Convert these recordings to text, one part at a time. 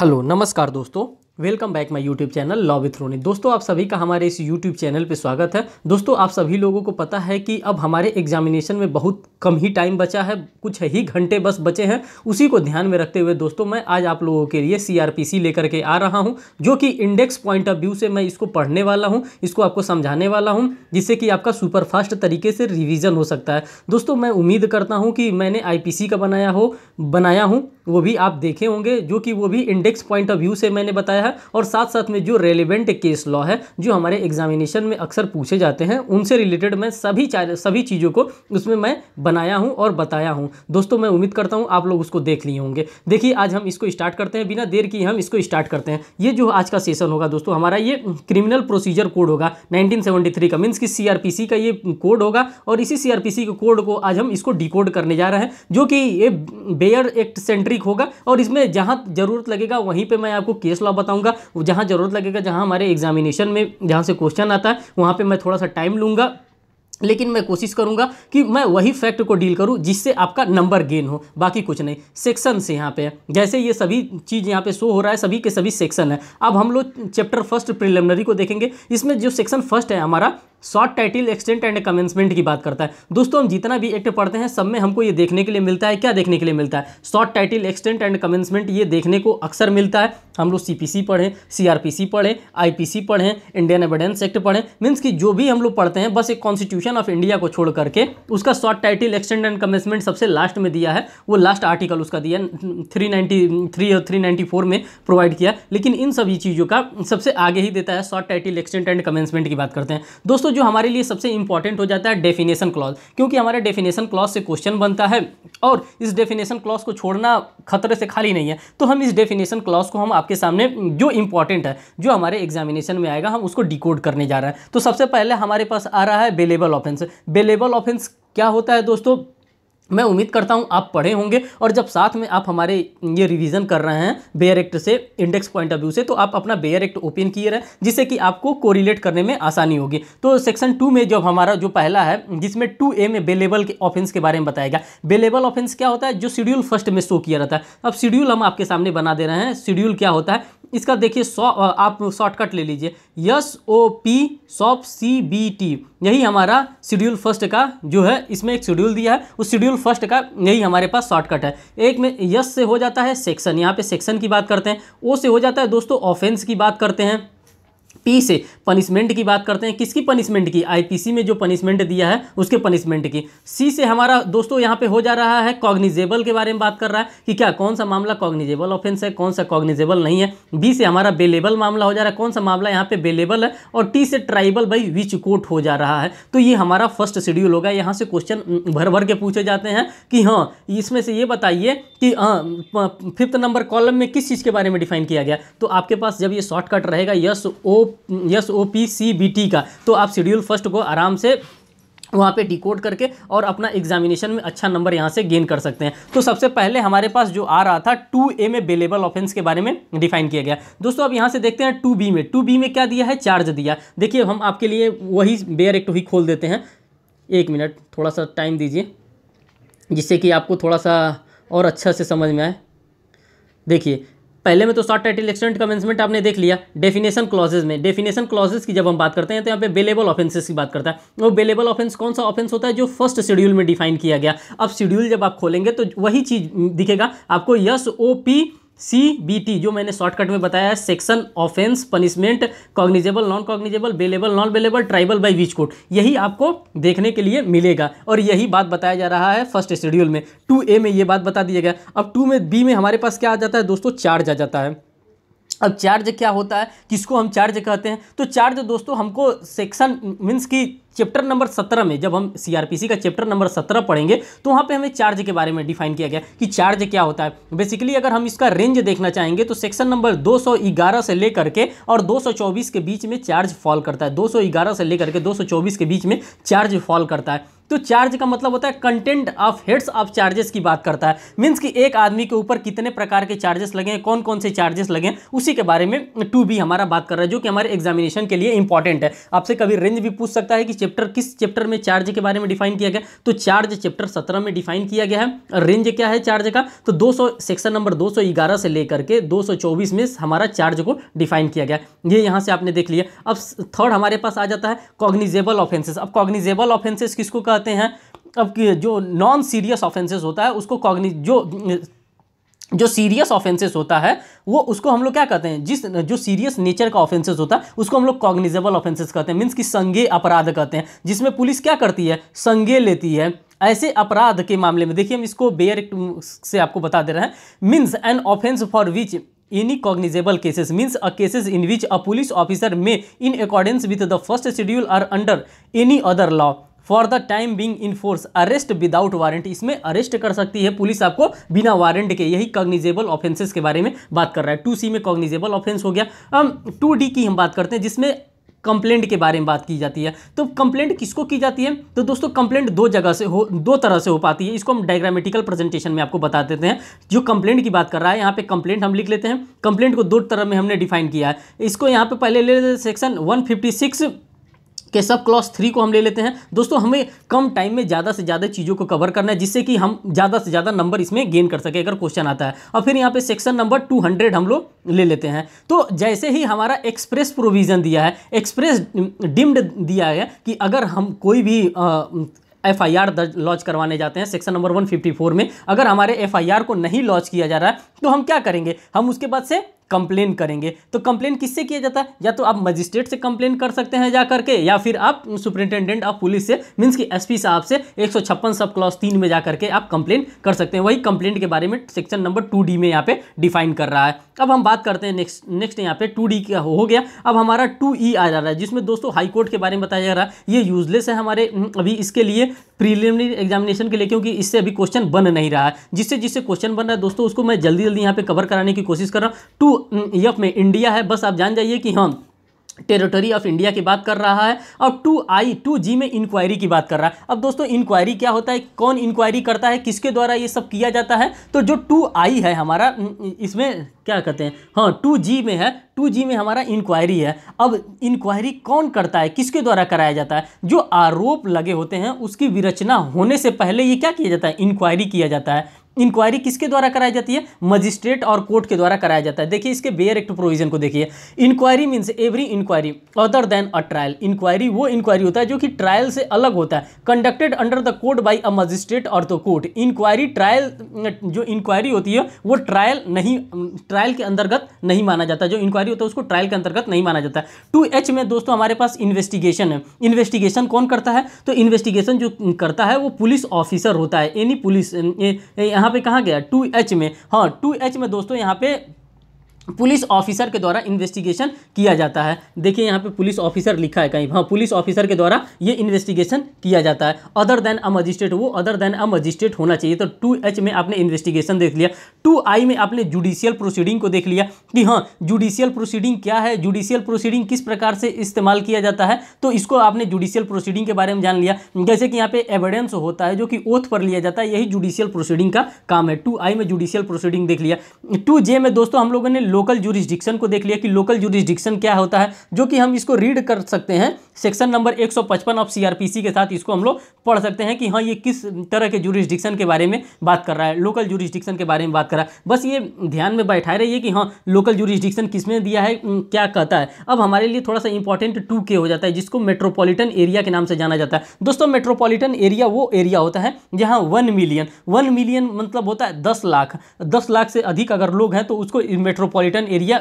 hello नमस्कार दोस्तों welcome back my YouTube channel law with Roni दोस्तों आप सभी का हमारे इस यूट्यूब चैनल पे स्वागत है दोस्तों आप सभी लोगों को पता है कि अब हमारे एग्जामिनेशन में बहुत कम ही टाइम बचा है कुछ ही घंटे बस बचे हैं उसी को ध्यान में रखते हुए दोस्तों मैं आज आप लोगों के लिए सी लेकर के आ रहा हूँ जो कि इंडेक्स पॉइंट ऑफ व्यू से मैं इसको पढ़ने वाला हूँ इसको आपको समझाने वाला हूँ जिससे कि आपका सुपरफास्ट तरीके से रिविज़न हो सकता है दोस्तों मैं उम्मीद करता हूँ कि मैंने आई का बनाया हो बनाया हूँ वो भी आप देखे होंगे जो कि वो भी इंडेक्स पॉइंट ऑफ व्यू से मैंने बताया है और साथ साथ में जो रेलिवेंट केस लॉ है जो हमारे एग्जामिनेशन में अक्सर पूछे जाते हैं उनसे रिलेटेड मैं सभी सभी चीज़ों को उसमें मैं बनाया हूँ और बताया हूँ दोस्तों मैं उम्मीद करता हूँ आप लोग उसको देख लिए होंगे देखिए आज हम इसको स्टार्ट करते हैं बिना देर की हम इसको स्टार्ट करते हैं ये जो आज का सेशन होगा दोस्तों हमारा ये क्रिमिनल प्रोसीजर कोड होगा नाइनटीन का मीन्स कि सी का ये कोड होगा और इसी सीआरपीसी के कोड को आज हम इसको डिकोड करने जा रहे हैं जो कि ये बेयर एक्ट सेंट्रिक होगा और इसमें जहाँ ज़रूरत लगेगा वहीं पर मैं आपको केस लॉ बताऊँ बताऊंगा जहां ज़रूरत लगेगा जहां हमारे एग्जामिनेशन में जहां से क्वेश्चन आता है वहां पर मैं थोड़ा सा टाइम लूंगा लेकिन मैं कोशिश करूंगा कि मैं वही फैक्ट को डील करूं जिससे आपका नंबर गेन हो बाकी कुछ नहीं सेक्शन से यहाँ पे जैसे ये सभी चीज़ यहाँ पे शो हो रहा है सभी के सभी सेक्शन है अब हम लोग चैप्टर फर्स्ट प्रिलिमिनरी को देखेंगे इसमें जो सेक्शन फर्स्ट है हमारा short title extent and commencement की बात करता है दोस्तों हम जितना भी एक्ट पढ़ते हैं सब में हमको ये देखने के लिए मिलता है क्या देखने के लिए मिलता है short title extent and commencement ये देखने को अक्सर मिलता है हम लोग सी पी सी पढ़ें सी आर पी सी पढ़ें आई पी सी पढ़ें इंडियन एविडेंस एक्ट पढ़ें मीन्स कि जो भी हम लोग पढ़ते हैं बस एक कॉन्स्टिट्यूशन कॉन्स्टिट्यूशन ऑफ इंडिया को छोड़ करके उसका short title extend and commencement सबसे लास्ट में दिया है वो लास्ट आर्टिकल उसका दिया थ्री और थ्री में प्रोवाइड किया लेकिन इन सभी चीज़ों का सबसे आगे ही देता है short title extend and commencement की बात करते हैं दोस्तों जो हमारे लिए सबसे इंपॉर्टेंट हो जाता है डेफिनेशन क्लॉज क्योंकि हमारे डेफिनेशन क्लॉज से क्वेश्चन बनता है और इस डेफिनेशन क्लॉज को छोड़ना खतरे से खाली नहीं है तो हम इस डेफिनेशन क्लॉज को हम आपके सामने जो इंपॉर्टेंट है जो हमारे एग्जामिनेशन में आएगा हम उसको डिकोड करने जा रहे हैं तो सबसे पहले हमारे पास आ रहा है bailable bailable offence bailable offence क्या होता है दोस्तों मैं उम्मीद करता हूं आप पढ़े होंगे और जब साथ में आप हमारे ये रिवीजन कर रहे हैं बेयर एक्ट से इंडेक्स पॉइंट ऑफ व्यू से तो आप अपना बेयर एक्ट ओपन किए रहें जिससे कि आपको कोरिलेट करने में आसानी होगी तो सेक्शन टू में जब हमारा जो पहला है जिसमें टू ए में बेलेबल के ऑफेंस के बारे में बताया गया बेलेबल ऑफेंस क्या होता है जो शेड्यूल फर्स्ट में शो किया रहता है अब शेड्यूल हम आपके सामने बना दे रहे हैं शेड्यूल क्या होता है इसका देखिए सौ आप शॉर्टकट ले लीजिए S O P sop C B T यही हमारा शेड्यूल फर्स्ट का जो है इसमें एक शेड्यूल दिया है उस शेड्यूल फर्स्ट का यही हमारे पास शॉर्टकट है एक में यस से हो जाता है सेक्शन यहाँ पे सेक्शन की बात करते हैं ओ से हो जाता है दोस्तों ऑफेंस की बात करते हैं पी से पनिशमेंट की बात करते हैं किसकी पनिशमेंट की आईपीसी में जो पनिशमेंट दिया है उसके पनिशमेंट की सी से हमारा दोस्तों यहाँ पे हो जा रहा है कॉग्निजेबल के बारे में बात कर रहा है कि क्या कौन सा मामला कॉग्निजेबल ऑफेंस है कौन सा कॉग्निजेबल नहीं है बी से हमारा बेलेबल मामला हो जा रहा है कौन सा मामला यहाँ पे बेलेबल है और टी से ट्राइबल बाई विच कोर्ट हो जा रहा है तो ये हमारा फर्स्ट शेड्यूल होगा यहाँ से क्वेश्चन भर भर के पूछे जाते हैं कि हाँ इसमें से ये बताइए कि हाँ फिफ्थ नंबर कॉलम में किस चीज़ के बारे में डिफाइन किया गया तो आपके पास जब ये शॉर्टकट रहेगा S O S O P C B T का तो आप शेड्यूल फर्स्ट को आराम से वहाँ पे डिकोड करके और अपना एग्जामिनेशन में अच्छा नंबर यहाँ से गेन कर सकते हैं तो सबसे पहले हमारे पास जो आ रहा था टू ए में अवेलेबल ऑफेंस के बारे में डिफाइन किया गया दोस्तों अब यहाँ से देखते हैं टू बी में टू बी में क्या दिया है चार्ज दिया देखिए हम आपके लिए वही बेयर एक्ट तो खोल देते हैं एक मिनट थोड़ा सा टाइम दीजिए जिससे कि आपको थोड़ा सा और अच्छा से समझ में आए देखिए पहले में तो शॉर्ट टाइटल एक्सटेंट कमेंसमेंट आपने देख लिया डेफिनेशन क्लॉजेज में डेफिनेशन क्लॉजेज की जब हम बात करते हैं तो यहाँ पे बेलेबल ऑफेंसेस की बात करता है वो बेलेबल ऑफेंस कौन सा ऑफेंस होता है जो फर्स्ट शेड्यूल में डिफाइन किया गया अब शेड्यूल जब आप खोलेंगे तो वही चीज़ दिखेगा आपको S O P C B T जो मैंने शॉर्टकट में बताया है section offence punishment cognizable non cognizable bailable non bailable triable by which code यही आपको देखने के लिए मिलेगा और यही बात बताया जा रहा है फर्स्ट शेड्यूल में टू ए में ये बात बता दिया गया अब टू में बी में हमारे पास क्या आ जाता है दोस्तों चार्ज आ जाता है अब चार्ज क्या होता है किसको हम चार्ज कहते हैं तो चार्ज दोस्तों हमको सेक्शन मीन्स की चैप्टर नंबर सत्रह में जब हम सीआरपीसी का चैप्टर नंबर सत्रह पढ़ेंगे तो वहाँ पे हमें चार्ज के बारे में डिफाइन किया गया कि चार्ज क्या होता है बेसिकली अगर हम इसका रेंज देखना चाहेंगे तो सेक्शन नंबर 211 से लेकर के और 224 के बीच में चार्ज फॉल करता है 211 से लेकर के 224 के बीच में चार्ज फॉल करता है तो चार्ज का मतलब होता है content of heads of charges की बात करता है मीन्स कि एक आदमी के ऊपर कितने प्रकार के चार्जेस लगे कौन कौन से चार्जेस लगे उसी के बारे में टू बी हमारा बात कर रहा है जो कि हमारे एग्जामिनेशन के लिए इंपॉर्टेंट है आपसे कभी रेंज भी पूछ सकता है कि चैप्टर किस चैप्टर में चार्ज के बारे में डिफाइन किया गया तो चार्ज चैप्टर सत्रह में डिफाइन किया गया है रेंज क्या है चार्ज का तो 200 सेक्शन नंबर 211 से लेकर के 224 में हमारा चार्ज को डिफाइन किया गया ये यहाँ से आपने देख लिया अब थर्ड हमारे पास आ जाता है कॉग्निजेबल ऑफेंसेस अब कॉग्निजेबल ऑफेंसेस किसको कहते हैं अब जो नॉन सीरियस ऑफेंसेस होता है उसको कॉग्नि जो जो सीरियस ऑफेंसेस होता है वो उसको हम लोग क्या कहते हैं जिस जो सीरियस नेचर का ऑफेंसेस होता है उसको हम लोग कॉग्निजेबल ऑफेंसेस कहते हैं मीन्स कि संज्ञे अपराध कहते हैं जिसमें पुलिस क्या करती है संज्ञे लेती है ऐसे अपराध के मामले में देखिए हम इसको बेयर से आपको बता दे रहे हैं means an offence for which any cognizable cases means a cases in which a police officer may in accordance with the first schedule or under any other law for the time being in force arrest without warrant इसमें arrest कर सकती है police आपको बिना warrant के यही cognizable offences के बारे में बात कर रहा है टू सी में कॉग्निजेबल ऑफेंस हो गया टू डी की हम बात करते हैं जिसमें कंप्लेंट के बारे में बात की जाती है तो कंप्लेंट किसको की जाती है तो दोस्तों कंप्लेंट दो जगह से हो दो तरह से हो पाती है इसको हम डायग्रामेटिकल प्रेजेंटेशन में आपको बता देते हैं जो कंप्लेंट की बात कर रहा है यहाँ पे कंप्लेंट हम लिख लेते हैं कंप्लेंट को दो तरह में हमने डिफाइन किया है इसको यहाँ पे पहले ले लेते हैं सेक्शन वन के सब क्लॉस थ्री को हम ले लेते हैं दोस्तों हमें कम टाइम में ज़्यादा से ज़्यादा चीज़ों को कवर करना है जिससे कि हम ज़्यादा से ज़्यादा नंबर इसमें गेन कर सके अगर क्वेश्चन आता है और फिर यहाँ पे सेक्शन नंबर टू हंड्रेड हम लोग ले लेते हैं तो जैसे ही हमारा एक्सप्रेस प्रोविज़न दिया है एक्सप्रेस डिम्ड दिया है कि अगर हम कोई भी आ, एफ आई आर दर्ज लॉन्च करवाने जाते हैं सेक्शन नंबर 154 में अगर हमारे एफ आई आर को नहीं लॉन्च किया जा रहा है तो हम क्या करेंगे हम उसके बाद से कंप्लेन करेंगे तो कंप्लेन किससे किया जाता है या तो आप मजिस्ट्रेट से कंप्लेन कर सकते हैं जा करके या फिर आप सुप्रिंटेंडेंट ऑफ पुलिस से मीन्स कि एसपी साहब से एक सब क्लॉस तीन में जा करके आप कंप्लेन कर सकते हैं वही कंप्लेंट के बारे में सेक्शन नंबर टू में यहाँ पे डिफाइन कर रहा है अब हम बात करते हैं नेक्स्ट नेक्स्ट यहाँ पे टू का हो गया अब हमारा टू ई e आ जा रहा है जिसमें दोस्तों हाईकोर्ट के बारे में बताया जा रहा है ये यूजलेस है हमारे हम्म, अभी इसके लिए प्रीलिमिनरी एग्जामिनेशन के लिए क्योंकि इससे अभी क्वेश्चन बन नहीं रहा है जिससे जिससे क्वेश्चन बन रहा है दोस्तों उसको मैं जल्दी जल्दी यहाँ पे कवर कराने की कोशिश कर रहा हूँ टू यफ में इंडिया है बस आप जान जाइए कि हम टेरिटरी ऑफ इंडिया की बात कर रहा है और टू आई टू जी में इंक्वायरी की बात कर रहा है अब दोस्तों इंक्वायरी क्या होता है कौन इंक्वायरी करता है किसके द्वारा ये सब किया जाता है तो जो टू आई है हमारा इसमें क्या कहते हैं हाँ टू जी में है टू जी में हमारा इंक्वायरी है अब इंक्वायरी कौन करता है किसके द्वारा कराया जाता है जो आरोप लगे होते हैं उसकी विरचना होने से पहले ये क्या किया जाता है इंक्वायरी किया जाता है इंक्वायरी किसके द्वारा कराई जाती है मजिस्ट्रेट और कोर्ट के द्वारा कराया जाता है देखिए इसके बेयर एक्ट प्रोविजन को देखिए inquiry means every inquiry other than a trial inquiry वो इंक्वायरी होता है जो कि ट्रायल से अलग होता है conducted under the court by a magistrate और द कोर्ट इंक्वायरी ट्रायल जो इंक्वायरी होती है वो ट्रायल नहीं ट्रायल के अंतर्गत नहीं माना जाता जो इंक्वायरी होता है उसको ट्रायल के अंतर्गत नहीं माना जाता टू एच में दोस्तों हमारे पास इन्वेस्टिगेशन है इन्वेस्टिगेशन कौन करता है तो इन्वेस्टिगेशन जो करता है वो पुलिस ऑफिसर होता है एनी पुलिस यहाँ पे कहाँ गया टू एच में हाँ टू एच में दोस्तों यहाँ पे पुलिस ऑफिसर के द्वारा इन्वेस्टिगेशन किया जाता है देखिए यहाँ पे पुलिस ऑफिसर लिखा है कहीं हाँ पुलिस ऑफिसर के द्वारा ये इन्वेस्टिगेशन किया जाता है अदर देन अ मजिस्ट्रेट वो अदर देन अ मजिस्ट्रेट होना चाहिए तो टू एच में आपने इन्वेस्टिगेशन देख लिया टू आई में आपने जुडिशियल प्रोसीडिंग को देख लिया कि हाँ जुडिशियल प्रोसीडिंग क्या है जुडिशियल प्रोसीडिंग किस प्रकार से इस्तेमाल किया जाता है तो इसको आपने जुडिशियल प्रोसीडिंग के बारे में जान लिया जैसे कि यहाँ पे एविडेंस होता है जो कि ओथ पर लिया जाता है यही जुडिशियल प्रोसीडिंग का काम है टू आई में जुडिशियल प्रोसीडिंग देख लिया टू जे में दोस्तों हम लोगों ने लोकल जूरिस्डिक्शन को देख लिया कि लोकल जूरिस्डिक्शन क्या होता है जो कि हम इसको रीड कर सकते हैं सेक्शन नंबर 155 ऑफ सीआरपीसी के साथ इसको हम लोग पढ़ सकते हैं कि हाँ ये किस तरह के जूरिस्डिक्शन के बारे में बात कर रहा है लोकल जूरिस्डिक्शन के बारे में बात कर रहा है बस ये ध्यान में बैठाए रहिए कि हाँ लोकल जूरिस्डिक्शन किसने दिया है क्या कहता है अब हमारे लिए थोड़ा सा इंपॉर्टेंट टू हो जाता है जिसको मेट्रोपोलिटन एरिया के नाम से जाना जाता है दोस्तों मेट्रोपोलिटन एरिया वो एरिया होता है जहाँ वन मिलियन वन मिलियन मतलब होता है दस लाख दस लाख से अधिक अगर लोग हैं तो उसको मेट्रोपॉलिटन मेट्रोपॉलिटन एरिया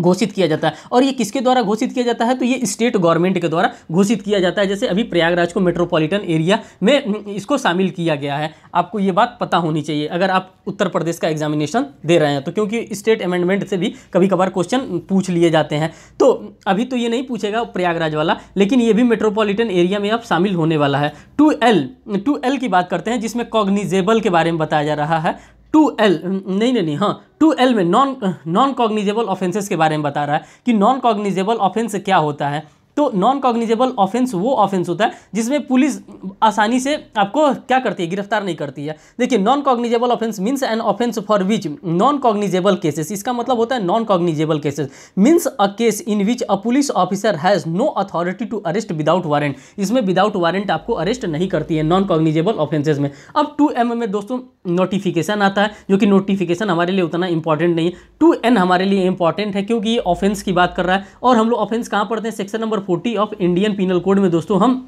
घोषित किया जाता है और ये किसके द्वारा घोषित किया जाता है तो ये स्टेट गवर्नमेंट के द्वारा घोषित किया जाता है जैसे अभी प्रयागराज को मेट्रोपॉलिटन एरिया में इसको शामिल किया गया है आपको ये बात पता होनी चाहिए अगर आप उत्तर प्रदेश का एग्जामिनेशन दे रहे हैं तो क्योंकि स्टेट अमेंडमेंट से भी कभी कभार क्वेश्चन पूछ लिए जाते हैं तो अभी तो ये नहीं पूछेगा प्रयागराज वाला लेकिन ये भी मेट्रोपोलिटन एरिया में अब शामिल होने वाला है टू एल की बात करते हैं जिसमें कॉग्निजेबल के बारे में बताया जा रहा है टू एल नहीं नहीं नहीं हाँ टू एल में नॉन नॉन कॉग्निजेबल ऑफेंसेस के बारे में बता रहा है कि नॉन कॉग्निजेबल ऑफेंस क्या होता है तो नॉन कॉग्निजेबल ऑफेंस वो ऑफेंस होता है जिसमें पुलिस आसानी से आपको क्या करती है गिरफ्तार नहीं करती है देखिए non cognizable offence means an offence for which non cognizable cases इसका मतलब होता है non cognizable cases means a case in which a police officer has no authority to arrest without warrant इसमें विदाउट वारंट आपको arrest नहीं करती है non cognizable offences में अब टू एम में दोस्तों नोटिफिकेशन आता है जो कि नोटिफिकेशन हमारे लिए उतना इंपॉर्टेंट नहीं है टू एन हमारे लिए इंपॉर्टेंट है क्योंकि ये ऑफेंस की बात कर रहा है और हम लोग ऑफेंस कहाँ पढ़ते हैं section number forty of Indian penal code में दोस्तों हम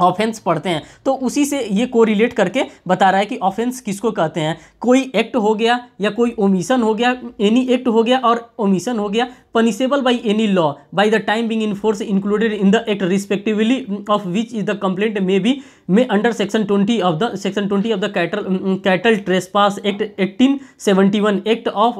ऑफेंस पढ़ते हैं तो उसी से ये कोरिलेट करके बता रहा है कि ऑफेंस किसको कहते हैं कोई एक्ट हो गया या कोई ओमिशन हो गया एनी एक्ट हो गया और ओमिशन हो गया punishable by any law by the time being in force included in the act respectively of which is the complaint may be may under section twenty of the section twenty of the cattle cattle trespass act eighteen seventy one act of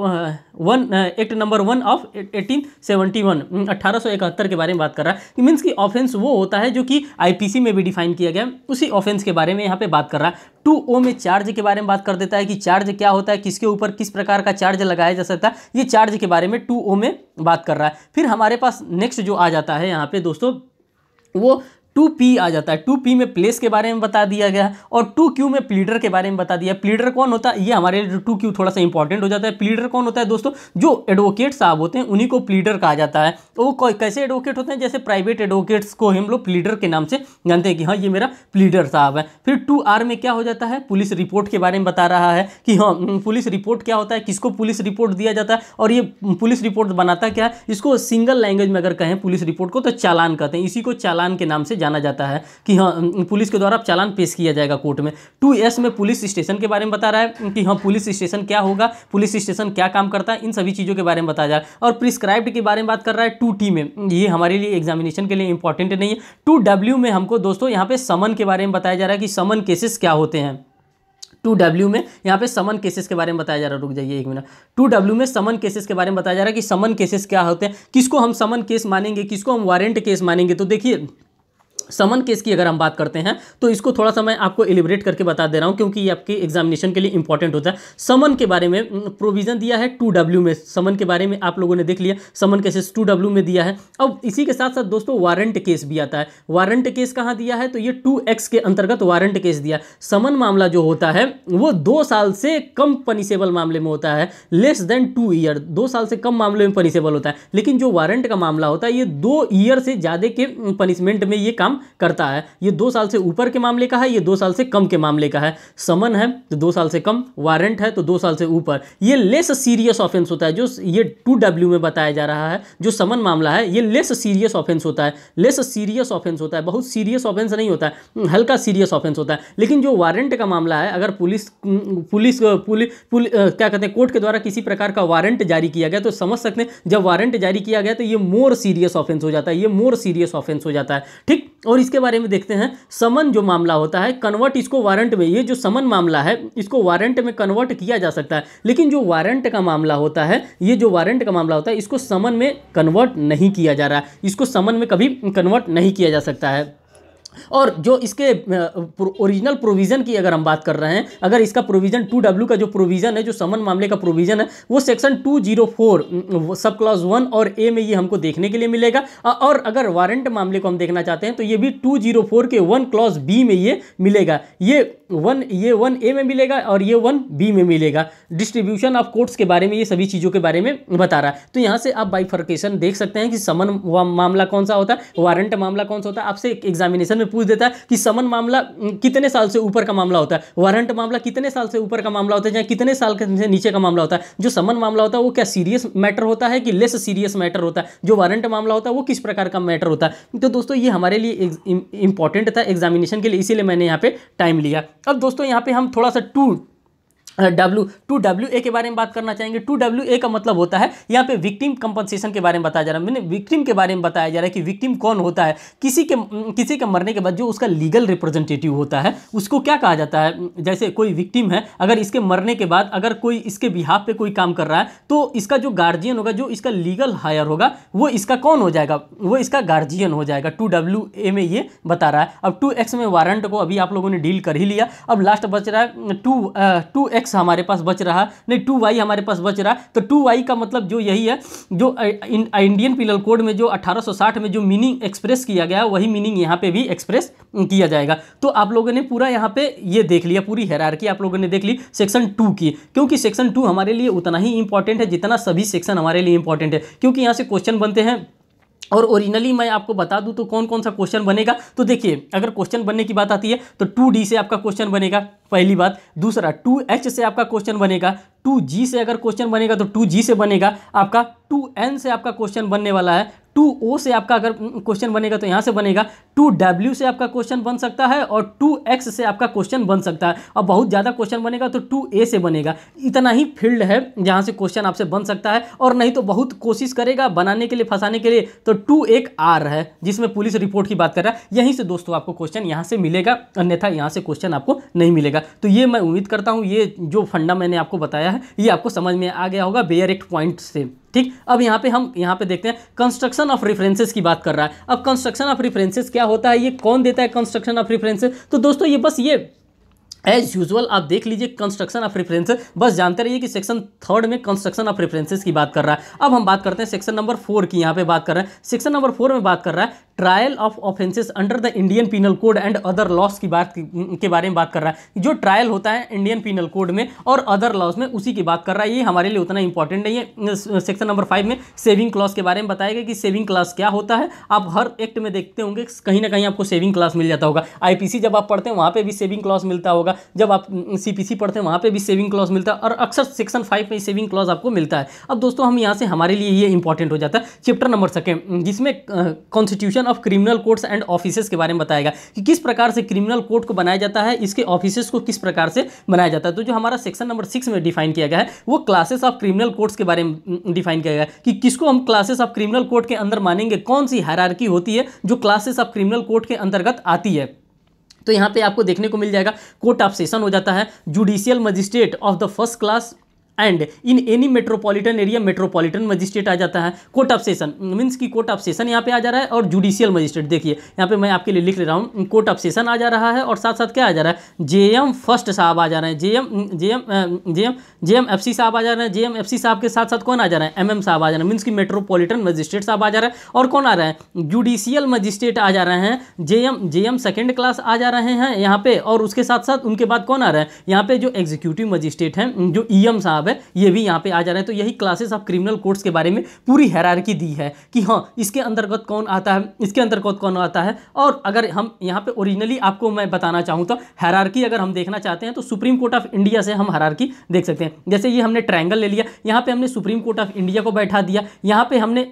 one act number one of eighteen seventy one अट्ठारह सौ इकहत्तर के बारे में बात कर रहा है मीन्स की ऑफेंस वो होता है जो कि आई पी सी में भी डिफाइन किया गया उसी ऑफेंस के बारे में यहाँ पे बात कर रहा है टू ओ में चार्ज के बारे में बात कर देता है कि चार्ज क्या होता है किसके ऊपर किस प्रकार का चार्ज लगाया जा सकता है ये चार्ज के बारे में टू ओ में बात कर रहा है फिर हमारे पास नेक्स्ट जो आ जाता है यहाँ पे दोस्तों वो टू पी आ जाता है टू पी में प्लेस के बारे में बता दिया गया और टू क्यू में प्लीडर के बारे में बता दिया प्लीडर कौन होता है ये हमारे लिए टू क्यू थोड़ा सा इंपॉर्टेंट हो जाता है प्लीडर कौन होता है दोस्तों जो एडवोकेट साहब होते हैं उन्हीं को प्लीडर कहा जाता है तो वो कैसे एडवोकेट होते हैं जैसे प्राइवेट एडवोकेट्स को हम लोग प्लीडर के नाम से जानते हैं कि हाँ ये मेरा प्लीडर साहब है फिर टू आर में क्या हो जाता है पुलिस रिपोर्ट के बारे में बता रहा है कि हाँ पुलिस रिपोर्ट क्या होता है किसको पुलिस रिपोर्ट दिया जाता है और ये पुलिस रिपोर्ट बनाता क्या है इसको सिंगल लैंग्वेज में अगर कहें पुलिस रिपोर्ट को तो चालान कहते हैं इसी को चालान के नाम से जाना जाता है कि हाँ पुलिस के द्वारा चालान पेश किया जाएगा कोर्ट में टू एस में पुलिस स्टेशन के बारे में बता रहा है कि हाँ पुलिस स्टेशन क्या होगा पुलिस स्टेशन क्या काम करता है इन सभी चीज़ों के बारे में बताया जा रहा है और प्रिस्क्राइब्ड के बारे में बात कर रहा है टू टी में ये हमारे लिए एग्जामिनेशन के लिए इंपॉर्टेंट नहीं है टू डब्ल्यू में हमको दोस्तों यहाँ पे समन के बारे में बताया जा रहा है कि समन केसेस क्या होते हैं टू डब्ल्यू में यहाँ पे समन केसेस के बारे में बताया जा रहा है रुक जाइए एक मिनट टू डब्ल्यू में समन केसेस के बारे में बताया जा रहा है कि समन केसेस क्या होते हैं किसको हम समन केस मानेंगे किसको हम वारंट केस मानेंगे तो देखिए समन केस की अगर हम बात करते हैं तो इसको थोड़ा सा मैं आपको एलिब्रेट करके बता दे रहा हूँ क्योंकि ये आपके एग्जामिनेशन के लिए इंपॉर्टेंट होता है समन के बारे में प्रोविजन दिया है टू डब्ल्यू में समन के बारे में आप लोगों ने देख लिया समन केसेस टू डब्ल्यू में दिया है अब इसी के साथ साथ दोस्तों वारंट केस भी आता है वारंट केस कहाँ दिया है तो ये टू एक्स के अंतर्गत वारंट केस दिया समन मामला जो होता है वो दो साल से कम पनिसेबल मामले में होता है लेस देन टू ईयर दो साल से कम मामले में पनिसेबल होता है लेकिन जो वारंट का मामला होता है ये दो ईयर से ज़्यादा के पनिशमेंट में ये काम करता है ये दो साल से ऊपर के मामले का है ये दो साल से कम के मामले का है समन है तो दो साल से कम वारंट है तो दो साल से ऊपर ये लेस सीरियस ऑफेंस होता है जो ये टू डब्ल्यू में बताया जा रहा है जो समन मामला है ये लेस सीरियस ऑफेंस होता है लेस सीरियस ऑफेंस होता है बहुत सीरियस ऑफेंस नहीं होता है हल्का सीरियस ऑफेंस होता है लेकिन जो वारंट का मामला है अगर पुलिस पुलिस क्या कहते हैं कोर्ट के द्वारा किसी प्रकार का वारंट जारी किया गया तो समझ सकते हैं जब वारंट जारी किया गया तो ये मोर सीरियस ऑफेंस हो जाता है ये मोर सीरियस ऑफेंस हो जाता है ठीक और इसके बारे में देखते हैं समन जो मामला होता है कन्वर्ट इसको वारंट में ये जो समन मामला है इसको वारंट में कन्वर्ट किया जा सकता है लेकिन जो वारंट का मामला होता है ये जो वारंट का मामला होता है इसको समन में कन्वर्ट नहीं किया जा रहा है इसको समन में कभी कन्वर्ट नहीं किया जा सकता है और जो इसके ओरिजिनल प्रोविज़न की अगर हम बात कर रहे हैं अगर इसका प्रोविज़न टू डब्ल्यू का जो प्रोविज़न है जो समन मामले का प्रोविज़न है वो section two zero four sub class one और ए में ये हमको देखने के लिए मिलेगा और अगर वारंट मामले को हम देखना चाहते हैं तो ये भी टू जीरो फोर के वन क्लास बी में ये मिलेगा ये वन ये वन ए में मिलेगा और ये वन बी में मिलेगा डिस्ट्रीब्यूशन ऑफ कोर्ट्स के बारे में ये सभी चीज़ों के बारे में बता रहा है तो यहाँ से आप बाइफर्केशन देख सकते हैं कि समन मामला कौन सा होता है वारंट मामला कौन सा होता है आपसे एग्जामिनेशन में पूछ देता है कि समन मामला कितने साल से ऊपर का मामला होता है वारंट मामला कितने साल से ऊपर का मामला होता है या कितने साल से नीचे का मामला होता है जो समन मामला होता है वो क्या सीरियस मैटर होता है कि लेस सीरियस मैटर होता है जो वारंट मामला होता है वो किस प्रकार का मैटर होता है तो दोस्तों ये हमारे लिए इंपॉर्टेंट था एग्जामिनेशन के लिए इसीलिए मैंने यहाँ पे टाइम लिया अब दोस्तों यहाँ पे हम थोड़ा सा two W two W A के बारे में बात करना चाहेंगे टू डब्ल्यू ए का मतलब होता है यहाँ पे विक्टिम कंपनसेशन के बारे में बताया जा रहा है मैंने विक्टिम के बारे में बताया जा रहा है कि विक्टिम कौन होता है किसी के किसी के मरने के बाद जो उसका लीगल रिप्रेजेंटेटिव होता है उसको क्या कहा जाता है जैसे कोई विक्टिम है अगर इसके मरने के बाद अगर कोई इसके बिहाफ पर कोई काम कर रहा है तो इसका जो गार्जियन होगा जो इसका लीगल हायर होगा वो इसका कौन हो जाएगा वो इसका गार्जियन हो जाएगा टू डब्ल्यू ए में ये बता रहा है अब टू एक्स में वारंट को अभी आप लोगों ने डील कर ही लिया अब लास्ट बच रहा है टू टू एक्स एक्स हमारे पास बच रहा नहीं टू वाई हमारे पास बच रहा तो टू वाई का मतलब जो यही है जो इंडियन पिनल कोड में जो 1860 में जो मीनिंग एक्सप्रेस किया गया वही मीनिंग यहाँ पे भी एक्सप्रेस किया जाएगा तो आप लोगों ने पूरा यहाँ पे ये देख लिया पूरी हैरारकी आप लोगों ने देख ली सेक्शन टू की क्योंकि सेक्शन टू हमारे लिए उतना ही इंपॉर्टेंट है जितना सभी सेक्शन हमारे लिए इंपॉर्टेंट है क्योंकि यहाँ से क्वेश्चन बनते हैं और ओरिजिनली मैं आपको बता दूं तो कौन कौन सा क्वेश्चन बनेगा तो देखिए अगर क्वेश्चन बनने की बात आती है तो टू डी से आपका क्वेश्चन बनेगा पहली बात दूसरा टू एच से आपका क्वेश्चन बनेगा टू जी से अगर क्वेश्चन बनेगा तो टू जी से बनेगा आपका टू एन से आपका क्वेश्चन बनने वाला है टू ओ से आपका अगर क्वेश्चन बनेगा तो यहाँ से बनेगा टू डब्ल्यू से आपका क्वेश्चन बन सकता है और टू एक्स से आपका क्वेश्चन बन सकता है और बहुत ज़्यादा क्वेश्चन बनेगा तो टू ए से बनेगा इतना ही फील्ड है जहाँ से क्वेश्चन आपसे बन सकता है और नहीं तो बहुत कोशिश करेगा बनाने के लिए फंसाने के लिए तो टू एक आर है जिसमें पुलिस रिपोर्ट की बात कर रहा है यहीं से दोस्तों आपको क्वेश्चन यहाँ से मिलेगा अन्यथा यहाँ से क्वेश्चन आपको नहीं मिलेगा तो ये मैं उम्मीद करता हूँ ये जो फंडा मैंने आपको बताया है ये आपको समझ में आ गया होगा बेयर एक्ट पॉइंट से ठीक अब यहाँ पे हम यहाँ पे देखते हैं कंस्ट्रक्शन ऑफ रेफरेंसेस की बात कर रहा है अब कंस्ट्रक्शन ऑफ रेफरेंसेस क्या होता है ये कौन देता है कंस्ट्रक्शन ऑफ रेफरेंसेस तो दोस्तों ये बस ये एज यूजल आप देख लीजिए कंस्ट्रक्शन ऑफ रेफरेंस बस जानते रहिए कि सेक्शन थर्ड में कंस्ट्रक्शन ऑफ रेफरेंसेस की बात कर रहा है अब हम बात करते हैं सेक्शन नंबर फोर की यहाँ पे बात कर रहे हैं सेक्शन नंबर फोर में बात कर रहा है trial of offences under the Indian penal code and other laws की बात के बारे में बात कर रहा है जो ट्रायल होता है इंडियन पीनल कोड में और अदर लॉस में उसी की बात कर रहा है ये हमारे लिए उतना इंपॉर्टेंट नहीं है सेक्शन नंबर फाइव में सेविंग क्लास के बारे में बताएगा कि सेविंग क्लास क्या होता है आप हर एक्ट में देखते होंगे कहीं ना कहीं आपको सेविंग क्लास मिल जाता होगा आई जब आप पढ़ते हैं वहाँ पर भी सेविंग क्लास मिलता होगा होगा जब आप सीपीसी पढ़ते हैं वहाँ पे भी सेविंग क्लॉज मिलता है और अक्सर सेक्शन फाइव में सेविंग क्लॉज आपको मिलता है अब दोस्तों हम यहाँ से हमारे लिए ये इंपॉर्टेंट हो जाता है चैप्टर नंबर सेकेंड जिसमें constitution of criminal courts and offices के बारे में बताएगा कि किस प्रकार से क्रिमिनल कोर्ट को बनाया जाता है इसके ऑफिसेज को किस प्रकार से बनाया जाता है तो जो हमारा सेक्शन नंबर सिक्स में डिफाइन किया गया है वो क्लासेस ऑफ क्रिमिनल कोर्ट्स के बारे में डिफाइन किया गया है कि किसको हम क्लासेस ऑफ क्रिमिनल कोर्ट के अंदर मानेंगे कौन सी हैरारकी होती है जो क्लासेस ऑफ क्रिमिनल कोर्ट के अंतर्गत आती है तो यहाँ पे आपको देखने को मिल जाएगा कोर्ट ऑफ सेशन हो जाता है judicial magistrate of the first class and in any metropolitan area metropolitan magistrate आ जाता है कोर्ट ऑफ सेशन मीन्स की कोर्ट ऑफ सेशन यहाँ पे आ जा रहा है और जुडिशियल मजिस्ट्रेट देखिए यहाँ पे मैं आपके लिए लिख ले रहा हूँ कोर्ट ऑफ सेशन आ जा रहा है और साथ साथ क्या आ जा रहा है जे एम फर्स्ट साहब आ जा रहे हैं J M J M J M J M F C साहब आ जा रहे हैं जे एम एफ सी साहब के साथ साथ कौन आ जा रहा है एम एम साहब आ जा रहे हैं मीन्स की मेट्रोपोलिटन मजिस्ट्रेट साहब आ जा रहे हैं और कौन आ रहा है जुडिशियल मजिस्ट्रेट आ जा रहे हैं J M J M second class आ जा रहे हैं यहाँ पे और उसके साथ साथ उनके बाद कौन आ रहा है यहाँ पे जो एग्जीक्यूटिव मजिस्ट्रेट हैं जो ई एम साहब साहब है ये भी यहाँ पे आ जा रहे हैं तो यही क्लासेस ऑफ क्रिमिनल कोर्ट्स के बारे में पूरी हैरारकी दी है कि हाँ इसके अंतर्गत कौन आता है इसके अंतर्गत कौन आता है और अगर हम यहाँ पे ओरिजिनली आपको मैं बताना चाहूँ तो हैरारकी अगर हम देखना चाहते हैं तो सुप्रीम कोर्ट ऑफ इंडिया से हम हैरारकी देख सकते हैं जैसे ये हमने ट्रायंगल ले लिया यहाँ पर हमने सुप्रीम कोर्ट ऑफ इंडिया को बैठा दिया यहाँ पर हमने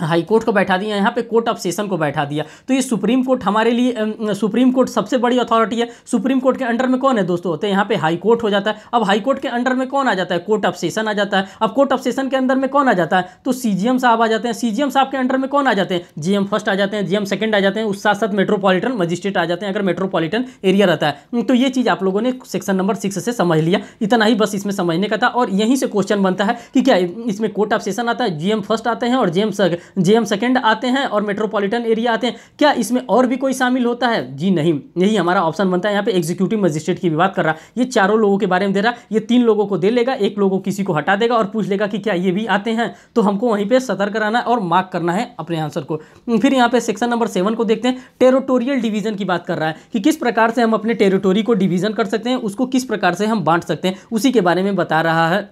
हाई कोर्ट को बैठा दिया यहाँ पे कोर्ट ऑफ सेशन को बैठा दिया तो ये सुप्रीम कोर्ट हमारे लिए सुप्रीम कोर्ट सबसे बड़ी अथॉरिटी है सुप्रीम कोर्ट के अंडर में कौन है दोस्तों होते हैं यहाँ पे हाई कोर्ट हो जाता है अब हाई कोर्ट के अंडर में कौन आ जाता है कोर्ट ऑफ सेशन आ जाता है अब कोर्ट ऑफ सेशन के अंदर में कौन आ जाता है तो सी साहब आ जाते हैं सी साहब के अंडर में कौन आ जाते हैं जी फर्स्ट आ जाते हैं जी सेकंड आ जाते हैं उस साथ साथ मेट्रोपॉलिटन मजिस्ट्रेट आ जाते हैं अगर मेट्रोपॉलिटन एरिया रहता है हम्म, तो ये चीज़ आप लोगों ने सेक्शन नंबर सिक्स से समझ लिया इतना ही बस इसमें समझने का था और यहीं से क्वेश्चन बनता है कि क्या इसमें कोर्ट ऑफ सेशन आता है जी फर्स्ट आते हैं और जी जे एम सेकेंड आते हैं और मेट्रोपॉलिटन एरिया आते हैं क्या इसमें और भी कोई शामिल होता है जी नहीं यही हमारा ऑप्शन बनता है यहाँ पे एग्जीक्यूटिव मजिस्ट्रेट की बात कर रहा है ये चारों लोगों के बारे में दे रहा है ये तीन लोगों को दे लेगा एक लोगों किसी को हटा देगा और पूछ लेगा कि क्या ये भी आते हैं तो हमको वहीं पर सतर्क रहना है और मार्क करना है अपने आंसर को हम्म, फिर यहाँ पे सेक्शन नंबर सेवन को देखते हैं टेरिटोरियल डिवीजन की बात कर रहा है कि किस प्रकार से हम अपने टेरिटोरी को डिवीजन कर सकते हैं उसको किस प्रकार से हम बांट सकते हैं उसी के बारे में बता रहा है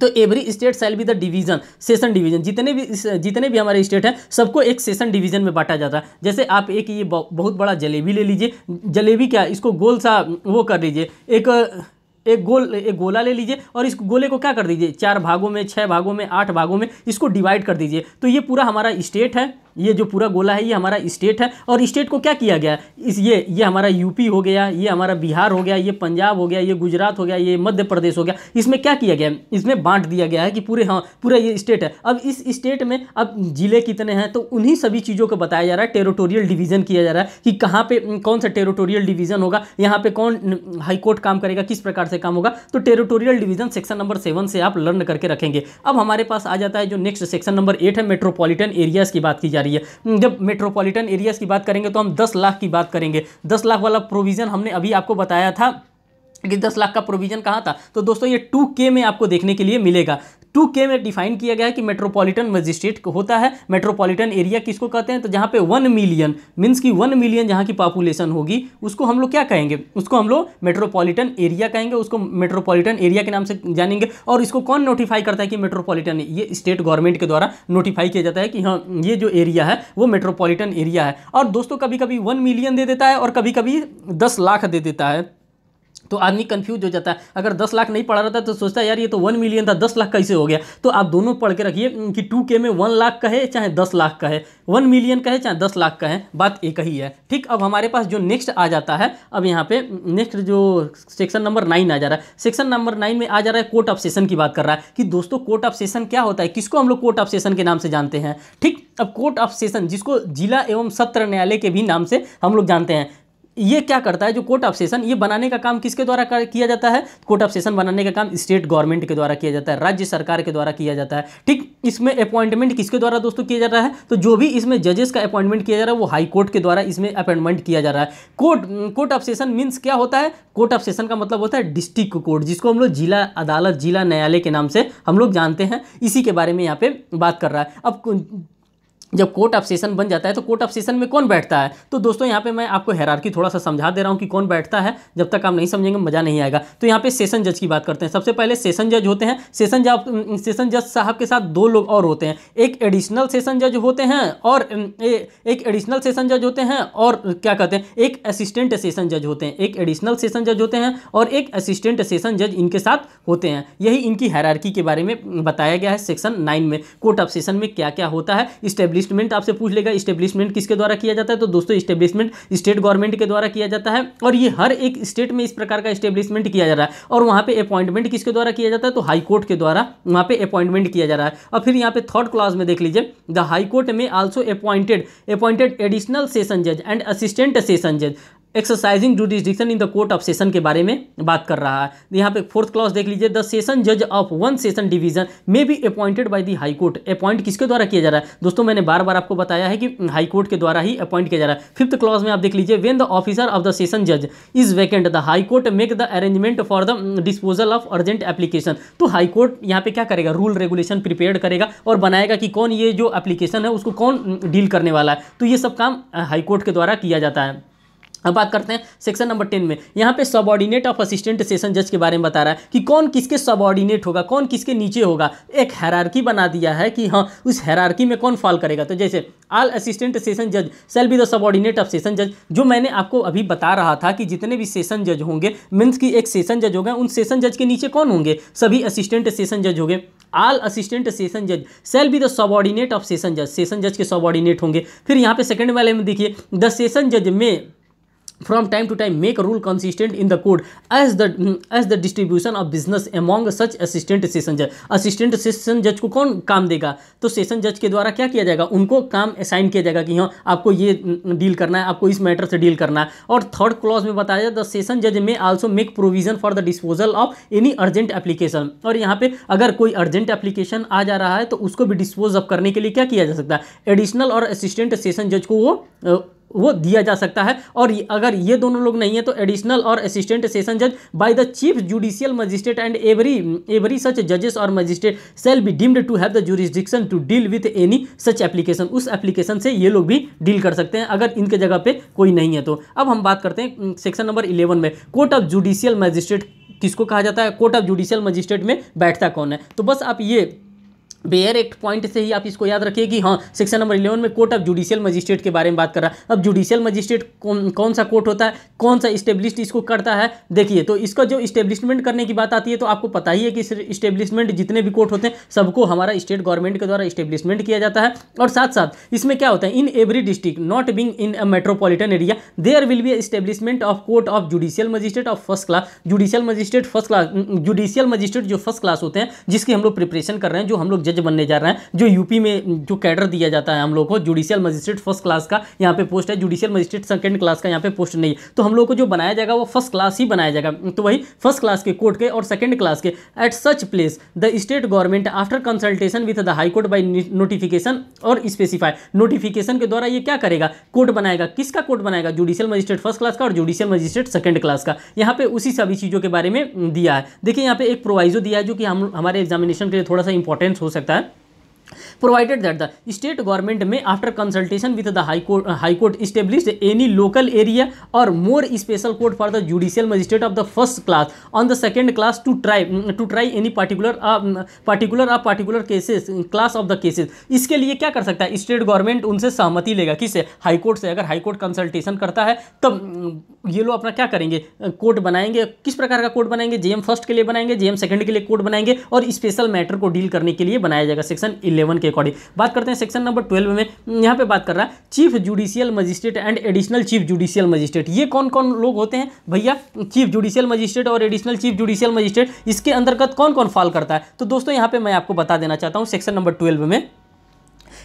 तो every state shall be the division session division जितने भी जितने भी हमारे स्टेट हैं सबको एक सेशन डिवीजन में बांटा जाता है जैसे आप एक ये बहुत बड़ा जलेबी ले लीजिए जलेबी क्या इसको गोल सा वो कर लीजिए एक एक गोल एक गोला ले लीजिए और इस गोले को क्या कर दीजिए चार भागों में छः भागों में आठ भागों में इसको डिवाइड कर दीजिए तो ये पूरा हमारा स्टेट है ये जो पूरा गोला है ये हमारा स्टेट है और स्टेट को क्या किया गया इस ये ये हमारा यूपी हो गया ये हमारा बिहार हो गया ये पंजाब हो गया ये गुजरात हो गया ये मध्य प्रदेश हो गया इसमें क्या किया गया इसमें बांट दिया गया है कि पूरे हाँ पूरा ये स्टेट है अब इस स्टेट में अब ज़िले कितने हैं तो उन्हीं सभी चीज़ों को बताया जा रहा है टेरिटोरियल डिवीज़न किया जा रहा है कि कहाँ पर कौन सा टेरिटोरियल डिवीज़न होगा यहाँ पे कौन हाईकोर्ट काम करेगा किस प्रकार से काम होगा तो territorial division section number seven से आप लर्न करके रखेंगे अब हमारे पास आ जाता है जो नेक्स्ट सेक्शन नंबर एट है मेट्रोपोलिटन एरियाज़ की बात की जा रही है रही है हम्म, जब मेट्रोपॉलिटन एरियाज़ की बात करेंगे तो हम दस लाख की बात करेंगे दस लाख वाला प्रोविज़न हमने अभी आपको बताया था कि दस लाख का प्रोविजन कहाँ था तो दोस्तों ये टू के में आपको देखने के लिए मिलेगा टू के में डिफाइन किया गया है कि मेट्रोपॉलिटन मजिस्ट्रेट होता है मेट्रोपॉलिटन एरिया किसको कहते हैं तो जहाँ पे वन मिलियन मीन्स की वन मिलियन जहाँ की पॉपुलेशन होगी उसको हम लोग क्या कहेंगे उसको हम लोग मेट्रोपॉलिटन एरिया कहेंगे उसको मेट्रोपॉलिटन एरिया के नाम से जानेंगे और इसको कौन नोटिफाई करता है कि मेट्रोपॉलिटन ये स्टेट गवर्नमेंट के द्वारा नोटिफाई किया जाता है कि हाँ ये जो एरिया है वो मेट्रोपॉलिटन एरिया है और दोस्तों कभी कभी वन मिलियन दे देता है और कभी कभी दस लाख दे देता है तो आदमी कंफ्यूज हो जाता है अगर दस लाख नहीं पढ़ा रहता तो सोचता है यार ये तो वन मिलियन था दस लाख कैसे हो गया तो आप दोनों पढ़ के रखिए कि टू के में वन लाख का है चाहे दस लाख का है वन मिलियन का है चाहे दस लाख का है बात एक ही है ठीक अब हमारे पास जो नेक्स्ट आ जाता है अब यहाँ पे नेक्स्ट जो सेक्शन नंबर नाइन आ जा रहा है सेक्शन नंबर नाइन में आ जा रहा है कोर्ट ऑफ सेशन की बात कर रहा है कि दोस्तों कोर्ट ऑफ सेशन क्या होता है किसको हम लोग कोर्ट ऑफ सेशन के नाम से जानते हैं ठीक अब कोर्ट ऑफ सेशन जिसको जिला एवं सत्र न्यायालय के भी नाम से हम लोग जानते हैं ये क्या करता है जो कोर्ट ऑफ सेशन ये बनाने का काम किसके द्वारा किया जाता है कोर्ट ऑफ सेशन बनाने का काम स्टेट गवर्नमेंट के द्वारा किया जाता है राज्य सरकार के द्वारा किया जाता है ठीक इसमें अपॉइंटमेंट किसके द्वारा दोस्तों किया जा रहा है तो जो भी इसमें जजेस का अपॉइंटमेंट किया जा रहा है वो हाई कोर्ट के द्वारा इसमें अपॉइंटमेंट किया जा रहा है court court of session means क्या होता है कोर्ट ऑफ सेशन का मतलब होता है डिस्ट्रिक्ट कोर्ट जिसको हम लोग जिला अदालत जिला न्यायालय के नाम से हम लोग जानते हैं इसी के बारे में यहाँ पे बात कर रहा है अब जब कोर्ट ऑफ सेशन बन जाता है तो कोर्ट ऑफ सेशन में कौन बैठता है तो दोस्तों यहाँ पे मैं आपको हैरारकी थोड़ा सा समझा दे रहा हूँ कि कौन बैठता है जब तक आप नहीं समझेंगे मज़ा नहीं आएगा तो यहाँ पे सेशन जज की बात करते हैं सबसे पहले सेशन जज होते हैं सेशन जब सेशन जज साहब के साथ दो लोग और होते हैं एक एडिशनल सेशन जज होते हैं और ए, एक एडिशनल सेशन जज होते हैं और क्या कहते हैं एक असिस्टेंट सेशन जज होते हैं एक एडिशनल सेशन जज होते हैं और एक असिस्टेंट सेशन जज इनके साथ होते हैं यही इनकी हैरारकी के बारे में बताया गया है सेक्शन नाइन में कोर्ट ऑफ सेशन में क्या क्या होता है स्टेब्लिश इस्टेब्लिशमेंट आपसे पूछ लेगा इस्टेब्लिशमेंट किसके द्वारा किया जाता है तो दोस्तों इस्टेब्लिशमेंट स्टेट गवर्नमेंट के द्वारा किया जाता है और ये हर एक स्टेट में इस प्रकार का इस्टेब्लिशमेंट किया जा रहा है और वहाँ पे अपॉइंटमेंट किसके द्वारा किया जाता है तो हाईकोर्ट के द्वारा वहाँ पे अपॉइंटमेंट किया जा रहा है और फिर यहाँ पे थर्ड क्लास में देख लीजिए द हाईकोर्ट में also appointed appointed additional session जज एंड असिस्टेंट सेशन जज exercising jurisdiction in the court of session के बारे में बात कर रहा है तो यहाँ पे फोर्थ क्लॉज देख लीजिए द सेशन जज of one session division may be appointed by the high court appoint किसके द्वारा किया जा रहा है दोस्तों मैंने बार बार आपको बताया है कि हाई कोर्ट के द्वारा ही अपॉइंट किया जा रहा है फिफ्थ क्लॉज में आप देख लीजिए when the officer of the session जज is vacant the high court make the arrangement for the disposal of urgent application तो हाई कोर्ट यहाँ पे क्या करेगा रूल रेगुलेशन प्रिपेयर करेगा और बनाएगा कि कौन ये जो एप्लीकेशन है उसको कौन डील mm, करने वाला है तो ये सब काम हाईकोर्ट के द्वारा किया जाता है अब बात करते हैं सेक्शन नंबर टेन में यहाँ पे ऑर्डिनेट ऑफ असिस्टेंट सेशन जज के बारे में बता रहा है कि कौन किसके सबॉर्डिनेट होगा कौन किसके नीचे होगा एक हैरारकी बना दिया है कि हाँ उस हैरारकी में कौन फॉल करेगा तो जैसे आल असिस्टेंट सेशन जज shall be the subordinate of session जज जो मैंने आपको अभी बता रहा था कि जितने भी सेशन जज होंगे मीन्स की एक सेशन जज होगा उन सेशन जज के नीचे कौन होंगे सभी असिस्टेंट सेशन जज होंगे आल असिस्टेंट सेशन जज shall be the subordinate of session जज सेशन जज के सबऑर्डिनेट होंगे फिर यहाँ पे सेकंड वाले में देखिए द सेशन जज में from time to time make a rule consistent in the code as the mm, as the distribution of business among such assistant session जज असिस्टेंट सेशन जज को कौन काम देगा तो सेशन जज के द्वारा क्या किया जाएगा उनको काम असाइन किया जाएगा कि हाँ आपको ये डील mm, करना है आपको इस मैटर से डील करना है और थर्ड क्लॉज में बताया जाए द सेशन जज may also make provision for the disposal of any urgent application और यहाँ पे अगर कोई अर्जेंट एप्लीकेशन आ जा रहा है तो उसको भी डिस्पोज ऑफ करने के लिए क्या किया जा सकता है एडिशनल और असिस्टेंट सेशन जज को वो वो दिया जा सकता है और अगर ये दोनों लोग नहीं है तो एडिशनल और असिस्टेंट सेशन जज by the chief judicial magistrate and every every such जजेस और magistrate shall be deemed to have the jurisdiction to deal with any such application उस एप्लीकेशन से ये लोग भी डील कर सकते हैं अगर इनके जगह पे कोई नहीं है तो अब हम बात करते हैं सेक्शन नंबर इलेवन में कोर्ट ऑफ जुडिशियल मजिस्ट्रेट किसको कहा जाता है कोर्ट ऑफ जुडिशियल मजिस्ट्रेट में बैठता कौन है तो बस आप ये बेयर एक्ट पॉइंट से ही आप इसको याद रखिए कि हाँ सेक्शन नंबर इलेवन में कोर्ट ऑफ जुडिशियल मजिस्ट्रेट के बारे में बात कर रहा है अब जुडिशियल मजिस्ट्रेट कौन कौन सा कोर्ट होता है कौन सा इस्टेब्लिश्ड इसको करता है देखिए तो इसका जो इस्टेब्लिशमेंट करने की बात आती है तो आपको पता ही है कि इस्टेब्लिशमेंट जितने भी कोर्ट होते हैं सबको हमारा स्टेट गवर्नमेंट के द्वारा इस्टेब्लिशमेंट किया जाता है और साथ साथ इसमें क्या होता है in every district not being in a metropolitan area there will be establishment of court of judicial magistrate of first class judicial magistrate first class judicial magistrate जो फर्स्ट क्लास होते हैं जिसकी हम लोग प्रिपरेशन कर रहे हैं जो हम लोग जज बनने जा रहे हैं जो यूपी में जो कैडर दिया जाता है हम लोग को जुडिशियल मजिस्ट्रेट फर्स्ट क्लास का यहाँ पे पोस्ट है जुडिशियल मजिस्ट्रेट सेकेंड क्लास का यहाँ पे पोस्ट नहीं तो हम लोग को जो बनाया जाएगा वो फर्स्ट क्लास ही बनाया जाएगा तो वही फर्स्ट क्लास के कोर्ट के और सेकेंड क्लास के at such place the state government after consultation with the high court by notification और स्पेसिफाई नोटिफिकेशन के द्वारा ये क्या करेगा कोर्ट बनाएगा किसका कोर्ट बनाएगा जुडिशियल मजिस्ट्रेट फर्स्ट क्लास का और जुडिशियल मजिस्ट्रेट सेकेंड क्लास का यहाँ पे उसी सभी चीज़ों के बारे में दिया है देखिए यहाँ पे एक प्रोवाइजो दिया है जो कि हम हमारे एग्जामिनेशन के लिए थोड़ा सा इंपॉर्टेंस हो सकता सकता है provided that the state government may after consultation with the high court uh, high court establish any local area or more special court for the judicial magistrate of the first class on the second class to try to try any particular uh, particular or particular cases class of the cases इसके लिए क्या कर सकता है state government उनसे सहमति लेगा किससे हाई कोर्ट से अगर हाई कोर्ट कंसल्टेशन करता है तब ये लोग अपना क्या करेंगे कोर्ट बनाएंगे किस प्रकार का कोर्ट बनाएंगे जेएम फर्स्ट के लिए बनाएंगे जेएम सेकंड के लिए कोर्ट बनाएंगे और स्पेशल मैटर को डील करने के लिए बनाया जाएगा सेक्शन 11 इलेवन के अकॉर्डिंग बात करते हैं सेक्शन नंबर ट्वेल्व में यहाँ पे बात कर रहा है chief judicial magistrate and additional chief judicial magistrate ये कौन कौन लोग होते हैं भैया चीफ जुडिशियल मजिस्ट्रेट और एडिशनल चीफ जुडिशियल मजिस्ट्रेट इसके अंतर्गत कौन कौन फॉल करता है तो दोस्तों यहाँ पे मैं आपको बता देना चाहता हूँ सेक्शन नंबर ट्वेल्व में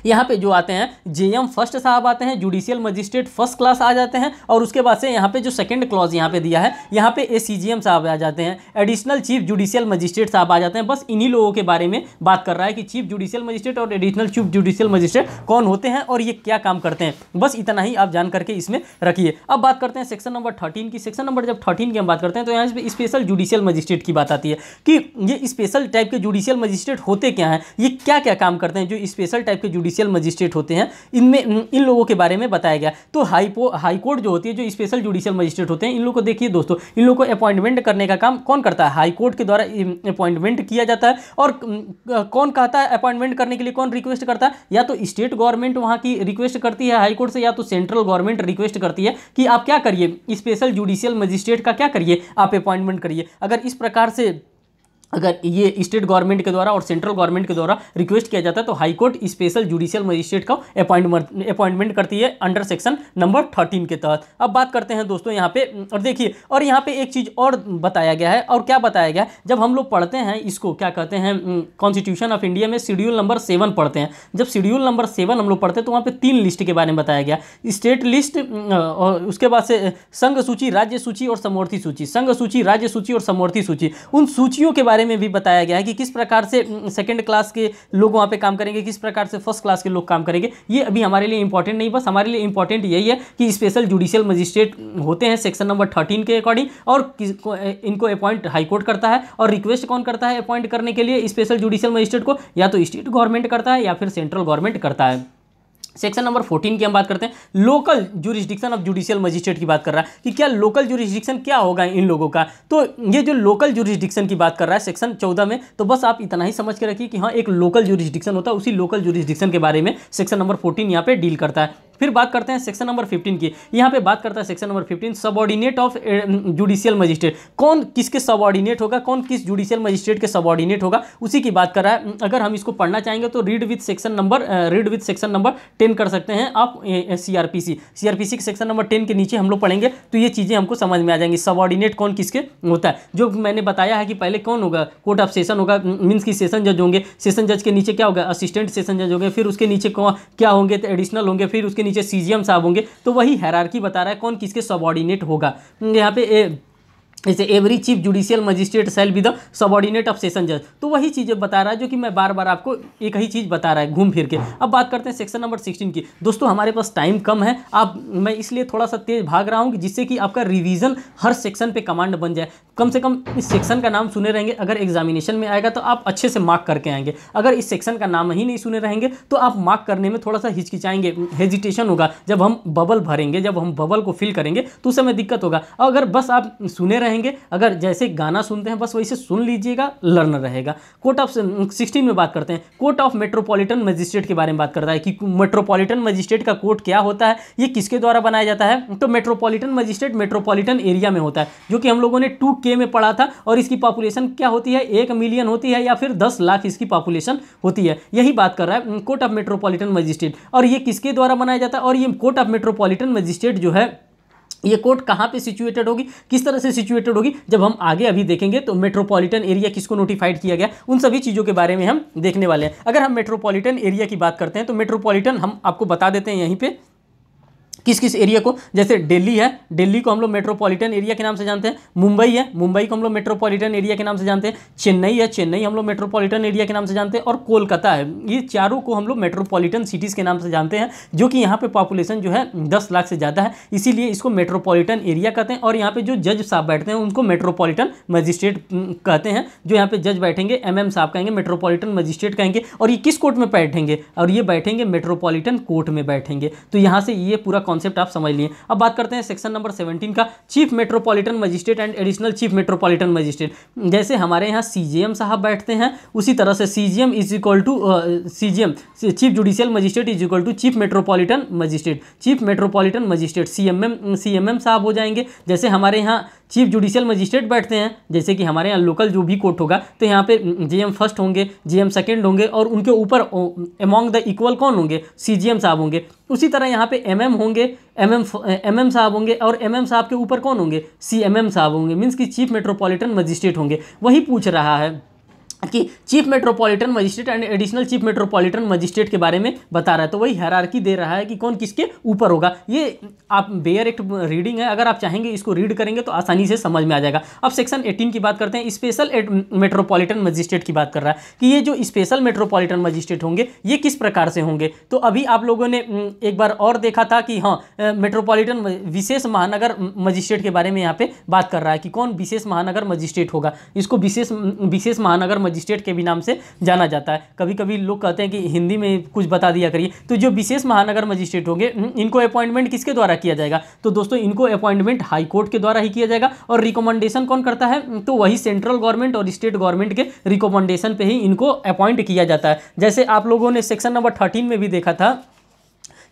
यहाँ पे जो आते हैं एम फर्स्ट साहब आते हैं जुडिशियल मजिस्ट्रेट फर्स्ट क्लास आ जाते हैं और उसके बाद से यहाँ पे जो सेकंड क्लॉज यहाँ पे दिया है यहाँ पे ए साहब आ जाते हैं एडिशनल चीफ जुडिशियल मजिस्ट्रेट साहब आ जाते हैं बस इन्हीं लोगों के बारे में बात कर रहा है कि चीफ जुडिशियल मजिस्ट्रेट और एडिशनल चीफ जुडिशियल मजिस्ट्रेट कौन होते हैं और ये क्या काम करते हैं बस इतना ही आप जान करके इसमें रखिए अब बात करते हैं सेक्शन नंबर थर्टीन की सेक्शन नंबर जब थर्टीन की हम बात करते हैं तो यहाँ पे स्पेशल जुडिशियल मजिस्ट्रेट की बात आती है कि ये स्पेशल टाइप के जुडिशियल मजिस्ट्रेट होते क्या हैं ये क्या क्या काम करते हैं जो स्पेशल टाइप के जुडिशियल जुडिशियल मजिस्ट्रेट होते हैं इनमें इन लोगों के बारे में बताया गया तो हाईपो हाईकोर्ट जो होती है जो स्पेशल जुडिशियल मजिस्ट्रेट होते हैं इन लोग को देखिए दोस्तों इन लोग को अपॉइंटमेंट करने का काम कौन करता है हाईकोर्ट के द्वारा अपॉइंटमेंट किया जाता है और कौन कहता है अपॉइंटमेंट करने के लिए कौन रिक्वेस्ट करता है या तो स्टेट गवर्नमेंट वहाँ की रिक्वेस्ट करती है हाईकोर्ट से या तो सेंट्रल गवर्नमेंट रिक्वेस्ट करती है कि आप क्या करिए स्पेशल जुडिशियल मजिस्ट्रेट का क्या करिए आप अपॉइंटमेंट करिए अगर इस प्रकार से अगर ये स्टेट गवर्नमेंट के द्वारा और सेंट्रल गवर्नमेंट के द्वारा रिक्वेस्ट किया जाता है तो हाईकोर्ट स्पेशल जुडिशियल मजिस्ट्रेट का अपॉइंटमेंट अपॉइंटमेंट करती है अंडर सेक्शन नंबर थर्टीन के तहत अब बात करते हैं दोस्तों यहाँ पे और देखिए और यहाँ पे एक चीज़ और बताया गया है और क्या बताया गया है जब हम लोग पढ़ते हैं इसको क्या कहते हैं कॉन्स्टिट्यूशन ऑफ इंडिया में शेड्यूल नंबर सेवन पढ़ते हैं जब शेड्यूल नंबर सेवन हम लोग पढ़ते हैं तो वहाँ पर तीन लिस्ट के बारे में बताया गया स्टेट लिस्ट और उसके बाद से संघ सूची राज्य सूची और समवर्ती सूची संघ सूची राज्य सूची और समवर्ती सूची उन सूचियों के बारे बारे में भी बताया गया है कि किस प्रकार से सेकेंड हम्म, क्लास के लोग वहाँ पर काम करेंगे किस प्रकार से फर्स्ट क्लास के लोग काम करेंगे ये अभी हमारे लिए इंपॉर्टेंट नहीं बस हमारे लिए इंपॉर्टेंट यही है कि स्पेशल जुडिशियल मजिस्ट्रेट होते हैं सेक्शन नंबर थर्टीन के अकॉर्डिंग और इनको अपॉइंट हाईकोर्ट करता है और रिक्वेस्ट कौन करता है अपॉइंट करने के लिए स्पेशल जुडिशियल मजिस्ट्रेट को या तो स्टेट गवर्नमेंट करता है या फिर सेंट्रल गवर्नमेंट करता है सेक्शन नंबर 14 की हम बात करते हैं local jurisdiction of judicial magistrate की बात कर रहा है कि क्या लोकल जुरिस्डिक्शन क्या होगा इन लोगों का तो ये जो लोकल जुरिस्डिक्शन की बात कर रहा है सेक्शन 14 में तो बस आप इतना ही समझ के रखिए कि हाँ एक लोकल जुरिस्डिक्शन होता है उसी लोकल जुरिस्डिक्शन के बारे में सेक्शन नंबर फोर्टीन यहाँ पर डील करता है फिर बात करते हैं सेक्शन नंबर 15 की यहाँ पे बात करता है section number 15 subordinate of judicial magistrate कौन किसके सबॉर्डिनेट होगा कौन किस जुडिशियल मजिस्ट्रेट के सबॉर्डिनेट होगा उसी की बात कर रहा है अगर हम इसको पढ़ना चाहेंगे तो read with section number read with section number ten कर सकते हैं आप सीआरपीसी सीआरपीसी सी के सेक्शन नंबर टेन के नीचे हम लोग पढ़ेंगे तो ये चीज़ें हमको समझ में आ जाएंगी सबऑर्डिनेट कौन किसके होता है जो मैंने बताया है कि पहले कौन होगा कोर्ट ऑफ सेशन होगा मीन्स की सेशन जज होंगे सेशन जज के नीचे क्या होगा असिस्टेंट सेशन जज होंगे फिर उसके नीचे क्या होंगे तो एडिशनल होंगे फिर उसके उसके नीचे सीजीएम साहब होंगे तो वही हैरारकी बता रहा है कौन किसके सबॉर्डिनेट होगा यहाँ पे ए, जैसे every chief judicial magistrate shall be the subordinate of session जज तो वही चीज़ें बता रहा है जो कि मैं बार बार आपको एक ही चीज़ बता रहा है घूम फिर के अब बात करते हैं सेक्शन नंबर सिक्सटीन की दोस्तों हमारे पास टाइम कम है आप मैं इसलिए थोड़ा सा तेज भाग रहा हूँ जिससे कि आपका रिविजन हर सेक्शन पर कमांड बन जाए कम से कम इस सेक्शन का नाम सुने रहेंगे अगर एग्जामिनेशन में आएगा तो आप अच्छे से मार्क करके आएंगे अगर इस सेक्शन का नाम ही नहीं सुने रहेंगे तो आप मार्क करने में थोड़ा सा हिचकिचाएंगे हेजिटेशन होगा जब हम बबल भरेंगे जब हम बबल को फिल करेंगे तो उस समय दिक्कत होगा अगर बस आप सुने रहेंगे कहेंगे अगर जैसे गाना सुनते हैं बस वैसे सुन लीजिएगा लर्नर रहेगा कोर्ट ऑफ सिक्सटीन में बात करते हैं कोर्ट ऑफ मेट्रोपॉलिटन मजिस्ट्रेट के बारे में बात करता है कि मेट्रोपॉलिटन मजिस्ट्रेट का कोर्ट क्या होता है ये किसके द्वारा बनाया जाता है तो मेट्रोपॉलिटन मजिस्ट्रेट मेट्रोपॉलिटन एरिया में होता है जो कि हम लोगों ने टू में पढ़ा था और इसकी पॉपुलेशन क्या होती है एक मिलियन होती है या फिर दस लाख इसकी पॉपुलेशन होती है यही बात कर रहा है कोर्ट ऑफ मेट्रोपॉलिटन मजिस्ट्रेट और ये किसके द्वारा बनाया जाता है और ये कोर्ट ऑफ मेट्रोपॉलिटन मजिस्ट्रेट जो है ये कोर्ट कहाँ पे सिचुएटेड होगी किस तरह से सिचुएटेड होगी जब हम आगे अभी देखेंगे तो मेट्रोपॉलिटन एरिया किसको नोटिफाइड किया गया उन सभी चीज़ों के बारे में हम देखने वाले हैं अगर हम मेट्रोपॉलिटन एरिया की बात करते हैं तो मेट्रोपॉलिटन हम आपको बता देते हैं यहीं पर किस किस एरिया को जैसे दिल्ली है दिल्ली को हम लोग मेट्रोपॉलिटन एरिया के नाम से जानते हैं मुंबई है मुंबई को हम लोग मेट्रोपॉलिटन एरिया के नाम से जानते हैं चेन्नई है चेन्नई हम लोग मेट्रोपॉलिटन एरिया के नाम से जानते हैं और कोलकाता है ये चारों को हम लोग मेट्रोपॉलिटन सिटीज़ के नाम से जानते हैं जो कि यहाँ पर पॉपुलेशन जो है दस लाख से ज़्यादा है इसीलिए इसको मेट्रोपॉलिटन एरिया कहते हैं और यहाँ पर जो जज साहब बैठते हैं उनको मेट्रोपॉलिटन मजिस्ट्रेट कहते हैं जो यहाँ पर जज बैठेंगे एम एम साहब कहेंगे मेट्रोपॉलिटन मजिस्ट्रेट कहेंगे और ये किस कोर्ट में बैठेंगे और ये बैठेंगे मेट्रोपॉलिटन कोर्ट में बैठेंगे तो यहाँ से ये पूरा कॉन्सेप्ट आप समझ लिए अब बात करते हैं सेक्शन नंबर सेवेंटीन का chief metropolitan magistrate and additional chief metropolitan magistrate जैसे हमारे यहाँ सी साहब बैठते हैं उसी तरह से C is equal to C chief judicial magistrate is equal to chief metropolitan magistrate chief metropolitan magistrate C M साहब हो जाएंगे जैसे हमारे यहाँ चीफ जुडिशियल मजिस्ट्रेट बैठते हैं जैसे कि हमारे यहाँ लोकल जो भी कोर्ट होगा तो यहाँ पे जे फर्स्ट होंगे जे सेकंड होंगे और उनके ऊपर एमोंग द इक्वल कौन होंगे सी साहब होंगे उसी तरह यहाँ पे एमएम होंगे एमएम एमएम साहब होंगे और एमएम साहब के ऊपर कौन होंगे सीएमएम साहब होंगे मीन्स कि चीफ मेट्रोपॉलिटन मजिस्ट्रेट होंगे वही पूछ रहा है कि chief metropolitan magistrate and additional chief metropolitan magistrate के बारे में बता रहा है तो वही हैरारकी दे रहा है कि कौन किसके ऊपर होगा ये आप बेयर एक्ट रीडिंग है अगर आप चाहेंगे इसको रीड करेंगे तो आसानी से समझ में आ जाएगा अब सेक्शन 18 की बात करते हैं स्पेशल मेट्रोपॉलिटन मजिस्ट्रेट की बात कर रहा है कि ये जो स्पेशल मेट्रोपॉलिटन मजिस्ट्रेट होंगे ये किस प्रकार से होंगे तो अभी आप लोगों ने एक बार और देखा था कि हाँ मेट्रोपॉलिटन विशेष महानगर मजिस्ट्रेट के बारे में यहाँ पे बात कर रहा है कि कौन विशेष महानगर मजिस्ट्रेट होगा इसको विशेष विशेष महानगर मजिस्ट्रेट के भी नाम से जाना जाता है कभी कभी लोग कहते हैं कि हिंदी में कुछ बता दिया करिए तो जो विशेष महानगर मजिस्ट्रेट होंगे इनको अपॉइंटमेंट किसके द्वारा किया जाएगा तो दोस्तों इनको अपॉइंटमेंट हाईकोर्ट के द्वारा ही किया जाएगा और रिकमेंडेशन कौन करता है तो वही सेंट्रल गवर्नमेंट और स्टेट गवर्नमेंट के रिकमेंडेशन पर ही इनको अपॉइंट किया जाता है जैसे आप लोगों ने सेक्शन नंबर थर्टीन में भी देखा था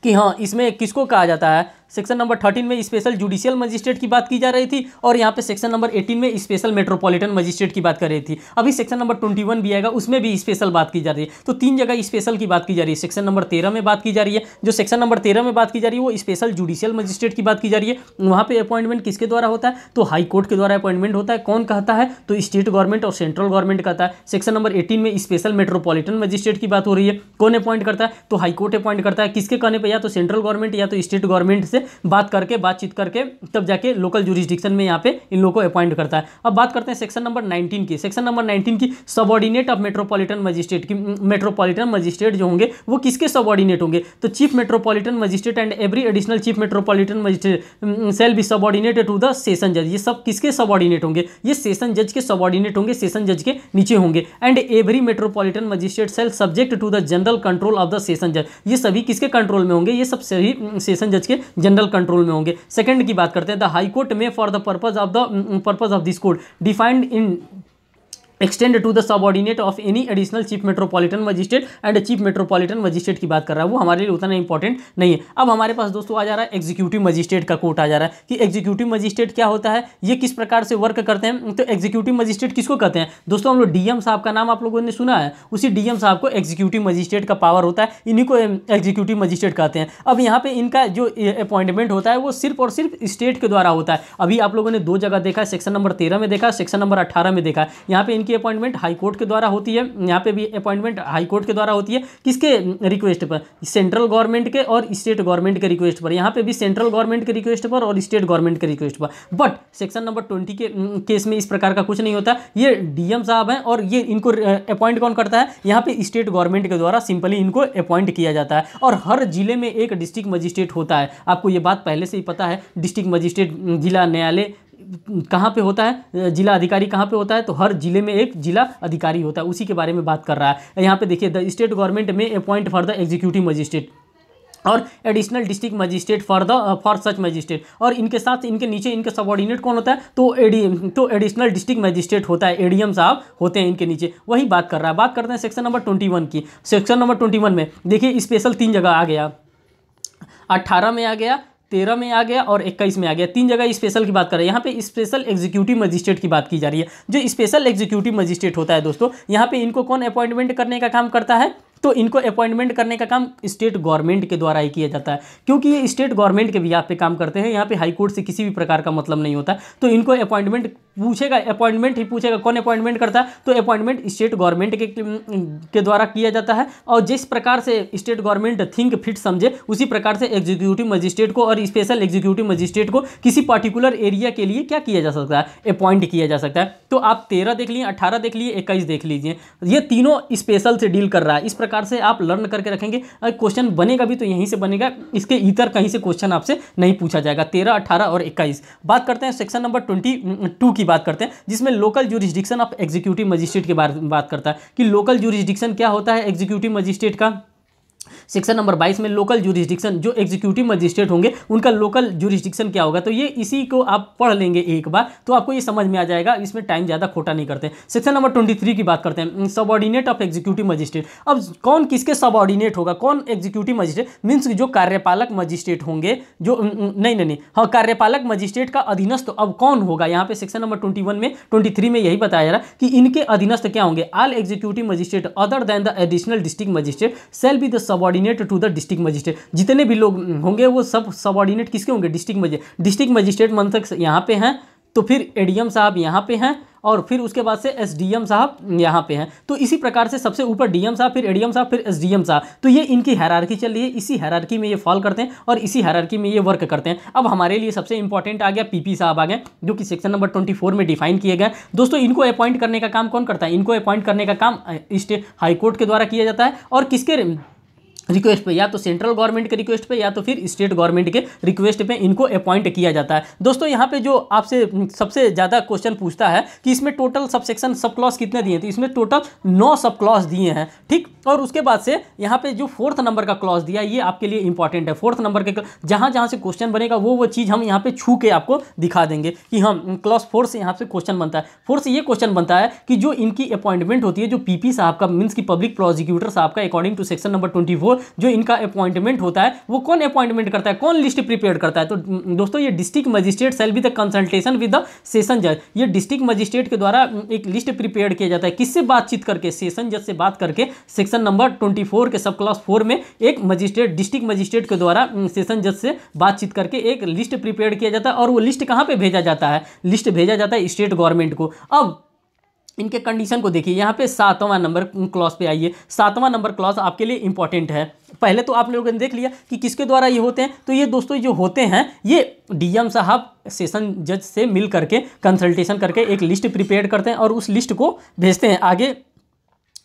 कि हाँ इसमें किसको कहा जाता है सेक्शन नंबर थर्टीन में स्पेशल जुडिशियल मजिस्ट्रेट की बात की जा रही थी और यहाँ पे सेक्शन नंबर एटीन में स्पेशल मेट्रोपॉलिटन मजिस्ट्रेट की बात कर रही थी अभी सेक्शन नंबर ट्वेंटी वन भी आएगा उसमें भी स्पेशल बात की जा रही है तो तीन जगह स्पेशल की बात की जा रही है सेक्शन नंबर तेरह में बात की जा रही है जो सेक्शन नंबर तेरह में बात की जा रही है वो स्पेशल जुडिशियल मजिस्ट्रेट की बात की जा रही है वहाँ पर अपॉइंटमेंट किसके द्वारा होता है तो हाईकोर्ट के द्वारा अपॉइंटमेंट होता है कौन कहता है तो स्टेट गवर्नमेंट और सेंट्रल गवर्नमेंट कहता है सेक्शन नंबर एटीन में स्पेशल मेट्रोपॉलिटन मजिस्ट्रेट की बात हो रही है कौन अपॉइंट करता है तो हाईकोर्ट अपॉइंट करता है किसके कहने पर या तो सेंट्रल गवर्नमेंट या तो स्टेट गवर्नमेंट से बात करके बातचीत करके तब जाके लोकल जुरिस्डिक्शन में यहाँ पे इन लोगों को अपॉइंट करता है अब बात करते हैं सेक्शन नंबर नाइनटीन की सेक्शन नंबर नाइनटीन की सबॉर्डिनेट ऑफ मेट्रोपॉलिटन मजिस्ट्रेट की मेट्रोपॉलिटन मजिस्ट्रेट जो होंगे वो किसके सबॉर्डिनेट होंगे तो chief metropolitan magistrate and every additional chief metropolitan magistrate shall be subordinate to the session जज ये सब किसके सबॉर्डिनेट होंगे ये सेशन जज के सबॉर्डिनेट होंगे सेशन जज के नीचे होंगे and every metropolitan magistrate shall subject to the general control of the session जज ये सभी किसके कंट्रोल में होंगे ये सब सभी सेशन जज के जनरल कंट्रोल में होंगे सेकंड की बात करते हैं the high court may for the purpose of the purpose of this court defined in extend to the subordinate of any additional chief metropolitan magistrate and chief metropolitan magistrate की बात कर रहा है वो हमारे लिए उतना इंपॉर्टेंट नहीं है अब हमारे पास दोस्तों आ जा रहा है एग्जीक्यूटिव मजिस्ट्रेट का कोर्ट आ जा रहा है कि एग्जीक्यूटिव मजिस्ट्रेट क्या होता है ये किस प्रकार से वर्क करते हैं तो एग्जीक्यूटिव मजिस्ट्रेट किसको कहते हैं दोस्तों हम लोग डीएम साहब का नाम आप लोगों ने सुना है उसी डीएम साहब को एग्जीक्यूटिव मजिस्ट्रेट का पावर होता है इन्हीं को एग्जीक्यूटिव मजिस्ट्रेट कहते हैं अब यहाँ पे इनका जो अपॉइंटमेंट होता है वो सिर्फ और सिर्फ स्टेट के द्वारा होता है अभी आप लोगों ने दो जगह देखा है सेक्शन नंबर तेरह में देखा सेक्शन नंबर अठारह में देखा यहाँ पे इनकी की अपॉइंटमेंट हाईकोर्ट के द्वारा होती है यहाँ पे भी अपॉइंटमेंट हाईकोर्ट के द्वारा होती है किसके रिक्वेस्ट पर सेंट्रल गवर्नमेंट के और स्टेट गवर्नमेंट के रिक्वेस्ट पर यहाँ पे भी सेंट्रल गवर्नमेंट के रिक्वेस्ट पर और स्टेट गवर्नमेंट के रिक्वेस्ट पर बट सेक्शन नंबर ट्वेंटी के केस में इस प्रकार का कुछ नहीं होता ये डीएम साहब हैं और ये इनको अपॉइंट कौन करता है यहाँ पे स्टेट गवर्नमेंट के द्वारा सिंपली इनको अपॉइंट किया जाता है और हर जिले में एक डिस्ट्रिक्ट मजिस्ट्रेट होता है आपको ये बात पहले से ही पता है डिस्ट्रिक्ट मजिस्ट्रेट जिला न्यायालय कहाँ पे होता है जिला अधिकारी कहाँ पे होता है तो हर जिले में एक जिला अधिकारी होता है उसी के बारे में बात कर रहा है यहाँ पे देखिए the state government may appoint for the executive magistrate और additional district magistrate for the for such magistrate और इनके साथ इनके नीचे इनके सबॉर्डिनेट कौन होता है तो एडी तो एडिशनल डिस्ट्रिक्ट मजिस्ट्रेट होता है एडीएम साहब होते हैं इनके नीचे वही बात कर रहा है बात करते हैं सेक्शन नंबर ट्वेंटी वन की सेक्शन नंबर ट्वेंटी वन में देखिए स्पेशल तीन जगह आ गया अट्ठारह में आ गया तेरह में आ गया और इक्कीस में आ गया तीन जगह स्पेशल की बात करें यहाँ पे स्पेशल एग्जीक्यूटिव मजिस्ट्रेट की बात की जा रही है जो स्पेशल एग्जीक्यूटिव मजिस्ट्रेट होता है दोस्तों यहाँ पे इनको कौन अपॉइंटमेंट करने का काम करता है तो इनको अपॉइंटमेंट करने का काम स्टेट गवर्नमेंट के द्वारा ही किया जाता है क्योंकि ये स्टेट गवर्नमेंट के भी यहाँ पे काम करते हैं यहाँ पे हाई कोर्ट से किसी भी प्रकार का मतलब नहीं होता तो इनको अपॉइंटमेंट पूछेगा अपॉइंटमेंट ही पूछेगा कौन अपॉइंटमेंट करता है तो अपॉइंटमेंट स्टेट गवर्नमेंट के के द्वारा किया जाता है और जिस प्रकार से स्टेट गवर्नमेंट थिंक फिट समझे उसी प्रकार से एग्जीक्यूटिव मजिस्ट्रेट को और स्पेशल एग्जीक्यूटिव मजिस्ट्रेट को किसी पर्टिकुलर एरिया के लिए क्या किया जा सकता है अपॉइंट किया जा सकता है तो आप तेरह देख लीजिए अठारह देख लीजिए इक्कीस देख लीजिए ये तीनों स्पेशल से डील कर रहा है इस प्रकार से आप लर्न करके रखेंगे क्वेश्चन बनेगा भी तो यहीं से बनेगा इसके इतर कहीं से क्वेश्चन आपसे नहीं पूछा जाएगा तेरह अट्ठारह और इक्कीस बात करते हैं सेक्शन नंबर ट्वेंटी टू की की बात करते हैं जिसमें local jurisdiction of executive magistrate में बात करता है कि लोकल जुरिस्डिक्शन क्या होता है एग्जीक्यूटिव मजिस्ट्रेट का सेक्शन नंबर बाईस में लोकल जुरिस्डिक्शन जो एग्जीक्यूटिव मजिस्ट्रेट होंगे उनका लोकल जुरिस्डिक्शन क्या होगा तो ये इसी को आप पढ़ लेंगे एक बार तो आपको ये समझ में आ जाएगा इसमें टाइम ज़्यादा खोटा नहीं करते सेक्शन नंबर ट्वेंटी की बात करते हैं सबॉर्डिनेट ऑफ एग्जीक्यूटिव मजिस्ट्रेट अब कौन किसके सबऑर्डिनेट होगा कौन एग्जीक्यूटिव मजिस्ट्रेट मीन्स जो कार्यपालक मजिस्ट्रेट होंगे जो mm, mm, नहीं नहीं नहीं हाँ कार्यपालक मजिस्ट्रेट का अधीनस्थ अब कौन होगा यहाँ पे सेक्शन नंबर वन में थ्री में यही बताया जा रहा है कि इनके अधीनस्थ क्या होंगे all executive magistrate other than the additional district magistrate shall be the subordinate subordinate to the district magistrate जितने भी लोग होंगे वो सब सबॉर्डिनेट किसके होंगे डिस्ट्रिक्ट मजिस्ट्रेट डिस्ट्रिक्ट मजिस्ट्रेट मंथक यहाँ पे हैं तो फिर एडीएम साहब यहाँ पे हैं और फिर उसके बाद से एसडीएम साहब यहाँ पे हैं तो इसी प्रकार से सबसे ऊपर डीएम साहब फिर एडीएम साहब फिर एसडीएम साहब तो ये इनकी हैरारकी चल रही है इसी हैरारकी में ये फॉल करते हैं और इसी हैरारकी में ये वर्क करते हैं अब हमारे लिए सबसे इंपॉर्टेंट आ गया पीपी साहब आ गए जो कि सेक्शन नंबर ट्वेंटी में डिफाइन किए गए दोस्तों इनको अपॉइंट करने का काम कौन करता है इनको अपॉइंट करने का काम स्टेट हाईकोर्ट के द्वारा किया जाता है और किसके रिक्वेस्ट पे या तो सेंट्रल गवर्नमेंट के रिक्वेस्ट पे या तो फिर स्टेट गवर्नमेंट के रिक्वेस्ट पे इनको अपॉइंट किया जाता है दोस्तों यहाँ पे जो आपसे सबसे ज़्यादा क्वेश्चन पूछता है कि इसमें total sub section sub clause कितने दिए थे तो इसमें टोटल नौ सब क्लॉस दिए हैं ठीक और उसके बाद से यहाँ पे जो फोर्थ नंबर का क्लॉस दिया ये आपके लिए इंपॉर्टेंट है फोर्थ नंबर के जहाँ जहाँ से क्वेश्चन बनेगा वो वो चीज़ हम यहाँ पे छू के आपको दिखा देंगे कि हम क्लॉस फोर से यहाँ से क्वेश्चन बनता है फोर से ये क्वेश्चन बनता है कि जो इनकी अपॉइंटमेंट होती है जो पी साहब का मीन्स की पब्लिक प्रोसिक्यूटर साहब का according to section number twenty four जो इनका अपॉइंटमेंट होता है वो कौन अपॉइंटमेंट करता है कौन लिस्ट प्रिपेयर करता है तो दोस्तों ये district magistrate shall with consultation with the session जज ये डिस्ट्रिक्ट मजिस्ट्रेट के द्वारा एक लिस्ट प्रिपेयर किया जाता है किससे बातचीत करके सेशन जज से बात करके सेक्शन नंबर ट्वेंटी के सब क्लास फोर में एक मजिस्ट्रेट डिस्ट्रिक्ट मजिस्ट्रेट के द्वारा सेशन जज से बातचीत करके एक लिस्ट प्रिपेयर किया जाता है और वो लिस्ट कहाँ पर भेजा जाता है लिस्ट भेजा जाता है स्टेट गवर्नमेंट को अब इनके कंडीशन को देखिए यहाँ पे सातवां नंबर क्लॉज पे आइए सातवां नंबर क्लॉज आपके लिए इंपॉर्टेंट है पहले तो आप लोगों ने देख लिया कि किसके द्वारा ये होते हैं तो ये दोस्तों जो होते हैं ये डीएम साहब सेशन जज से मिल करके कंसल्टेशन करके एक लिस्ट प्रिपेयर करते हैं और उस लिस्ट को भेजते हैं आगे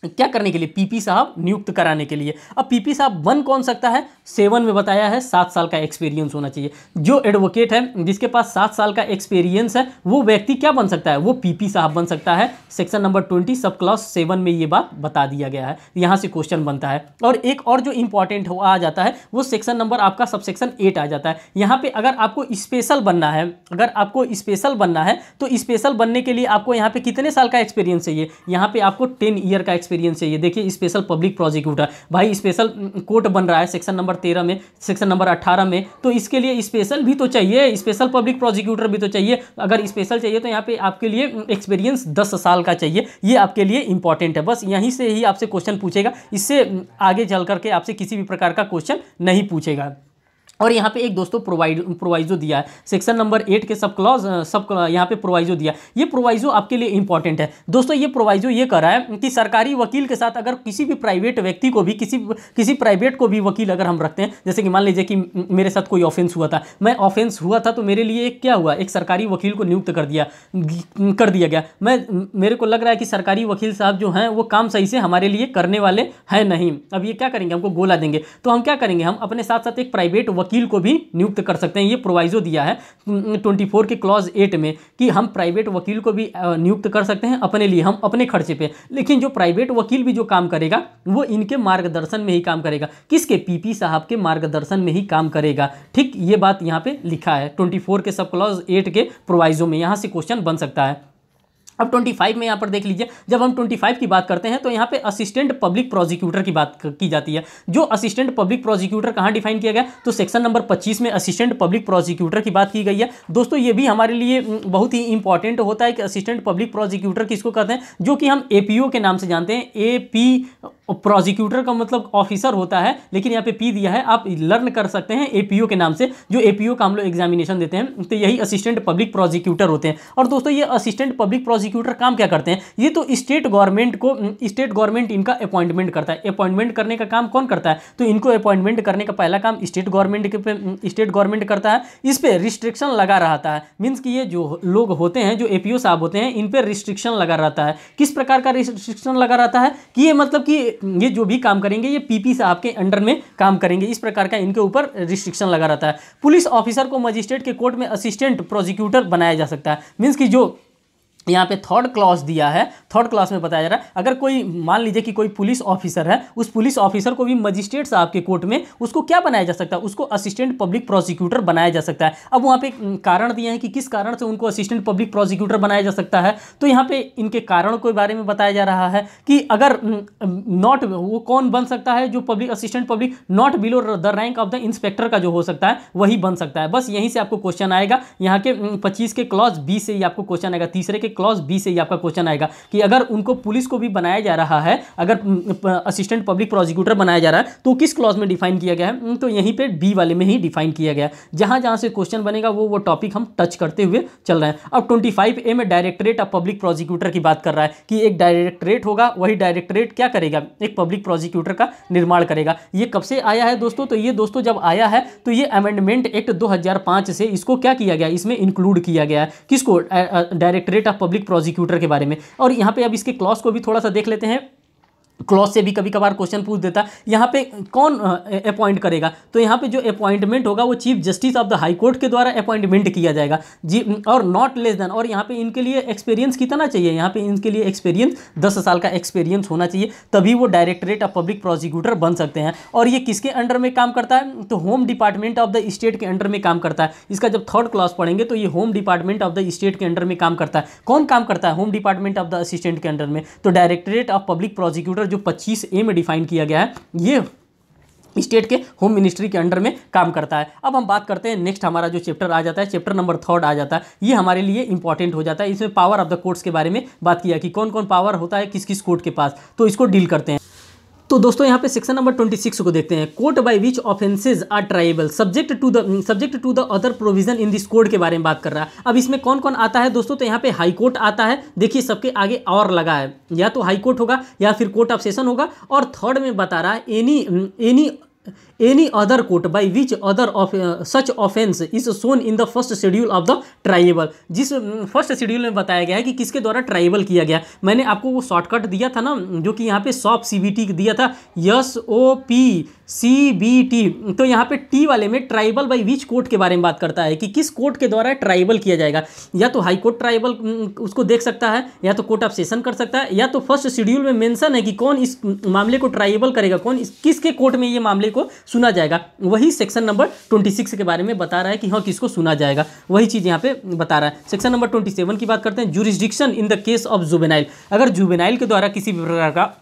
क्या करने के लिए पीपी साहब नियुक्त कराने के लिए अब पीपी साहब बन कौन सकता है सेवन में बताया है सात साल का एक्सपीरियंस होना चाहिए जो एडवोकेट है जिसके पास सात साल का एक्सपीरियंस है वो व्यक्ति क्या बन सकता है वो पीपी साहब बन सकता है section number twenty sub class seven में ये बात बता दिया गया है यहाँ से क्वेश्चन बनता है और एक और जो इंपॉर्टेंट आ जाता है वो सेक्शन नंबर आपका सब सेक्शन एट आ जाता है यहाँ पर अगर आपको स्पेशल बनना है अगर आपको स्पेशल बनना है तो स्पेशल बनने के लिए आपको यहाँ पर कितने साल का एक्सपीरियंस चाहिए यहाँ पर आपको टेन ईयर का एक्सपीरियंस चाहिए देखिए स्पेशल पब्लिक प्रोजिक्यूटर भाई स्पेशल कोर्ट बन रहा है सेक्शन नंबर तेरह में सेक्शन नंबर अट्ठारह में तो इसके लिए स्पेशल भी तो चाहिए स्पेशल पब्लिक प्रोजिक्यूटर भी तो चाहिए अगर स्पेशल चाहिए तो यहाँ पे आपके लिए एक्सपीरियंस दस साल का चाहिए ये आपके लिए इंपॉर्टेंट है बस यहीं से ही आपसे क्वेश्चन पूछेगा इससे आगे चल करके आपसे किसी भी प्रकार का क्वेश्चन नहीं पूछेगा और यहाँ पे एक दोस्तों प्रोवाइड प्रोवाइजो दिया है सेक्शन नंबर एट के सब क्लॉज सब यहाँ पे प्रोवाइजो दिया ये प्रोवाइजो आपके लिए इंपॉर्टेंट है दोस्तों ये प्रोवाइजो ये कर रहा है कि सरकारी वकील के साथ अगर किसी भी प्राइवेट व्यक्ति को भी किसी किसी प्राइवेट को भी वकील अगर हम रखते हैं जैसे कि मान लीजिए कि मेरे साथ कोई ऑफेंस हुआ था मैं ऑफेंस हुआ था तो मेरे लिए क्या हुआ एक सरकारी वकील को नियुक्त कर दिया कर दिया गया मैं मेरे को लग रहा है कि सरकारी वकील साहब जो हैं वो काम सही से हमारे लिए करने वाले हैं नहीं अब ये क्या करेंगे हमको गोला देंगे तो हम क्या करेंगे हम अपने साथ साथ एक प्राइवेट वकील को भी नियुक्त कर सकते हैं ये प्रोवाइजो दिया है ट्वेंटी फोर के क्लॉज एट में कि हम प्राइवेट वकील को भी नियुक्त कर सकते हैं अपने लिए हम अपने खर्चे पे लेकिन जो प्राइवेट वकील भी जो काम करेगा वो इनके मार्गदर्शन में ही काम करेगा किसके पीपी साहब के मार्गदर्शन में ही काम करेगा ठीक ये बात यहाँ पे लिखा है ट्वेंटी के सब क्लॉज एट के प्रोवाइजो में यहाँ से क्वेश्चन बन सकता है अब 25 में यहाँ पर देख लीजिए जब हम 25 की बात करते हैं तो यहाँ पे असिस्टेंट पब्लिक प्रोसिक्यूटर की बात की जाती है जो असिस्टेंट पब्लिक प्रोसिक्यूटर कहाँ डिफाइन किया गया तो सेक्शन नंबर 25 में असिस्टेंट पब्लिक प्रोसिक्यूटर की बात की गई है दोस्तों ये भी हमारे लिए बहुत ही इंपॉर्टेंट होता है कि असिस्टेंट पब्लिक प्रोसिक्यूटर किसको कहते हैं जो कि हम ए के नाम से जानते हैं ए प्रोजिक्यूटर का मतलब ऑफिसर होता है लेकिन यहाँ पे पी दिया है आप लर्न कर सकते हैं एपीओ के नाम से जो एपीओ का हम लोग एग्जामिनेशन देते हैं तो यही असिस्टेंट पब्लिक प्रोजिक्यूटर होते हैं और दोस्तों ये असिस्टेंट पब्लिक प्रोजिक्यूटर काम क्या करते हैं ये तो स्टेट गवर्नमेंट को स्टेट गवर्नमेंट इनका अपॉइंटमेंट करता है अपॉइंटमेंट करने का काम कौन करता है तो इनको अपॉइंटमेंट करने का पहला काम स्टेट गवर्नमेंट के स्टेट गवर्नमेंट करता है इस पर रिस्ट्रिक्शन लगा रहता है मीन्स कि ये जो लोग होते हैं जो ए साहब होते हैं इन पर रिस्ट्रिक्शन लगा रहता है किस प्रकार का रिस्ट्रिक्शन लगा रहता है कि ये मतलब कि ये जो भी काम करेंगे ये पीपी साहब के अंडर में काम करेंगे इस प्रकार का इनके ऊपर रिस्ट्रिक्शन लगा रहता है पुलिस ऑफिसर को मजिस्ट्रेट के कोर्ट में असिस्टेंट प्रोसिक्यूटर बनाया जा सकता है मीन्स की जो यहाँ पे थर्ड क्लास दिया है थर्ड क्लास में बताया जा रहा है अगर कोई मान लीजिए कि कोई पुलिस ऑफिसर है उस पुलिस ऑफिसर को भी मजिस्ट्रेट साहब के कोर्ट में उसको क्या बनाया जा सकता है उसको असिस्टेंट पब्लिक प्रोसिक्यूटर बनाया जा सकता है अब वहाँ पे कारण दिए हैं कि किस कारण से उनको असिस्टेंट पब्लिक प्रोसिक्यूटर बनाया जा सकता है तो यहाँ पे इनके कारणों के बारे में बताया जा रहा है कि अगर नॉट वो कौन बन सकता है जो public assistant public not below the rank of the inspector का जो हो सकता है वही बन सकता है बस यहीं से आपको क्वेश्चन आएगा यहाँ के पच्चीस के क्लॉज बी से ही आपको क्वेश्चन आएगा तीसरे के क्लॉज बी से ही आपका क्वेश्चन आएगा कि अगर उनको पुलिस को भी बनाया जा रहा है अगर असिस्टेंट पब्लिक प्रोसिक्यूटर बनाया जा रहा है तो किस क्लॉज में डिफाइन किया गया है तो यहीं पर बी वाले में ही डिफाइन किया गया जहां जहां से क्वेश्चन बनेगा वो वो टॉपिक हम टच करते हुए चल रहे हैं अब ट्वेंटी ए में डायरेक्टरेट ऑफ पब्लिक प्रोसिक्यूटर की बात कर रहा है कि एक डायरेक्टरेट होगा वही डायरेक्टरेट क्या करेगा एक पब्लिक प्रोसिक्यूटर का निर्माण करेगा ये कब से आया है दोस्तों तो ये दोस्तों जब आया है तो ये अमेंडमेंट एक्ट 2005 से इसको क्या किया गया इसमें इंक्लूड किया गया है किसको डायरेक्टरेट ऑफ पब्लिक प्रोसिक्यूटर के बारे में और यहाँ पे अब इसके क्लॉज को भी थोड़ा सा देख लेते हैं क्लॉज से भी कभी कभार क्वेश्चन पूछ देता है यहाँ पे कौन अपॉइंट करेगा तो यहाँ पे जो अपॉइंटमेंट होगा वो chief justice of the high court के द्वारा अपॉइंटमेंट किया जाएगा जी और नॉट लेस देन और यहाँ पे इनके लिए एक्सपीरियंस कितना चाहिए यहाँ पे इनके लिए एक्सपीरियंस दस साल का एक्सपीरियंस होना चाहिए तभी वो डायरेक्टरेट ऑफ पब्लिक प्रोसिक्यूटर बन सकते हैं और ये किसके अंडर में काम करता है तो home department of the state के अंडर में काम करता है इसका जब थर्ड क्लास पढ़ेंगे तो ये home department of the state के अंडर में काम करता है कौन काम करता है home department of the assistant के अंडर में तो directorate of public prosecutor under जो 25 ए में डिफाइन किया गया है ये स्टेट के होम मिनिस्ट्री के अंडर में काम करता है अब हम बात करते हैं नेक्स्ट हमारा जो चैप्टर आ जाता है चैप्टर नंबर थर्ड आ जाता है ये हमारे लिए इंपॉर्टेंट हो जाता है इसमें पावर ऑफ द कोर्ट्स के बारे में बात किया कि कौन कौन पावर होता है किस किस कोर्ट के पास तो इसको डील करते हैं तो दोस्तों यहाँ पे सेक्शन नंबर 26 को देखते हैं court by which offences are triable subject to the subject to the other provision in this code के बारे में बात कर रहा है अब इसमें कौन कौन आता है दोस्तों तो यहाँ पे हाई कोर्ट आता है देखिए सबके आगे और लगा है या तो हाई कोर्ट होगा या फिर कोर्ट ऑफ सेशन होगा और थर्ड में बता रहा है any any any other court by which other of such offence is shown in the first schedule of the triable जिस फर्स्ट शेड्यूल में बताया गया है कि किसके द्वारा ट्राइबल किया गया मैंने आपको वो शॉर्टकट दिया था ना जो कि यहाँ पे सॉप सी बी टी दिया था yes O P C B T तो यहाँ पे टी वाले में ट्राइबल बाई विच कोर्ट के बारे में बात करता है कि किस कोर्ट के द्वारा ट्राइबल किया जाएगा या तो हाई कोर्ट ट्राइबल उसको देख सकता है या तो कोर्ट ऑफ सेशन कर सकता है या तो फर्स्ट शेड्यूल में मेंशन है कि कौन इस मामले को ट्राइबल करेगा कौन इस किसके कोर्ट में ये मामले को सुना जाएगा वही सेक्शन नंबर ट्वेंटी सिक्स के बारे में बता रहा है कि हाँ किसको सुना जाएगा वही चीज़ यहाँ पे बता रहा है सेक्शन नंबर ट्वेंटी सेवन की बात करते हैं jurisdiction in the case of juvenile अगर जुबेनाइल के द्वारा किसी भी प्रकार का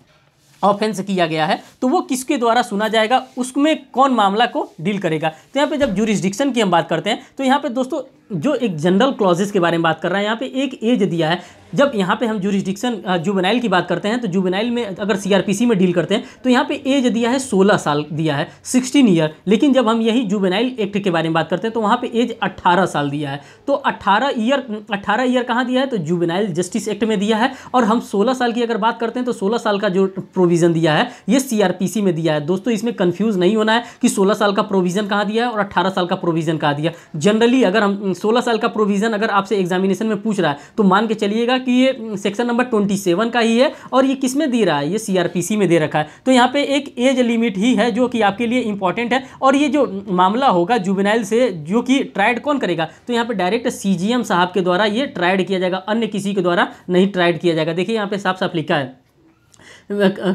ऑफेंस किया गया है तो वो किसके द्वारा सुना जाएगा उसमें कौन मामला को डील करेगा तो यहाँ पे जब जूरिस्डिक्शन की हम बात करते हैं तो यहाँ पे दोस्तों जो एक जनरल क्लॉजेज के बारे में बात कर रहा है यहाँ पे एक एज दिया है जब यहाँ पे हम जूरिस्डिक्शन जुबेनाइल की बात करते हैं तो जुबेनाइल में अगर सीआरपीसी में डील करते हैं तो यहाँ पे एज दिया है 16 साल दिया है 16 ईयर लेकिन जब हम यही जुबेनाइल एक्ट के बारे में बात करते हैं तो वहाँ पे एज 18 साल दिया है तो 18 ईयर 18 ईयर कहाँ दिया है तो जुबेनाइल जस्टिस एक्ट में दिया है और हम सोलह साल की अगर बात करते हैं तो सोलह साल का जो प्रोविज़न दिया है ये सी में दिया है दोस्तों इसमें कन्फ्यूज़ नहीं होना है कि सोलह साल का प्रोविज़न कहाँ दिया है और अट्ठारह साल का प्रोविज़न कहाँ दिया जनरली अगर हम थिंग सोलह साल का प्रोविज़न अगर आपसे एग्जामिनेशन में पूछ रहा है तो मान के चलिएगा कि ये सेक्शन नंबर ट्वेंटी सेवन का ही है और ये किस में दे रहा है ये सीआरपीसी में दे रखा है तो यहाँ पे एक एज लिमिट ही है जो कि आपके लिए इंपॉर्टेंट है और ये जो हम्म, मामला होगा जुबेनाइल से जो कि ट्राइड कौन करेगा तो यहाँ पर डायरेक्ट सी साहब के द्वारा ये ट्राइड किया जाएगा अन्य किसी के द्वारा नहीं ट्राइड किया जाएगा देखिए यहाँ पे साफ साफ लिखा है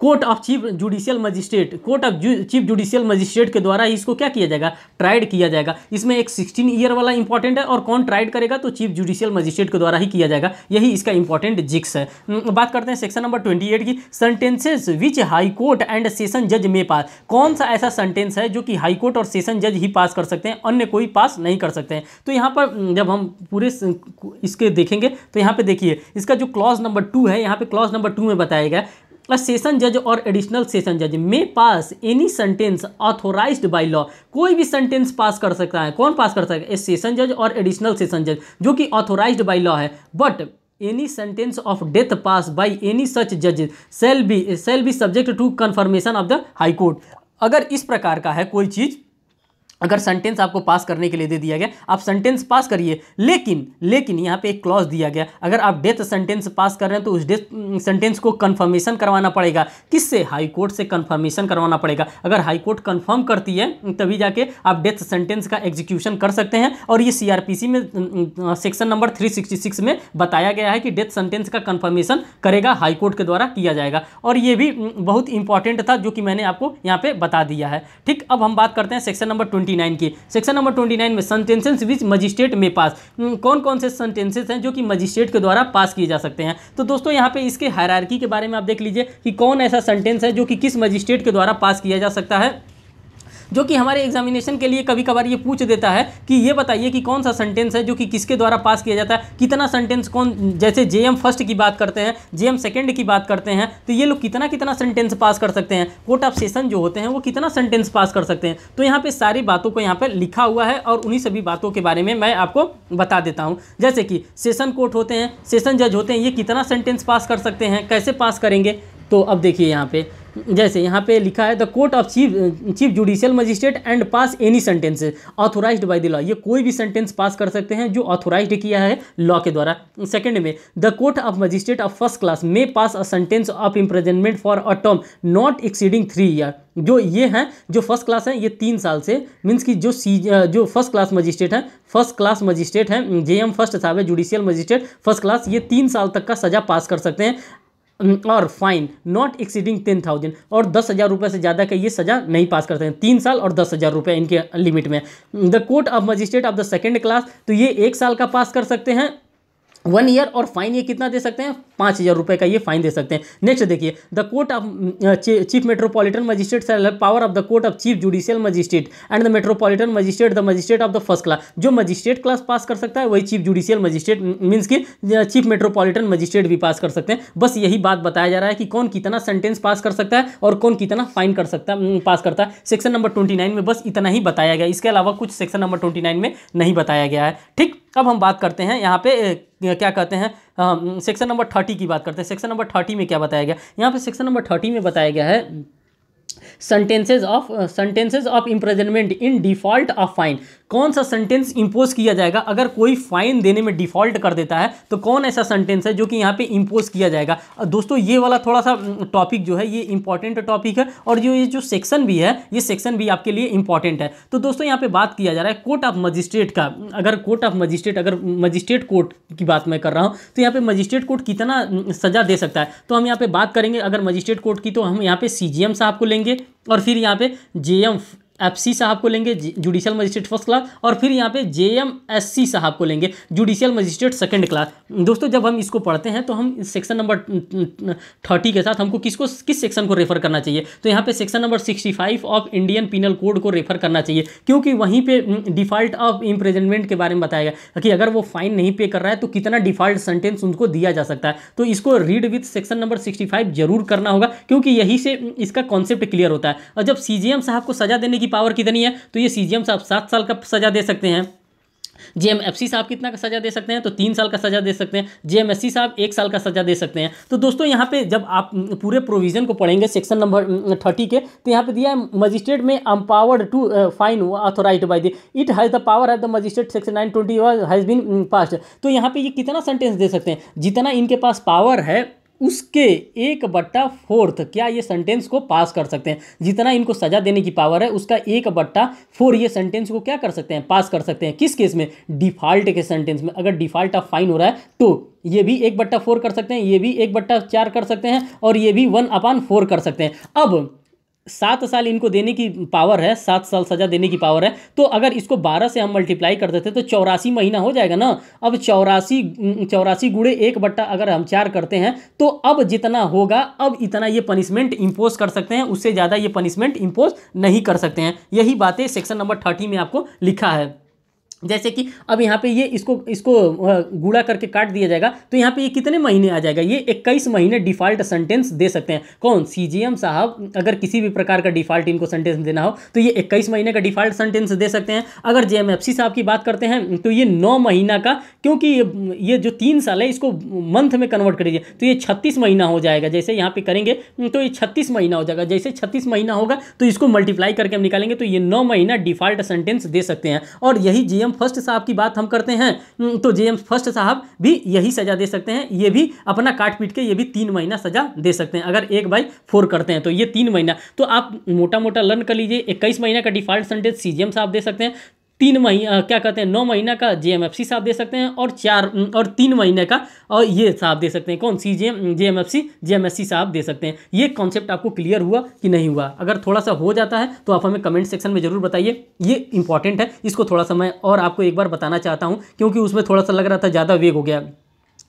court of chief judicial magistrate court of chief judicial magistrate के द्वारा इसको क्या किया जाएगा ट्राइड किया जाएगा इसमें एक सिक्सटीन ईयर वाला इंपॉर्टेंट है और कौन ट्राइड करेगा तो चीफ जुडिशियल मजिस्ट्रेट के द्वारा ही किया जाएगा यही इसका इंपॉर्टेंट जिक्स है हम्म, बात करते हैं सेक्शन नंबर ट्वेंटी एट की sentences which high court and session जज में पास कौन सा ऐसा सेंटेंस है जो कि हाई कोर्ट और सेशन जज ही पास कर सकते हैं अन्य कोई पास नहीं कर सकते हैं तो यहाँ पर हम्म, जब हम पूरे इसके देखेंगे तो यहाँ पर देखिए इसका जो क्लॉज नंबर टू है यहाँ पे क्लॉज नंबर टू में बताया गया सेशन जज और एडिशनल सेशन जज may pass any sentence authorise by law कोई भी सेंटेंस पास कर सकता है कौन पास कर सकता है सेशन जज और एडिशनल सेशन जज जो कि ऑथोराइज बाई लॉ है but any sentence of death pass by any such जज shall be shall be subject to confirmation of the high court अगर इस प्रकार का है कोई चीज़ अगर सेंटेंस आपको पास करने के लिए दे दिया गया आप सेंटेंस पास करिए लेकिन लेकिन यहाँ पे एक क्लॉज दिया गया अगर आप डेथ सेंटेंस पास कर रहे हैं तो उस डेथ सेंटेंस को कंफर्मेशन करवाना पड़ेगा किससे हाई कोर्ट से कंफर्मेशन करवाना पड़ेगा अगर हाई कोर्ट कंफर्म करती है तभी जाके आप डेथ सेंटेंस का एग्जीक्यूशन कर सकते हैं और ये सी में सेक्शन नंबर थ्री में बताया गया है कि डेथ सेंटेंस का कन्फर्मेशन करेगा हाईकोर्ट के द्वारा किया जाएगा और ये भी बहुत इंपॉर्टेंट था जो कि मैंने आपको यहाँ पर बता दिया है ठीक अब हम बात करते हैं सेक्शन नंबर ट्वेंटी 29 की सेक्शन नंबर 29 में सेंटेंसेस विच मजिस्ट्रेट में पास हम्म, कौन कौन से सेंटेंसेस हैं जो कि मजिस्ट्रेट के द्वारा पास किए जा सकते हैं तो दोस्तों यहाँ पे इसके हायरार्की के बारे में आप देख लीजिए कि कौन ऐसा सेंटेंस है जो कि किस मजिस्ट्रेट के द्वारा पास किया जा सकता है जो कि हमारे एग्जामिनेशन के लिए कभी कभार ये पूछ देता है कि ये बताइए कि कौन सा सेंटेंस है जो कि किसके द्वारा पास किया जाता है कितना सेंटेंस कौन जैसे जे एम फर्स्ट की बात करते हैं जे एम सेकेंड की बात करते हैं तो ये लोग कितना कितना सेंटेंस पास कर सकते हैं कोर्ट ऑफ सेशन जो होते हैं वो कितना सेंटेंस पास कर सकते हैं तो यहाँ पर सारी बातों को यहाँ पर लिखा हुआ है और उन्हीं सभी बातों के बारे में मैं आपको बता देता हूँ जैसे कि सेशन कोर्ट होते हैं सेशन जज होते हैं ये कितना सेंटेंस पास कर सकते हैं कैसे पास करेंगे तो अब देखिए यहाँ पे जैसे यहाँ पे लिखा है the court of chief chief judicial magistrate and pass any sentence authorise by the law ये कोई भी सेंटेंस पास कर सकते हैं जो ऑथोराइज किया है लॉ के द्वारा सेकंड में the court of magistrate of first class may pass a sentence of imprisonment for a term not exceeding three year जो ये हैं जो फर्स्ट क्लास हैं ये तीन साल से मीन्स की जो सी जो फर्स्ट क्लास मजिस्ट्रेट हैं फर्स्ट क्लास मजिस्ट्रेट हैं जे एम फर्स्ट साहब है जुडिशियल मजिस्ट्रेट फर्स्ट क्लास ये तीन साल तक का सज़ा पास कर सकते हैं Mm, और fine not exceeding ten thousand और दस हज़ार रुपये से ज़्यादा का ये सज़ा नहीं पास करते हैं तीन साल और दस हज़ार रुपये इनके लिमिट में the court of magistrate of the second class तो ये एक साल का पास कर सकते हैं वन ईयर और फाइन ये कितना दे सकते हैं पाँच हज़ार रुपये का ये फाइन दे सकते हैं नेक्स्ट देखिए the court of chief metropolitan magistrate shall power of the court of chief judicial magistrate and the metropolitan magistrate the magistrate of the first class जो मजिस्ट्रेट क्लास पास कर सकता है वही chief judicial magistrate means की chief metropolitan magistrate भी pass कर सकते हैं बस यही बात बताया जा रहा है कि कौन कितना सेंटेंस पास कर सकता है और कौन कितना फाइन कर सकता है पास करता है सेक्शन नंबर ट्वेंटी में बस इतना ही बताया गया इसके अलावा कुछ सेक्शन नंबर ट्वेंटी में नहीं बताया गया है ठीक अब हम बात करते हैं यहाँ पे क्या कहते हैं सेक्शन नंबर थर्टी की बात करते हैं सेक्शन नंबर थर्टी में क्या बताया गया यहाँ पर सेक्शन नंबर थर्टी में बताया गया है sentences of sentences of of in default of fine कौन सा सेंटेंस इंपोज किया जाएगा अगर कोई फाइन देने में डिफॉल्ट कर देता है तो कौन ऐसा सेंटेंस है जो कि यहाँ पे इंपोज किया जाएगा दोस्तों ये वाला थोड़ा सा टॉपिक जो है ये इंपॉर्टेंट टॉपिक है और जो ये जो सेक्शन भी है ये सेक्शन भी आपके लिए इंपॉर्टेंट है तो दोस्तों यहाँ पे बात किया जा रहा है कोर्ट ऑफ मजिस्ट्रेट का अगर कोर्ट ऑफ मजिस्ट्रेट अगर मजिस्ट्रेट कोर्ट की बात मैं कर रहा हूँ तो यहाँ पे मजिस्ट्रेट कोर्ट कितना सजा दे सकता है तो हम यहाँ पे बात करेंगे अगर मजिस्ट्रेट कोर्ट की तो हम यहाँ पे सी साहब को लेंगे और फिर यहाँ पे जे एफ सी साहब को लेंगे जुडिशियल मजिस्ट्रेट फर्स्ट क्लास और फिर यहाँ पे जे एम एस सी साहब को लेंगे जुडिशियल मजिस्ट्रेट सेकंड क्लास दोस्तों जब हम इसको पढ़ते हैं तो हम सेक्शन नंबर थर्टी के साथ हमको किसको किस सेक्शन को रेफर करना चाहिए तो यहाँ पे section number sixty five of Indian penal code को रेफर करना चाहिए क्योंकि वहीं पर डिफॉल्ट ऑफ इम्प्रेजेंटमेंट के बारे में बताया गया कि अगर वो फाइन नहीं पे कर रहा है तो कितना डिफॉल्ट सेंटेंस उनको दिया जा सकता है तो इसको read with section number sixty जरूर करना होगा क्योंकि यही से इसका कॉन्सेप्ट क्लियर होता है और जब सी साहब को सजा देने की की पावर कितनी है तो ये सी साहब सात साल का सजा दे सकते हैं जेएमएफसी साहब कितना का सजा दे सकते हैं तो तीन साल का सजा दे सकते हैं जेएमएससी साहब एक साल का सजा दे सकते हैं तो दोस्तों यहाँ पे जब आप पूरे प्रोविजन को पढ़ेंगे सेक्शन नंबर थर्टी के तो यहाँ पे दिया है magistrate may empowered to fine authorised by the it has the power of the magistrate section nine twenty has been passed तो यहाँ पर ये कितना सेंटेंस दे सकते हैं जितना इनके पास पावर है उसके एक बट्टा फोर्थ क्या ये सेंटेंस को पास कर सकते हैं जितना इनको सजा देने की पावर है उसका एक बट्टा फोर ये सेंटेंस को क्या कर सकते हैं पास कर सकते हैं किस केस में डिफॉल्ट के सेंटेंस में अगर डिफॉल्ट ऑफ फाइन हो रहा है तो ये भी एक बट्टा फोर कर सकते हैं ये भी एक बट्टा चार कर सकते हैं और ये भी वन अपान फोर कर सकते हैं अब सात साल इनको देने की पावर है सात साल सजा देने की पावर है तो अगर इसको बारह से हम मल्टीप्लाई कर देते तो चौरासी महीना हो जाएगा ना अब चौरासी चौरासी गुड़े एक बट्टा अगर हम चार करते हैं तो अब जितना होगा अब इतना ये पनिशमेंट इम्पोज कर सकते हैं उससे ज़्यादा ये पनिशमेंट इम्पोज नहीं कर सकते हैं यही बातें सेक्शन नंबर थर्टी में आपको लिखा है जैसे कि अब यहाँ पे ये इसको इसको गुड़ा करके काट दिया जाएगा तो यहाँ पे ये कितने महीने आ जाएगा ये इक्कीस महीने डिफॉल्ट सेंटेंस दे सकते हैं कौन सीजीएम साहब अगर किसी भी प्रकार का डिफॉल्ट इनको सेंटेंस देना हो तो ये इक्कीस महीने का डिफॉल्ट सेंटेंस दे सकते हैं अगर जेएमएफसी साहब की बात करते हैं तो ये नौ महीना का क्योंकि ये जो तीन साल है इसको मंथ में कन्वर्ट करिए तो ये छत्तीस महीना हो जाएगा जैसे यहाँ पर करेंगे तो ये छत्तीस महीना हो जाएगा जैसे छत्तीस महीना होगा तो इसको मल्टीप्लाई करके हम निकालेंगे तो ये नौ महीना डिफॉल्ट सेंटेंस दे सकते हैं और यही जी जेएम फर्स्ट साहब की बात हम करते हैं तो जे फर्स्ट साहब भी यही सज़ा दे सकते हैं ये भी अपना काट पीट के ये भी तीन महीना सज़ा दे सकते हैं अगर एक बाई फोर करते हैं तो ये तीन महीना तो आप मोटा मोटा लर्न कर लीजिए इक्कीस महीना का डिफॉल्ट सेंटेंस सी साहब दे सकते हैं तीन महीना क्या कहते हैं नौ महीना का जे एम एफ सी साहब दे सकते हैं और चार और तीन महीने का और ये साहब दे सकते हैं कौन सी J J M F C J M S C साहब दे सकते हैं ये कॉन्सेप्ट आपको क्लियर हुआ कि नहीं हुआ अगर थोड़ा सा हो जाता है तो आप हमें कमेंट सेक्शन में ज़रूर बताइए ये इंपॉर्टेंट है इसको थोड़ा सा मैं और आपको एक बार बताना चाहता हूँ क्योंकि उसमें थोड़ा सा लग रहा था ज़्यादा वेग हो गया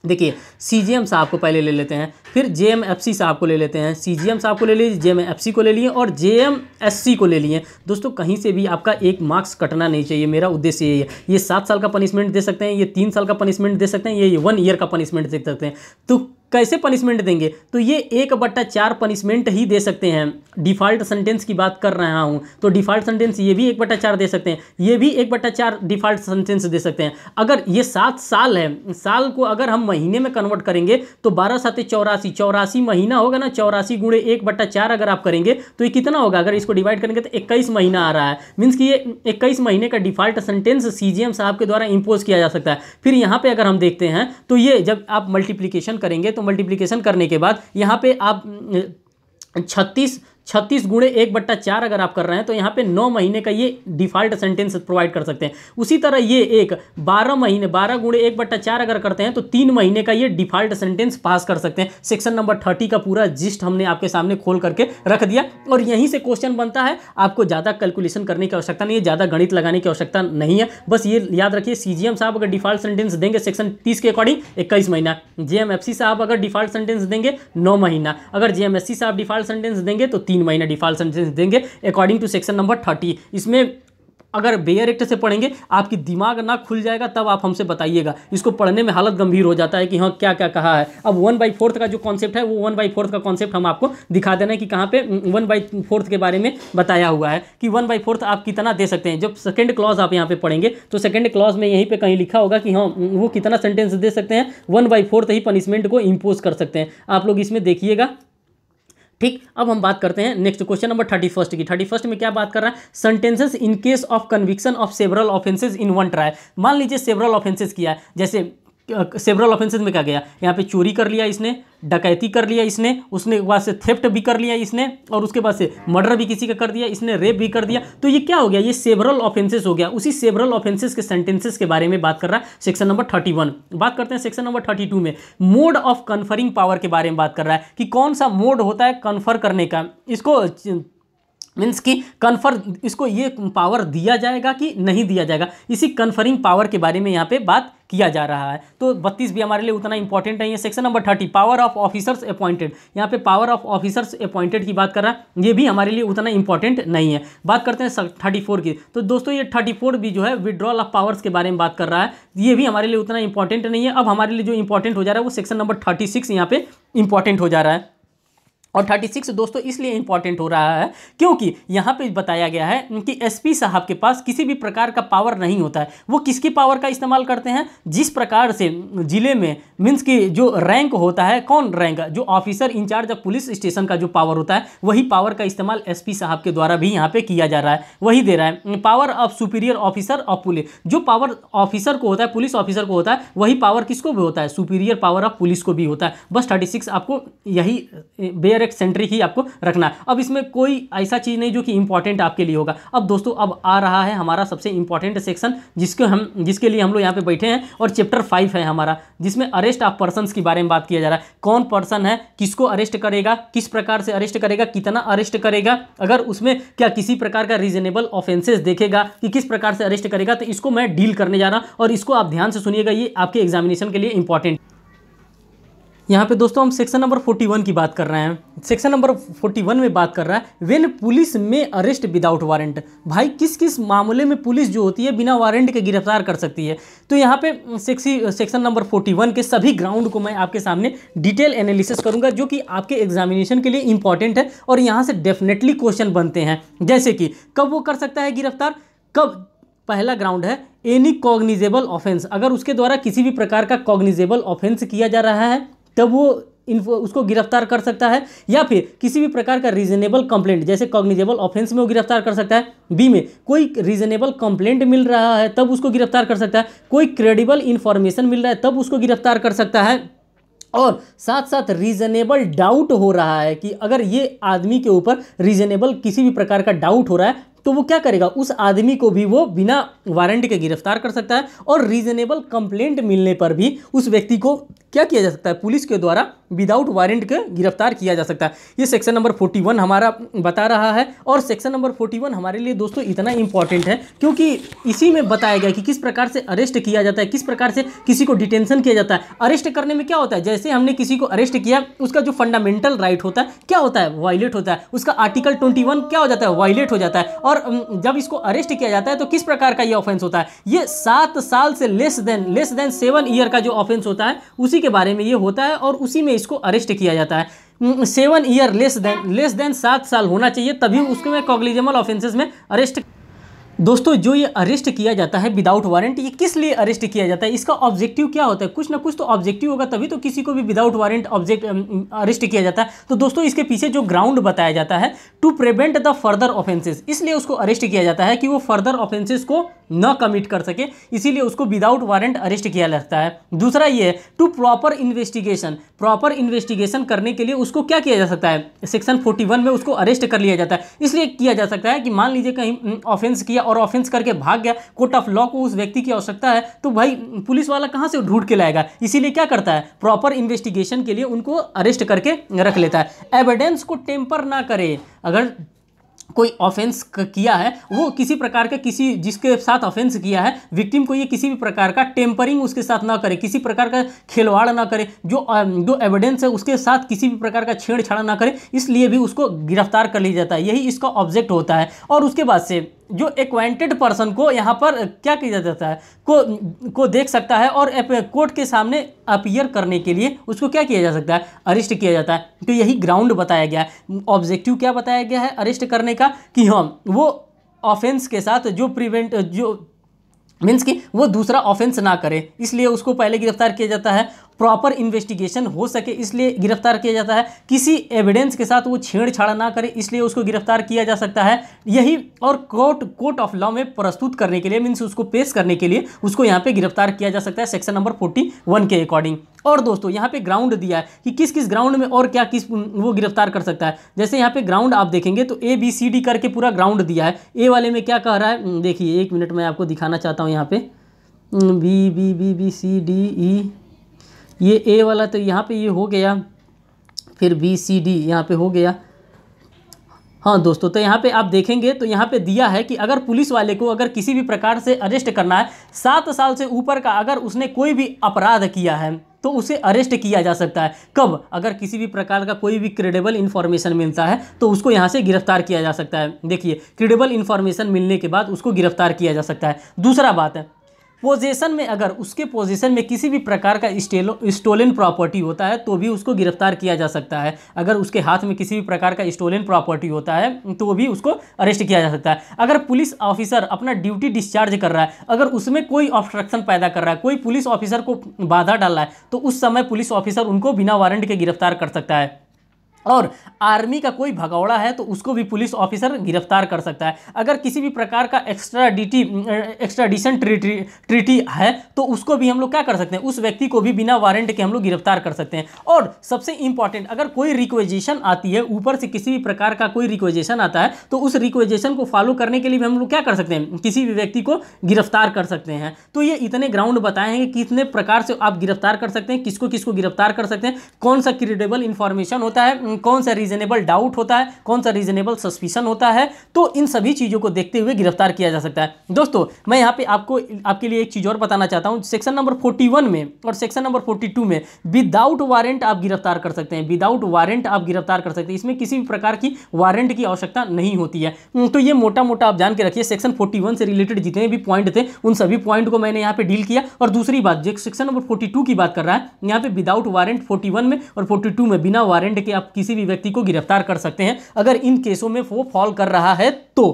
देखिए सी जी एम साहब को पहले ले लेते हैं फिर जे एम एफ सी साहब को ले लेते हैं सी जी एम साहब को ले लीजिए जे एम एफ सी को ले लिए और जे एम एस सी को ले लिए दोस्तों कहीं से भी आपका एक मार्क्स कटना नहीं चाहिए मेरा उद्देश्य यही है ये सात साल का पनिशमेंट दे सकते हैं ये तीन साल का पनिशमेंट दे सकते हैं ये वन ईयर का पनिशमेंट दे सकते हैं तो कैसे पनिशमेंट देंगे तो ये एक बट्टा चार पनिशमेंट ही दे सकते हैं डिफ़ॉल्ट सेंटेंस की बात कर रहा हूँ तो डिफ़ॉल्ट सेंटेंस ये भी एक बट्टा चार दे सकते हैं ये भी एक बट्टा चार डिफ़ॉल्ट सेंटेंस दे सकते हैं अगर ये सात साल है साल को अगर हम महीने में कन्वर्ट करेंगे तो बारह सात चौरासी चौरासी महीना होगा ना चौरासी गुणे एक बट्टा चार अगर आप करेंगे तो ये कितना होगा अगर इसको डिवाइड करेंगे तो इक्कीस महीना आ रहा है मीन्स कि ये इक्कीस महीने का डिफ़ॉल्ट सेंटेंस सी साहब के द्वारा इम्पोज किया जा सकता है फिर यहाँ पर अगर हम देखते हैं तो ये जब आप मल्टीप्लीकेशन करेंगे तो मल्टीप्लीकेशन करने के बाद यहाँ पे आप छत्तीस छत्तीस गुणे एक बट्टा चार अगर आप कर रहे हैं तो यहाँ पे नौ महीने का ये डिफॉल्ट सेंटेंस प्रोवाइड कर सकते हैं उसी तरह ये एक बारह महीने बारह गुणे एक बट्टा चार अगर करते हैं तो तीन महीने का ये डिफॉल्ट सेंटेंस पास कर सकते हैं सेक्शन नंबर थर्टी का पूरा जिस्ट हमने आपके सामने खोल करके रख दिया और यहीं से क्वेश्चन बनता है आपको ज़्यादा कैलकुलेशन करने की आवश्यकता नहीं है ज़्यादा गणित लगाने की आवश्यकता नहीं है बस ये याद रखिए सी साहब अगर डिफॉल्ट सेंटेंस देंगे सेक्शन तीस के अकॉर्डिंग इक्कीस महीना जे साहब अगर डिफॉल्ट सेंटेंस देंगे नौ महीना अगर जे साहब डिफॉल्ट सेंटेंस देंगे तो तीन तीन महीना डिफॉल्ट सेंटेंस देंगे according to section number thirty इसमें अगर बेयर एक्ट से पढ़ेंगे आपकी दिमाग ना खुल जाएगा तब आप हमसे बताइएगा इसको पढ़ने में हालत गंभीर हो जाता है कि हाँ क्या क्या कहा है अब वन बाई फोर्थ का जो कॉन्सेप्ट है वो वन बाई फोर्थ का कॉन्सेप्ट हम आपको दिखा देना है कि कहाँ पे वन बाई फोर्थ के बारे में बताया हुआ है कि वन बाई फोर्थ आप कितना दे सकते हैं जब सेकेंड क्लॉज आप यहाँ पर पढ़ेंगे तो सेकेंड क्लॉज में यहीं पर कहीं लिखा होगा कि हाँ वो कितना सेंटेंस दे सकते हैं वन बाई ही पनिशमेंट को इम्पोज कर सकते हैं आप लोग इसमें देखिएगा ठीक अब हम बात करते हैं next question number thirty first की थर्टी फर्स्ट में क्या बात कर रहा है sentences in case of conviction of several offences in one trial मान लीजिए सेवरल ऑफेंसेज किया है जैसे सेवरल ऑफेंसेज में क्या गया यहाँ पे चोरी कर लिया इसने डकैती कर लिया इसने उसने बाद से थेफ्ट भी कर लिया इसने और उसके बाद से मर्डर भी किसी का कर दिया इसने रेप भी कर दिया तो ये क्या हो गया ये सेवरल ऑफेंसेस हो गया उसी सेवरल ऑफेंसेस के सेंटेंसेस के बारे में बात कर रहा है सेक्शन नंबर थर्टी वन बात करते हैं सेक्शन नंबर थर्टी टू में मोड ऑफ कन्फरिंग पावर के बारे में बात कर रहा है कि कौन सा मोड होता है कन्फर करने का इसको मीन्स कि कन्फर इसको ये पावर दिया जाएगा कि नहीं दिया जाएगा इसी कन्फरिंग पावर के बारे में यहाँ पे बात किया जा रहा है तो बत्तीस भी हमारे लिए उतना इंपॉर्टेंट है ये section number thirty power of officers appointed यहाँ पे पावर ऑफ ऑफिसर्स अपॉइंटेड की बात कर रहा है ये भी हमारे लिए उतना इंपॉर्टेंट नहीं है बात करते हैं थर्टी फोर की तो दोस्तों ये थर्टी फोर भी जो है विड्रॉल ऑफ पावर्स के बारे में बात कर रहा है ये भी हमारे लिए उतना इंपॉर्टेंट नहीं है अब हमारे लिए जो इंपॉर्टेंट हो जा रहा है वो सेक्शन नंबर थर्टी सिक्स यहाँ पे इंपॉर्टेंट हो जा रहा है और 36 दोस्तों इसलिए इंपॉर्टेंट हो रहा है क्योंकि यहाँ पे बताया गया है कि एसपी साहब के पास किसी भी प्रकार का पावर नहीं होता है वो किसकी पावर का इस्तेमाल करते हैं जिस प्रकार से ज़िले में मीन्स की जो रैंक होता है कौन रैंक जो ऑफिसर इंचार्ज या पुलिस स्टेशन का जो पावर होता है वही पावर का इस्तेमाल एस साहब के द्वारा भी यहाँ पर किया जा रहा है वही दे रहा है power of superior officer of police जो पावर ऑफिसर को होता है पुलिस ऑफिसर को होता है वही पावर किसको भी होता है सुपीरियर पावर ऑफ पुलिस को भी होता है बस थर्टी आपको यही बेयर सब्जेक्ट सेंट्रिक ही आपको रखना है अब इसमें कोई ऐसा चीज़ नहीं जो कि इंपॉर्टेंट आपके लिए होगा अब दोस्तों अब आ रहा है हमारा सबसे इंपॉर्टेंट सेक्शन जिसके हम जिसके लिए हम लोग यहाँ पे बैठे हैं और चैप्टर फाइव है हमारा जिसमें अरेस्ट ऑफ पर्सन के बारे में बात किया जा रहा है कौन पर्सन है किसको अरेस्ट करेगा किस प्रकार से अरेस्ट करेगा कितना अरेस्ट करेगा अगर उसमें क्या किसी प्रकार का रीजनेबल ऑफेंसेस देखेगा कि किस प्रकार से अरेस्ट करेगा तो इसको मैं डील करने जा रहा हूँ और इसको आप ध्यान से सुनिएगा ये आपके एग्जामिनेशन के लिए इंपॉर्टेंट यहाँ पे दोस्तों हम सेक्शन नंबर 41 की बात कर रहे हैं सेक्शन नंबर 41 में बात कर रहा है when police may arrest without warrant भाई किस किस मामले में पुलिस जो होती है बिना वारंट के गिरफ्तार कर सकती है तो यहाँ पे सेक्सी सेक्शन नंबर 41 के सभी ग्राउंड को मैं आपके सामने डिटेल एनालिसिस करूँगा जो कि आपके एग्जामिनेशन के लिए इंपॉर्टेंट है और यहाँ से डेफिनेटली क्वेश्चन बनते हैं जैसे कि कब वो कर सकता है गिरफ्तार कब पहला ग्राउंड है एनी कॉग्निजेबल ऑफेंस अगर उसके द्वारा किसी भी प्रकार का कॉग्निजेबल ऑफेंस किया जा रहा है तब वो इन्फो उसको गिरफ्तार कर सकता है या फिर किसी भी प्रकार का रीजनेबल कंप्लेंट जैसे कॉग्निजेबल ऑफेंस में वो गिरफ्तार कर सकता है बी में कोई रीजनेबल कंप्लेंट मिल रहा है तब उसको गिरफ्तार कर सकता है कोई क्रेडिबल इन्फॉर्मेशन मिल रहा है तब उसको गिरफ्तार कर सकता है और साथ साथ रीजनेबल डाउट हो रहा है कि अगर ये आदमी के ऊपर रीजनेबल किसी भी प्रकार का डाउट हो रहा है तो वो क्या करेगा उस आदमी को भी वो बिना वारंट के गिरफ्तार कर सकता है और रीजनेबल कंप्लेंट मिलने पर भी उस व्यक्ति को क्या किया जा सकता है पुलिस के द्वारा विदाउट वारंट के गिरफ्तार किया जा सकता है ये सेक्शन नंबर 41 हमारा बता रहा है और सेक्शन नंबर 41 हमारे लिए दोस्तों इतना इंपॉर्टेंट है क्योंकि इसी में बताया गया कि किस प्रकार से अरेस्ट किया जाता है किस प्रकार से किसी को डिटेंशन किया जाता है अरेस्ट करने में क्या होता है जैसे हमने किसी को अरेस्ट किया उसका जो फंडामेंटल राइट होता है क्या होता है वायलेट होता है उसका आर्टिकल ट्वेंटी क्या हो जाता है वायलेट हो जाता है और जब इसको अरेस्ट किया जाता है तो किस प्रकार का ये ऑफेंस होता है ये सात साल से less than less than seven year का जो ऑफेंस होता है उसी के बारे में ये होता है और उसी में इसको अरेस्ट किया जाता है seven year less than less than सात साल होना चाहिए तभी उसको में कॉग्लिजेबल ऑफेंसेज में अरेस्ट दोस्तों जो ये अरेस्ट किया जाता है विदाउट वारंट ये किस लिए अरेस्ट किया जाता है इसका ऑब्जेक्टिव क्या होता है कुछ ना कुछ तो ऑब्जेक्टिव होगा तभी तो किसी को भी विदाउट वारंट ऑब्जेक्ट अरेस्ट किया जाता है तो दोस्तों इसके पीछे जो ग्राउंड बताया जाता है to prevent the further offences इसलिए उसको अरेस्ट किया जाता है कि वो फर्दर ऑफेंसेज को न कमिट कर सके इसीलिए उसको विदाउट वारंट अरेस्ट किया जाता है दूसरा ये है to proper investigation proper investigation करने के लिए उसको क्या किया जा सकता है सेक्शन फोर्टी में उसको अरेस्ट कर लिया जाता है इसलिए किया जा सकता है कि मान लीजिए कहीं ऑफेंस किया और ऑफेंस करके भाग गया कोर्ट ऑफ लॉ को उस व्यक्ति की आवश्यकता है तो भाई पुलिस वाला कहाँ से ढूंढ के लाएगा इसीलिए क्या करता है प्रॉपर इन्वेस्टिगेशन के लिए उनको अरेस्ट करके रख लेता है एविडेंस को टेम्पर ना करे अगर कोई ऑफेंस किया है वो किसी प्रकार का किसी जिसके साथ ऑफेंस किया है विक्टिम को ये किसी भी प्रकार का टेम्परिंग उसके साथ ना करे किसी प्रकार का खिलवाड़ ना करे जो जो एविडेंस है उसके साथ किसी भी प्रकार का छेड़छाड़ ना करे इसलिए भी उसको गिरफ्तार कर लिया जाता है यही इसका ऑब्जेक्ट होता है और उसके बाद से जो एक्वाइंटेड पर्सन को यहाँ पर क्या किया जाता है को को देख सकता है और कोर्ट के सामने अपीयर करने के लिए उसको क्या किया जा सकता है अरेस्ट किया जाता है तो यही ग्राउंड बताया गया है ऑब्जेक्टिव क्या बताया गया है अरेस्ट करने का कि हम हाँ, वो ऑफेंस के साथ जो प्रिवेंट जो मीन्स कि वो दूसरा ऑफेंस ना करे इसलिए उसको पहले गिरफ्तार किया जाता है प्रॉपर इन्वेस्टिगेशन हो सके इसलिए गिरफ्तार किया जाता है किसी एविडेंस के साथ वो छेड़छाड़ ना करे इसलिए उसको गिरफ्तार किया जा सकता है यही और कोर्ट कोर्ट ऑफ लॉ में प्रस्तुत करने के लिए मीन्स उसको पेश करने के लिए उसको यहाँ पे गिरफ्तार किया जा सकता है सेक्शन नंबर फोर्टी वन के अकॉर्डिंग और दोस्तों यहाँ पे ग्राउंड दिया है कि किस किस ग्राउंड में और क्या किस वो गिरफ्तार कर सकता है जैसे यहाँ पे ग्राउंड आप देखेंगे तो ए बी सी डी करके पूरा ग्राउंड दिया है ए वाले में क्या कह रहा है देखिए एक मिनट मैं आपको दिखाना चाहता हूँ यहाँ पे B B B B C D E ये ए वाला तो यहाँ पे ये हो गया फिर बी सी डी यहाँ पे हो गया हाँ दोस्तों तो यहाँ पे आप देखेंगे तो यहाँ पे दिया है कि अगर पुलिस वाले को अगर किसी भी प्रकार से अरेस्ट करना है सात साल से ऊपर का अगर उसने कोई भी अपराध किया है तो उसे अरेस्ट किया जा सकता है कब अगर किसी भी प्रकार का कोई भी क्रेडिबल इन्फॉर्मेशन मिलता है तो उसको यहाँ से गिरफ्तार किया जा सकता है देखिए क्रेडिबल इन्फॉर्मेशन मिलने के बाद उसको गिरफ्तार किया जा सकता है दूसरा बात है पोजीशन में अगर उसके पोजीशन में किसी भी प्रकार का स्टोलन प्रॉपर्टी होता है तो भी उसको गिरफ्तार किया जा सकता है अगर उसके हाथ में किसी भी प्रकार का स्टोलन प्रॉपर्टी होता है तो भी उसको अरेस्ट किया जा सकता है अगर पुलिस ऑफिसर अपना ड्यूटी डिस्चार्ज कर रहा है अगर उसमें कोई ऑब्स्ट्रक्शन पैदा कर रहा है कोई पुलिस ऑफिसर को बाधा डाल रहा है तो उस समय पुलिस ऑफिसर उनको बिना वारंट के गिरफ्तार कर सकता है और आर्मी का कोई भगौड़ा है तो उसको भी पुलिस ऑफिसर गिरफ्तार कर सकता है अगर किसी भी प्रकार का extradition extradition treaty treaty है तो उसको भी हम लोग क्या कर सकते हैं उस व्यक्ति को भी बिना वारंट के हम लोग गिरफ्तार कर सकते हैं और सबसे इंपॉर्टेंट अगर कोई रिक्वेजेशन आती है ऊपर से किसी भी प्रकार का कोई रिक्वेजेशन आता है तो उस रिक्वेजेशन को फॉलो करने के लिए भी हम लोग क्या कर सकते हैं किसी भी व्यक्ति को गिरफ्तार कर सकते हैं तो ये इतने ग्राउंड बताए हैं कि कितने प्रकार से आप गिरफ्तार कर सकते हैं किसको किसको गिरफ्तार कर सकते हैं कौन सा क्रिडेबल इन्फॉर्मेशन होता है कौन सा रीजनेबल डाउट होता है कौन सा रीजनेबल सस्पिशन होता है तो इन सभी चीज़ों को देखते हुए गिरफ्तार किया जा सकता है दोस्तों मैं यहाँ पे आपको आपके लिए एक चीज़ और बताना चाहता हूँ सेक्शन नंबर फोर्टी में और सेक्शन नंबर फोर्टी में विदाउट वारंट आप गिरफ्तार कर सकते हैं विदाउट वारंट आप गिरफ्तार कर सकते हैं इसमें किसी भी प्रकार की वारंट की आवश्यकता नहीं होती है हम्म, तो ये मोटा मोटा आप जान के रखिए सेक्शन फोर्टी से रिलेटेड जितने भी पॉइंट थे उन सभी पॉइंट को मैंने यहाँ पर डील किया और दूसरी बात जो सेक्शन नंबर फोर्टी की बात कर रहा है यहाँ पे विदाउट वारंट फोर्टी में और फोर्टी में बिना वारंट के आप किसी भी व्यक्ति को गिरफ्तार कर सकते हैं अगर इन केसों में वो फॉल कर रहा है तो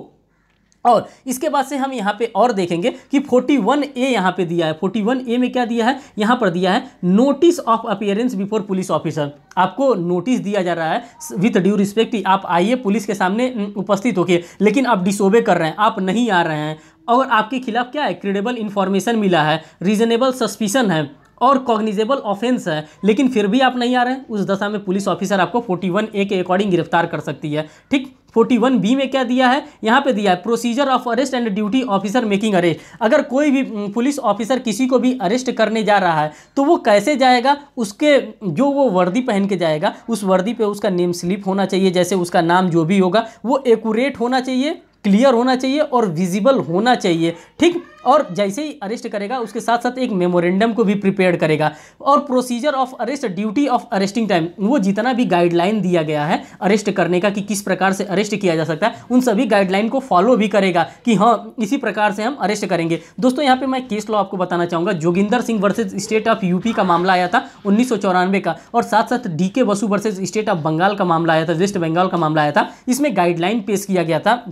और इसके बाद से हम यहाँ पे और देखेंगे कि 41 ए यहाँ पे दिया है 41 ए में क्या दिया है यहाँ पर दिया है notice of appearance before police officer आपको नोटिस दिया जा रहा है विथ ड्यू रिस्पेक्ट आप आइए पुलिस के सामने उपस्थित होके लेकिन आप डिसोबे कर रहे हैं आप नहीं आ रहे हैं और आपके खिलाफ क्या है क्रेडिबल इन्फॉर्मेशन मिला है रीजनेबल सस्पिशन है और कॉग्निजेबल ऑफेंस है लेकिन फिर भी आप नहीं आ रहे हैं उस दशा में पुलिस ऑफिसर आपको 41 ए के अकॉर्डिंग गिरफ्तार कर सकती है ठीक 41 बी में क्या दिया है यहाँ पे दिया है procedure of arrest and duty officer making arrest अगर कोई भी पुलिस ऑफिसर किसी को भी अरेस्ट करने जा रहा है तो वो कैसे जाएगा उसके जो वो वर्दी पहन के जाएगा उस वर्दी पे उसका नेम स्लिप होना चाहिए जैसे उसका नाम जो भी होगा वो एकूरेट होना चाहिए क्लियर होना चाहिए और विजिबल होना चाहिए ठीक और जैसे ही अरेस्ट करेगा उसके साथ साथ एक मेमोरेंडम को भी प्रिपेयर करेगा और procedure of arrest duty of arresting time वो जितना भी गाइडलाइन दिया गया है अरेस्ट करने का कि किस प्रकार से अरेस्ट किया जा सकता है उन सभी गाइडलाइन को फॉलो भी करेगा कि हाँ इसी प्रकार से हम अरेस्ट करेंगे दोस्तों यहाँ पर मैं केस लॉ आपको बताना चाहूँगा Joginder Singh versus state of UP का मामला आया था उन्नीस का और साथ साथ D K Basu versus state of Bengal का मामला आया था वेस्ट बंगाल का मामला आया था इसमें गाइडलाइन पेश किया गया था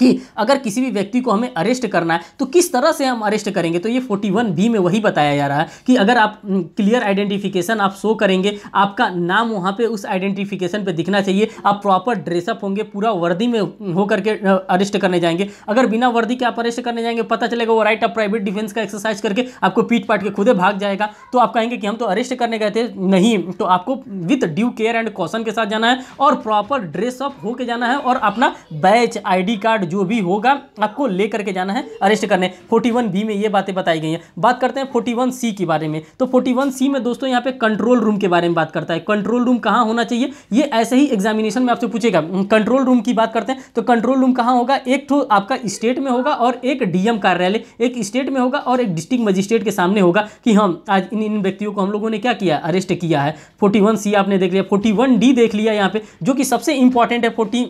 कि अगर किसी भी व्यक्ति को हमें अरेस्ट करना है तो किस तरह से हम अरेस्ट करेंगे तो ये 41 बी में वही बताया जा रहा है कि अगर आप क्लियर आइडेंटिफिकेशन आप शो करेंगे आपका नाम वहाँ पे उस आइडेंटिफिकेशन पे दिखना चाहिए आप प्रॉपर ड्रेसअप होंगे पूरा वर्दी में हो करके अरेस्ट करने जाएंगे अगर बिना वर्दी के आप अरेस्ट करने जाएंगे पता चलेगा वो राइट ऑफ प्राइवेट डिफेंस का एक्सरसाइज करके आपको पीट पाट के खुदे भाग जाएगा तो आप कहेंगे कि हम तो अरेस्ट करने गए थे नहीं तो आपको with due care and caution के साथ जाना है और प्रॉपर ड्रेसअप होकर जाना है और अपना बैच आई कार्ड जो भी होगा आपको लेकर के जाना है अरेस्ट करने फोर्टी बी में ये बातें बताई गई हैं बात करते हैं फोर्टी सी के बारे में तो फोर्टी सी में दोस्तों यहाँ पे कंट्रोल रूम के बारे में बात करता है कंट्रोल रूम कहाँ होना चाहिए ये ऐसे ही एग्जामिनेशन में आपसे पूछेगा कंट्रोल रूम की बात करते हैं तो कंट्रोल रूम कहाँ होगा एक तो आपका स्टेट में होगा और एक डीएम कार्यालय एक स्टेट में होगा और एक डिस्ट्रिक्ट मजिस्ट्रेट के सामने होगा कि हम हाँ, आज इन इन व्यक्तियों को हम लोगों ने क्या किया अरेस्ट किया है फोर्टी सी आपने देख लिया फोर्टी डी देख लिया यहाँ पे जो कि सबसे इंपॉर्टेंट है फोर्टी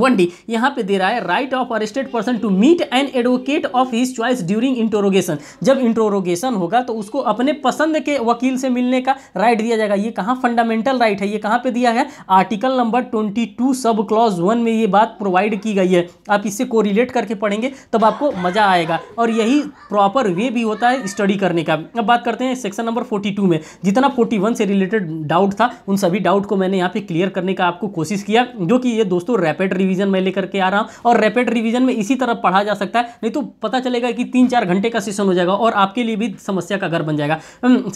वन डी यहाँ पे दे रहा है right of arrested person to meet an advocate of his choice during interrogation जब इंटोरोगेशन होगा तो उसको अपने पसंद के वकील से मिलने का राइट दिया जाएगा ये कहाँ फंडामेंटल राइट है ये कहाँ पे दिया है article number twenty two sub clause one में ये बात प्रोवाइड की गई है आप इससे कोरिलेट करके पढ़ेंगे तब आपको मज़ा आएगा और यही प्रॉपर वे भी होता है स्टडी करने का अब बात करते हैं सेक्शन नंबर फोर्टी में जितना फोर्टी से रिलेटेड डाउट था उन सभी डाउट को मैंने यहाँ पे क्लियर करने का आपको कोशिश किया जो कि ये दोस्तों रैपिड रिवीजन मैं लेकर के आ रहा हूँ और रैपिड रिवीजन में इसी तरह पढ़ा जा सकता है नहीं तो पता चलेगा कि तीन चार घंटे का सेशन हो जाएगा और आपके लिए भी समस्या का घर बन जाएगा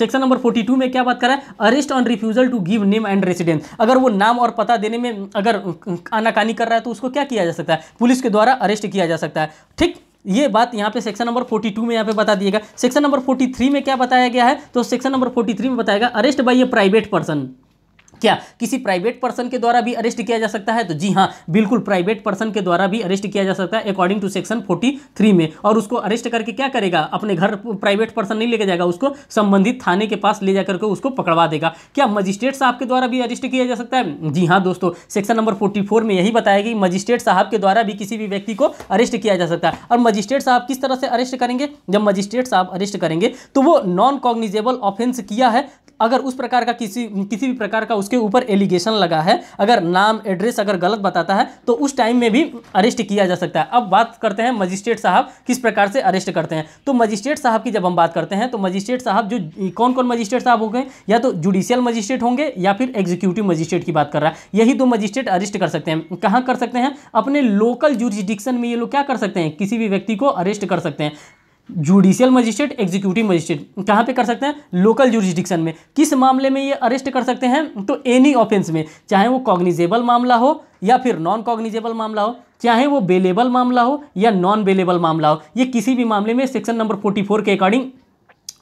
सेक्शन नंबर फोर्टी में क्या बात करें arrest on refusal to give name and residence अगर वो नाम और पता देने में अगर आनाकानी कर रहा है तो उसको क्या किया जा सकता है पुलिस के द्वारा अरेस्ट किया जा सकता है ठीक ये बात यहाँ पे सेक्शन नंबर 42 में यहाँ पे बता दिएगा सेक्शन नंबर 43 में क्या बताया गया है तो सेक्शन नंबर 43 में बताएगा arrest by a private person क्या किसी प्राइवेट पर्सन के द्वारा भी अरेस्ट किया जा सकता है तो जी हाँ बिल्कुल प्राइवेट पर्सन के द्वारा भी अरेस्ट किया जा सकता है अकॉर्डिंग टू सेक्शन 43 में और उसको अरेस्ट करके क्या करेगा अपने घर प्राइवेट पर्सन नहीं लेके जाएगा उसको संबंधित थाने के पास ले जाकर के उसको पकड़वा देगा क्या मजिस्ट्रेट साहब के द्वारा भी अरेस्ट किया जा सकता है जी हाँ दोस्तों सेक्शन नंबर फोर्टी में यही बताया कि मजिस्ट्रेट साहब के द्वारा भी किसी भी व्यक्ति को अरेस्ट किया जा सकता है और मजिस्ट्रेट साहब किस तरह से अरेस्ट करेंगे जब मजिस्ट्रेट साहब अरेस्ट करेंगे तो वो नॉन कॉग्निजेबल ऑफेंस किया है अगर उस प्रकार का किसी किसी भी प्रकार का उसके ऊपर एलिगेशन लगा है अगर नाम एड्रेस अगर गलत बताता है तो उस टाइम में भी अरेस्ट किया जा सकता है अब बात करते हैं मजिस्ट्रेट साहब किस प्रकार से अरेस्ट करते हैं तो मजिस्ट्रेट साहब की जब हम बात करते हैं तो मजिस्ट्रेट साहब जो कौन कौन मजिस्ट्रेट साहब हो गए या तो जुडिशियल मजिस्ट्रेट होंगे या फिर एग्जीक्यूटिव मजिस्ट्रेट की बात कर रहा है यही दो मजिस्ट्रेट अरेस्ट कर सकते हैं कहाँ कर सकते हैं अपने लोकल जुरिस्डिक्शन में ये लोग क्या कर सकते हैं किसी भी व्यक्ति को अरेस्ट कर सकते हैं जुडिशियल मजिस्ट्रेट एग्जीक्यूटिव मजिस्ट्रेट कहाँ पे कर सकते हैं लोकल जुडिस्टिक्शन में किस मामले में ये अरेस्ट कर सकते हैं तो एनी ऑफेंस में चाहे वो कॉग्निजेबल मामला हो या फिर नॉन कॉग्निजेबल मामला हो चाहे वो बेलेबल मामला हो या नॉन बेलेबल मामला हो ये किसी भी मामले में सेक्शन नंबर फोर्टी फोर के अकॉर्डिंग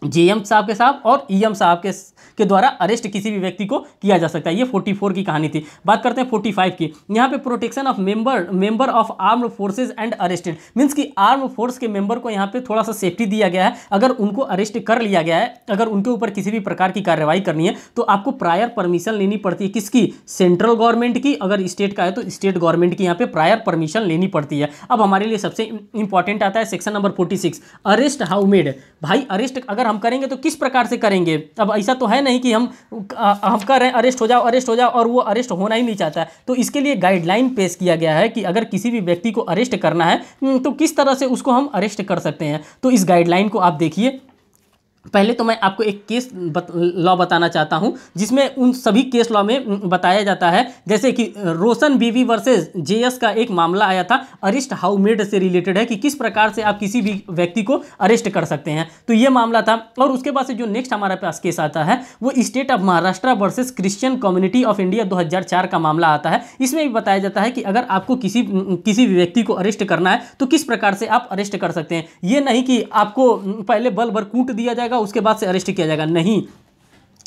जेएम साहब के साहब और एम साहब के के द्वारा अरेस्ट किसी भी व्यक्ति को किया जा सकता है ये 44 की कहानी थी बात करते हैं 45 की यहाँ पे protection of member member of armed forces and arrested means कि आर्म फोर्स के मेंबर को यहाँ पे थोड़ा सा सेफ्टी दिया गया है अगर उनको अरेस्ट कर लिया गया है अगर उनके ऊपर किसी भी प्रकार की कार्रवाई करनी है तो आपको प्रायर परमिशन लेनी पड़ती है किसकी सेंट्रल गवर्नमेंट की अगर स्टेट का है तो स्टेट गवर्नमेंट की यहाँ पर प्रायर परमिशन लेनी पड़ती है अब हमारे लिए सबसे इंपॉर्टेंट आता है section number forty arrest how made भाई अरेस्ट अगर अगर हम करेंगे तो किस प्रकार से करेंगे अब ऐसा तो है नहीं कि हम आ, हम कर रहे हैं अरेस्ट हो जाओ अरेस्ट हो जाओ और वो अरेस्ट होना ही नहीं चाहता है तो इसके लिए गाइडलाइन पेश किया गया है कि अगर किसी भी व्यक्ति को अरेस्ट करना है हम्म, तो किस तरह से उसको हम अरेस्ट कर सकते हैं तो इस गाइडलाइन को आप देखिए पहले तो मैं आपको एक केस बत, लॉ बताना चाहता हूं जिसमें उन सभी केस लॉ में बताया जाता है जैसे कि रोशन बीवी वर्सेस जेएस का एक मामला आया था अरेस्ट हाउमेड से रिलेटेड है कि किस प्रकार से आप किसी भी व्यक्ति को अरेस्ट कर सकते हैं तो ये मामला था और उसके बाद से जो नेक्स्ट हमारे पास केस आता है वो state of Maharashtra versus Christian community of India दो का मामला आता है इसमें भी बताया जाता है कि अगर आपको किसी किसी भी व्यक्ति को अरेस्ट करना है तो किस प्रकार से आप अरेस्ट कर सकते हैं ये नहीं कि आपको पहले बल भर कूट दिया जाएगा जाएगा उसके बाद से अरेस्ट किया जाएगा नहीं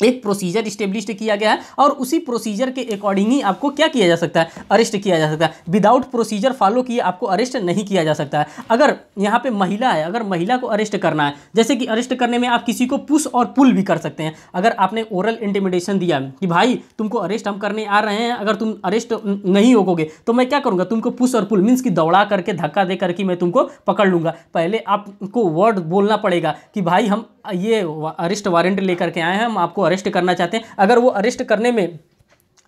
एक प्रोसीजर स्टेब्लिश किया गया है और उसी प्रोसीजर के अकॉर्डिंग ही आपको क्या किया जा सकता है अरेस्ट किया जा सकता है विदाउट प्रोसीजर फॉलो किए आपको अरेस्ट नहीं किया जा सकता है अगर यहाँ पे महिला है अगर महिला को अरेस्ट करना है जैसे कि अरेस्ट करने में आप किसी को पुश और पुल भी कर सकते हैं अगर आपने ओरल इंटिमिडेशन दिया कि भाई तुमको अरेस्ट हम करने आ रहे हैं अगर तुम अरेस्ट नहीं होगोगे तो मैं क्या करूँगा तुमको पुश और पुल मीन्स कि दौड़ा करके धक्का दे करके मैं तुमको पकड़ लूँगा पहले आपको वर्ड बोलना पड़ेगा कि भाई हम ये अरेस्ट वारंट लेकर के आए हैं हम आपको अरेस्ट करना चाहते हैं अगर वो अरेस्ट करने में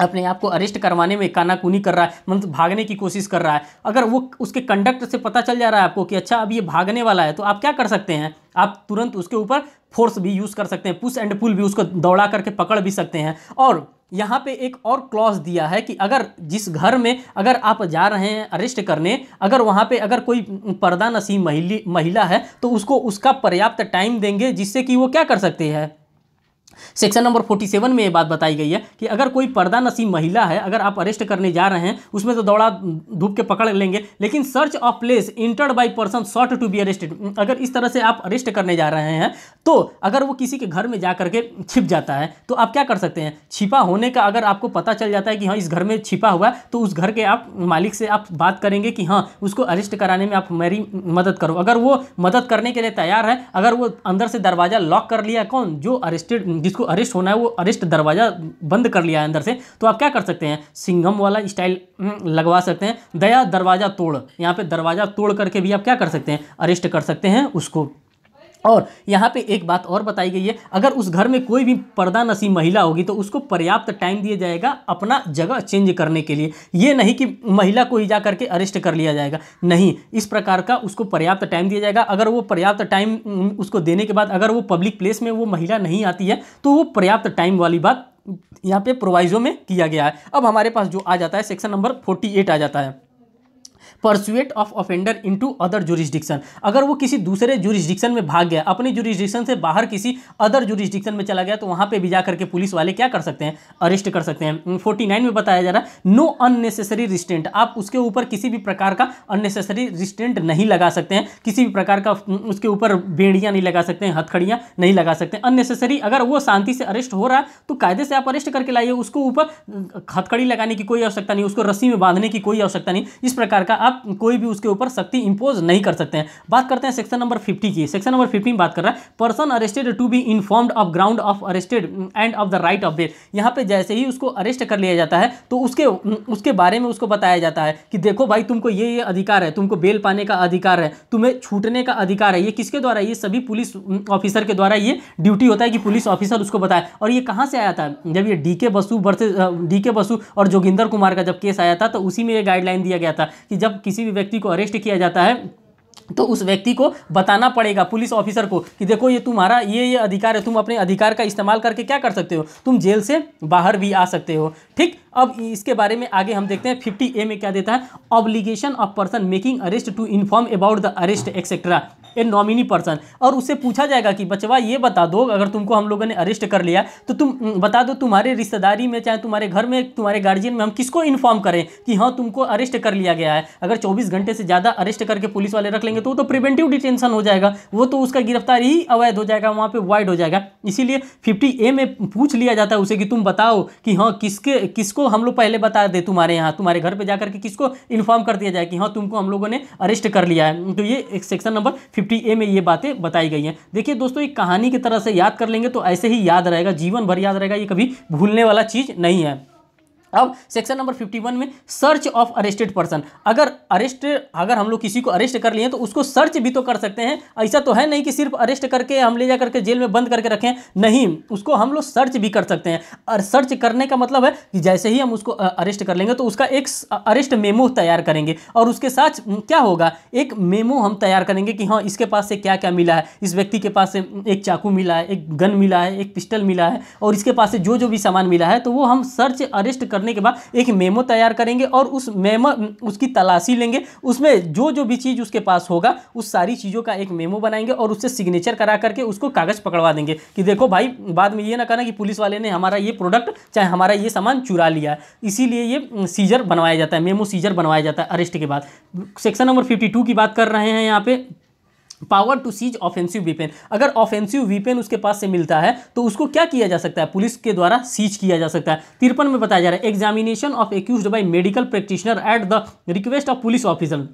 अपने आप को अरेस्ट करवाने में कानाकूनी कर रहा है मतलब भागने की कोशिश कर रहा है अगर वो उसके कंडक्ट से पता चल जा रहा है आपको कि अच्छा अब ये भागने वाला है तो आप क्या कर सकते हैं आप तुरंत उसके ऊपर फोर्स भी यूज़ कर सकते हैं पुश एंड पुल भी उसको दौड़ा करके पकड़ भी सकते हैं और यहाँ पे एक और क्लॉज दिया है कि अगर जिस घर में अगर आप जा रहे हैं अरेस्ट करने अगर वहाँ पे अगर कोई पर्दा नसीब महिला है तो उसको उसका पर्याप्त टाइम देंगे जिससे कि वो क्या कर सकते हैं सेक्शन नंबर 47 में ये बात बताई गई है कि अगर कोई पर्दा नसीब महिला है अगर आप अरेस्ट करने जा रहे हैं उसमें तो दौड़ा धूप के पकड़ लेंगे लेकिन search of place entered by person sought to be arrested अगर इस तरह से आप अरेस्ट करने जा रहे हैं तो अगर वो किसी के घर में जा करके छिप जाता है तो आप क्या कर सकते हैं छिपा होने का अगर आपको पता चल जाता है कि हाँ इस घर में छिपा हुआ तो उस घर के आप मालिक से आप बात करेंगे कि हाँ उसको अरेस्ट कराने में आप मेरी मदद करो अगर वो मदद करने के लिए तैयार है अगर वो अंदर से दरवाज़ा लॉक कर लिया कौन जो अरेस्टेड जिसको अरेस्ट होना है वो अरेस्ट दरवाज़ा बंद कर लिया है अंदर से तो आप क्या कर सकते हैं सिंघम वाला स्टाइल हम्म, लगवा सकते हैं दया दरवाज़ा तोड़ यहाँ पे दरवाज़ा तोड़ करके भी आप क्या कर सकते हैं अरेस्ट कर सकते हैं उसको और यहाँ पे एक बात और बताई गई है अगर उस घर में कोई भी पर्दा नसीब महिला होगी तो उसको पर्याप्त टाइम दिया जाएगा अपना जगह चेंज करने के लिए ये नहीं कि महिला को ही जा करके अरेस्ट कर लिया जाएगा नहीं इस प्रकार का उसको पर्याप्त टाइम दिया जाएगा अगर वो पर्याप्त टाइम उसको देने के बाद अगर वो पब्लिक प्लेस में वो महिला नहीं आती है तो वो पर्याप्त टाइम वाली बात यहाँ पर प्रोवाइजो में किया गया है अब हमारे पास जो आ जाता है सेक्शन नंबर फोर्टी एट आ जाता है pursuit of offender into other jurisdiction अगर वो किसी दूसरे जुरिस्डिक्शन में भाग गया अपने जुरिस्डिक्शन से बाहर किसी अदर जुरिस्डिक्शन में चला गया तो वहाँ पे भी जा करके पुलिस वाले क्या कर सकते हैं अरेस्ट कर सकते हैं फोर्टी नाइन में बताया जा रहा है नो अननेसेसरी रिस्टेंट आप उसके ऊपर किसी भी प्रकार का अननेसेसरी रिस्टेंट नहीं लगा सकते हैं किसी भी प्रकार का उसके ऊपर बेड़ियाँ नहीं लगा सकते हैं हथखड़ियाँ नहीं लगा सकते अननेसेसरी अगर वो शांति से अरेस्ट हो रहा है तो कायदे से आप अरेस्ट करके लाइए उसको ऊपर हथखड़ी लगाने की कोई आवश्यकता नहीं उसको रस्सी में बांधने की कोई आवश्यकता नहीं इस प्रकार का आप आप कोई भी उसके ऊपर सख्ती इंपोज नहीं कर सकते हैं बात करते हैं सेक्शन नंबर फिफ्टी की सेक्शन नंबर फिफ्टी में बात कर रहा है person arrested to be informed of ground of arrested and of the right of bail यहाँ पे जैसे ही उसको अरेस्ट कर लिया जाता है तो उसके उसके बारे में उसको बताया जाता है कि देखो भाई तुमको ये ये अधिकार है तुमको बेल पाने का अधिकार है तुम्हें छूटने का अधिकार है ये किसके द्वारा ये सभी पुलिस ऑफिसर के द्वारा ये ड्यूटी होता है कि पुलिस ऑफिसर उसको बताए और ये कहाँ से आया था जब ये D Basu versus D Basu और जोगिंदर कुमार का जब केस आया था तो उसी में ये गाइडलाइन दिया गया था कि जब किसी भी व्यक्ति को अरेस्ट किया जाता है तो उस व्यक्ति को बताना पड़ेगा पुलिस ऑफिसर को कि देखो ये तुम्हारा ये ये अधिकार है तुम अपने अधिकार का इस्तेमाल करके क्या कर सकते हो तुम जेल से बाहर भी आ सकते हो ठीक अब इसके बारे में आगे हम देखते हैं फिफ्टी ए में क्या देता है obligation of person making arrest to inform about the arrest etcetera a nominee person और उससे पूछा जाएगा कि बचवा ये बता दो अगर तुमको हम लोगों ने अरेस्ट कर लिया तो तुम बता दो तुम्हारे रिश्तेदारी में चाहे तुम्हारे घर में तुम्हारे गार्जियन में हम किसको इन्फॉर्म करें कि हाँ तुमको अरेस्ट कर लिया गया है अगर 24 घंटे से ज़्यादा अरेस्ट करके पुलिस वाले रख लेंगे तो वो तो प्रिवेंटिव डिटेंशन हो जाएगा वो तो उसका गिरफ्तारी ही अवैध हो जाएगा वहाँ पर वाइड हो जाएगा इसीलिए फिफ्टी ए में पूछ लिया जाता है उसे कि तुम बताओ कि हाँ किसके किसको किसको हम लोग पहले बता दे तुम्हारे यहाँ तुम्हारे घर पर जाकर के किसको इन्फॉर्म कर दिया जाए कि हाँ तुमको हम लोगों ने अरेस्ट कर लिया है तो ये सेक्शन नंबर फिफ्टी में ये बातें बताई गई हैं देखिए दोस्तों एक कहानी की तरह से याद कर लेंगे तो ऐसे ही याद रहेगा जीवन भर याद रहेगा ये कभी भूलने वाला चीज़ नहीं है अब सेक्शन नंबर 51 में सर्च ऑफ अरेस्टेड पर्सन अगर अरेस्ट अगर हम लोग किसी को अरेस्ट कर लिए तो उसको सर्च भी तो कर सकते हैं ऐसा तो है नहीं कि सिर्फ अरेस्ट करके हम ले जा करके जेल में बंद करके रखें नहीं उसको हम लोग सर्च भी कर सकते हैं और सर्च करने का मतलब है कि जैसे ही हम उसको अरेस्ट कर लेंगे तो उसका एक अरेस्ट मेमो तैयार करेंगे और उसके साथ क्या होगा एक मेमो हम तैयार करेंगे कि हाँ इसके पास से क्या क्या मिला है इस व्यक्ति के पास से एक चाकू मिला है एक गन मिला है एक पिस्टल मिला है और इसके पास से जो जो भी सामान मिला है तो वो हम सर्च अरेस्ट कर करने के बाद एक मेमो तैयार करेंगे और उस मेमो उसकी तलाशी लेंगे उसमें जो जो भी चीज़ उसके पास होगा उस सारी चीज़ों का एक मेमो बनाएंगे और उससे सिग्नेचर करा करके उसको कागज़ पकड़वा देंगे कि देखो भाई बाद में ये ना करना कि पुलिस वाले ने हमारा ये प्रोडक्ट चाहे हमारा ये सामान चुरा लिया इसीलिए ये सीजर बनवाया जाता है मेमो सीजर बनवाया जाता है अरेस्ट के बाद सेक्शन नंबर फिफ्टी की बात कर रहे हैं यहाँ पे power to seize offensive weapon अगर ऑफेंसिव वीपेन उसके पास से मिलता है तो उसको क्या किया जा सकता है पुलिस के द्वारा सीज किया जा सकता है तिरपन में बताया जा रहा है examination of accused by medical practitioner at the request of police officer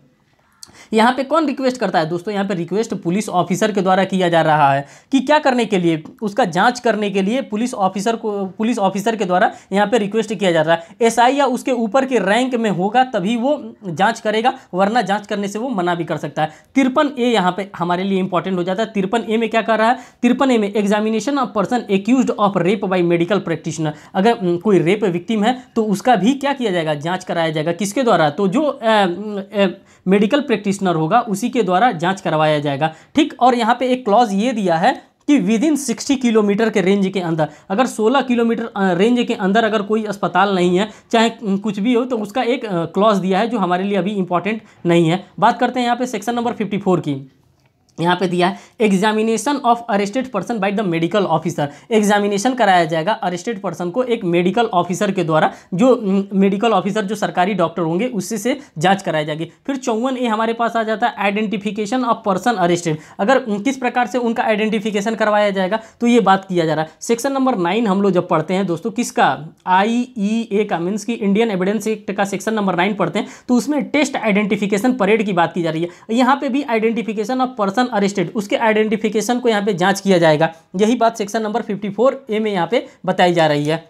यहाँ पे कौन रिक्वेस्ट करता है दोस्तों यहाँ पे रिक्वेस्ट पुलिस ऑफिसर के द्वारा किया जा रहा है कि क्या करने के लिए उसका जाँच करने के लिए पुलिस ऑफिसर को पुलिस ऑफिसर के द्वारा यहाँ पे रिक्वेस्ट किया जा रहा है एस या उसके ऊपर के रैंक में होगा तभी वो जाँच करेगा वरना जाँच करने से वो मना भी कर सकता है तिरपन ए यहाँ पे हमारे लिए इंपॉर्टेंट हो जाता है तिरपन ए में क्या कर रहा है तिरपन ए में examination of person accused of rape by medical practitioner अगर कोई रेप विक्टिम है तो उसका भी क्या किया जाएगा जांच कराया जाएगा किसके द्वारा तो जो ए, ए, मेडिकल प्रैक्टिशनर होगा उसी के द्वारा जांच करवाया जाएगा ठीक और यहाँ पे एक क्लॉज ये दिया है कि विद इन सिक्सटी किलोमीटर के रेंज के अंदर अगर सोलह किलोमीटर रेंज के अंदर अगर कोई अस्पताल नहीं है चाहे कुछ भी हो तो उसका एक क्लॉज दिया है जो हमारे लिए अभी इंपॉर्टेंट नहीं है बात करते हैं यहाँ पे सेक्शन नंबर फिफ्टी फोर की यहाँ पे दिया है examination of arrested person by the medical officer examination कराया जाएगा अरेस्टेड पर्सन को एक मेडिकल ऑफिसर के द्वारा जो मेडिकल हम्म, ऑफिसर जो सरकारी डॉक्टर होंगे उससे से जांच कराई जाएगी फिर चौवन ए हमारे पास आ जाता है आइडेंटिफिकेशन ऑफ पर्सन अरेस्टेड अगर हम्म, किस प्रकार से उनका आइडेंटिफिकेशन करवाया जाएगा तो ये बात किया जा रहा है सेक्शन नंबर नाइन हम लोग जब पढ़ते हैं दोस्तों किसका आई ई ए का मीन्स की इंडियन एविडेंस एक्ट का सेक्शन नंबर नाइन पढ़ते हैं तो उसमें टेस्ट आइडेंटिफिकेशन परेड की बात की जा रही है यहाँ पर भी identification of person person arrested उसके आइडेंटिफिकेशन को यहाँ पे जांच किया जाएगा यही बात सेक्शन नंबर 54 ए में यहाँ पे बताई जा रही है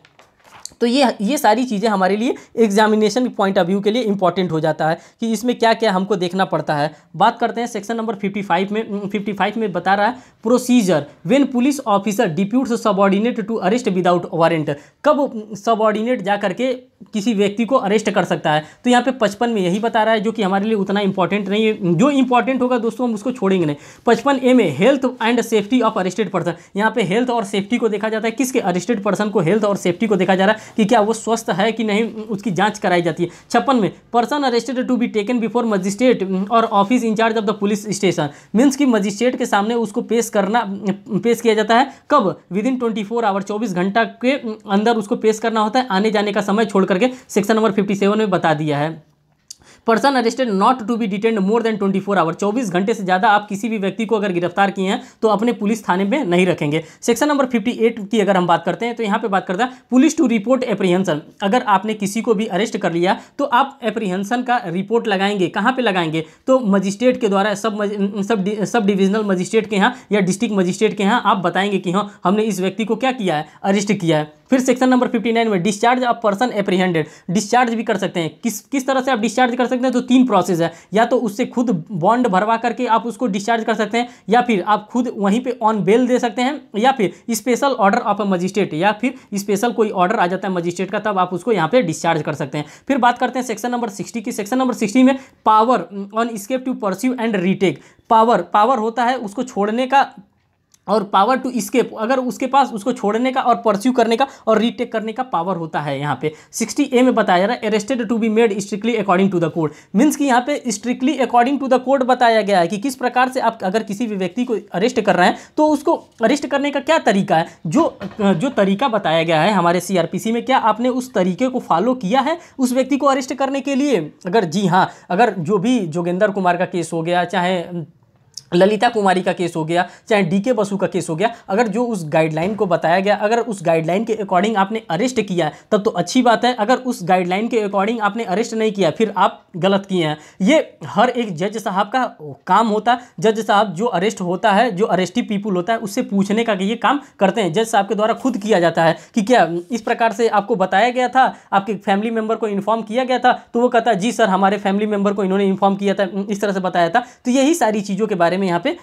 तो ये ये सारी चीज़ें हमारे लिए एग्जामिनेशन पॉइंट ऑफ व्यू के लिए इंपॉर्टेंट हो जाता है कि इसमें क्या क्या हमको देखना पड़ता है बात करते हैं सेक्शन नंबर 55 में 55 में बता रहा है procedure when police officer deputes subordinate to arrest without warrant कब ऑर्डिनेट जा करके किसी व्यक्ति को अरेस्ट कर सकता है तो यहाँ पे पचपन में यही बता रहा है जो कि हमारे लिए उतना इंपॉर्टेंट नहीं है जो इंपॉर्टेंट होगा दोस्तों हम उसको छोड़ेंगे नहीं पचपन ए में health and safety of arrested person यहाँ पे हेल्थ और सेफ्टी को देखा जाता है किसके अरेस्टेड पर्सन को हेल्थ और सेफ्टी को देखा जा रहा है कि क्या वो स्वस्थ है कि नहीं उसकी जाँच कराई जाती है छप्पन में person arrested to be taken before magistrate और office in charge of the police station means कि मजिस्ट्रेट के सामने उसको पेश करना पेश किया जाता है कब within twenty four hour चौबीस घंटा के अंदर उसको पेश करना होता है आने जाने का समय छोड़ करके सेक्शन नंबर फिफ्टी सेवन में बता दिया है person arrested not to be detained more than twenty four hour चौबीस घंटे से ज़्यादा आप किसी भी व्यक्ति को अगर गिरफ्तार किए हैं तो अपने पुलिस थाने में नहीं रखेंगे सेक्शन नंबर फिफ्टी एट की अगर हम बात करते हैं तो यहाँ पे बात करता है पुलिस टू रिपोर्ट एप्रीहेंशन अगर आपने किसी को भी अरेस्ट कर लिया तो आप एप्रीहेंशन का रिपोर्ट लगाएंगे कहाँ पर लगाएंगे तो मजिस्ट्रेट के द्वारा सब सब सब डिविजनल मजिस्ट्रेट के यहाँ या डिस्ट्रिक्ट मजिस्ट्रेट के यहाँ आप बताएंगे कि हाँ हमने इस व्यक्ति को क्या किया है अरेस्ट किया है फिर सेक्शन नंबर 59 में discharge of person apprehended discharge भी कर सकते हैं किस किस तरह से आप डिस्चार्ज कर सकते हैं तो तीन प्रोसेस है या तो उससे खुद बॉन्ड भरवा करके आप उसको डिस्चार्ज कर सकते हैं या फिर आप खुद वहीं पर ऑन बेल दे सकते हैं या फिर special order of a magistrate या फिर स्पेशल कोई ऑर्डर आ जाता है मजिस्ट्रेट का तब आप उसको यहाँ पर डिस्चार्ज कर सकते हैं फिर बात करते हैं सेक्शन नंबर सिक्सटी की सेक्शन नंबर सिक्सटी में power on escape to pursue and retake power power होता है उसको छोड़ने का और पावर टू स्केप अगर उसके पास उसको छोड़ने का और परस्यू करने का और रीटेक करने का पावर होता है यहाँ पे 60 ए में बताया जा रहा है arrested to be made strictly according to the code means कि यहाँ पे strictly according to the code बताया गया है कि किस प्रकार से आप अगर किसी भी व्यक्ति को अरेस्ट कर रहे हैं तो उसको अरेस्ट करने का क्या तरीका है जो जो तरीका बताया गया है हमारे सी में क्या आपने उस तरीके को फॉलो किया है उस व्यक्ति को अरेस्ट करने के लिए अगर जी हाँ अगर जो भी जोगेंद्र कुमार का केस हो गया चाहे ललिता कुमारी का केस हो गया चाहे डी के बसु का केस हो गया अगर जो उस गाइडलाइन को बताया गया अगर उस गाइडलाइन के अकॉर्डिंग आपने अरेस्ट किया है तब तो अच्छी बात है अगर उस गाइडलाइन के अकॉर्डिंग आपने अरेस्ट नहीं किया फिर आप गलत किए हैं ये हर एक जज साहब का काम होता है जज साहब जो अरेस्ट होता है जो अरेस्टी पीपुल होता है उससे पूछने का ये काम करते हैं जज साहब के द्वारा खुद किया जाता है कि क्या इस प्रकार से आपको बताया गया था आपके फैमिली मेम्बर को इन्फॉर्म किया गया था तो वो कहता जी सर हमारे फैमिली मेम्बर को इन्होंने इन्फॉर्म किया था इस तरह से बताया था तो यही सारी चीज़ों के बारे में यहाँ पे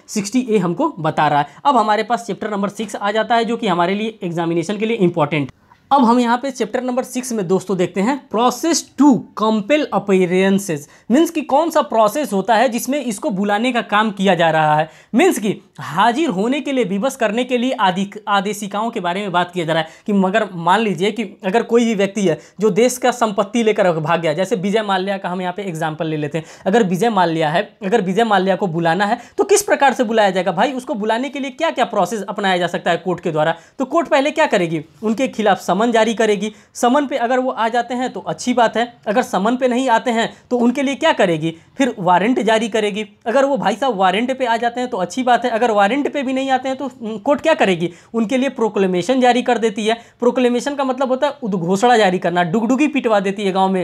ए हमको बता रहा है अब हमारे पास चैप्टर नंबर सिक्स आ जाता है जो कि हमारे लिए एग्जामिनेशन के लिए इंपॉर्टेंट अब हम यहाँ पे चैप्टर नंबर सिक्स में दोस्तों देखते हैं process to compel appearances means कि कौन सा प्रोसेस होता है जिसमें इसको बुलाने का काम किया जा रहा है मीन्स कि हाजिर होने के लिए विवश करने के लिए आदि आदेशिकाओं के बारे में बात किया जा रहा है कि मगर मान लीजिए कि अगर कोई भी व्यक्ति है जो देश का संपत्ति लेकर भाग गया जैसे विजय माल्या का हम यहाँ पे एग्जाम्पल ले लेते हैं अगर विजय माल्या है अगर विजय माल्या को बुलाना है तो किस प्रकार से बुलाया जाएगा भाई उसको बुलाने के लिए क्या क्या प्रोसेस अपनाया जा सकता है कोर्ट के द्वारा तो कोर्ट पहले क्या करेगी उनके खिलाफ समन समन जारी करेगी समन पे अगर वो आ जाते हैं तो अच्छी बात है अगर समन पे नहीं आते हैं तो उनके लिए क्या करेगी फिर वारंट जारी करेगी अगर वो भाई साहब वारंट पे आ जाते हैं तो अच्छी बात है अगर वारंट पे भी नहीं आते हैं तो कोर्ट क्या करेगी उनके लिए प्रोक्लेमेशन जारी कर देती है प्रोक्लेमेशन का मतलब होता है उद्घोषणा जारी करना डुगडुगी पिटवा देती है गाँव में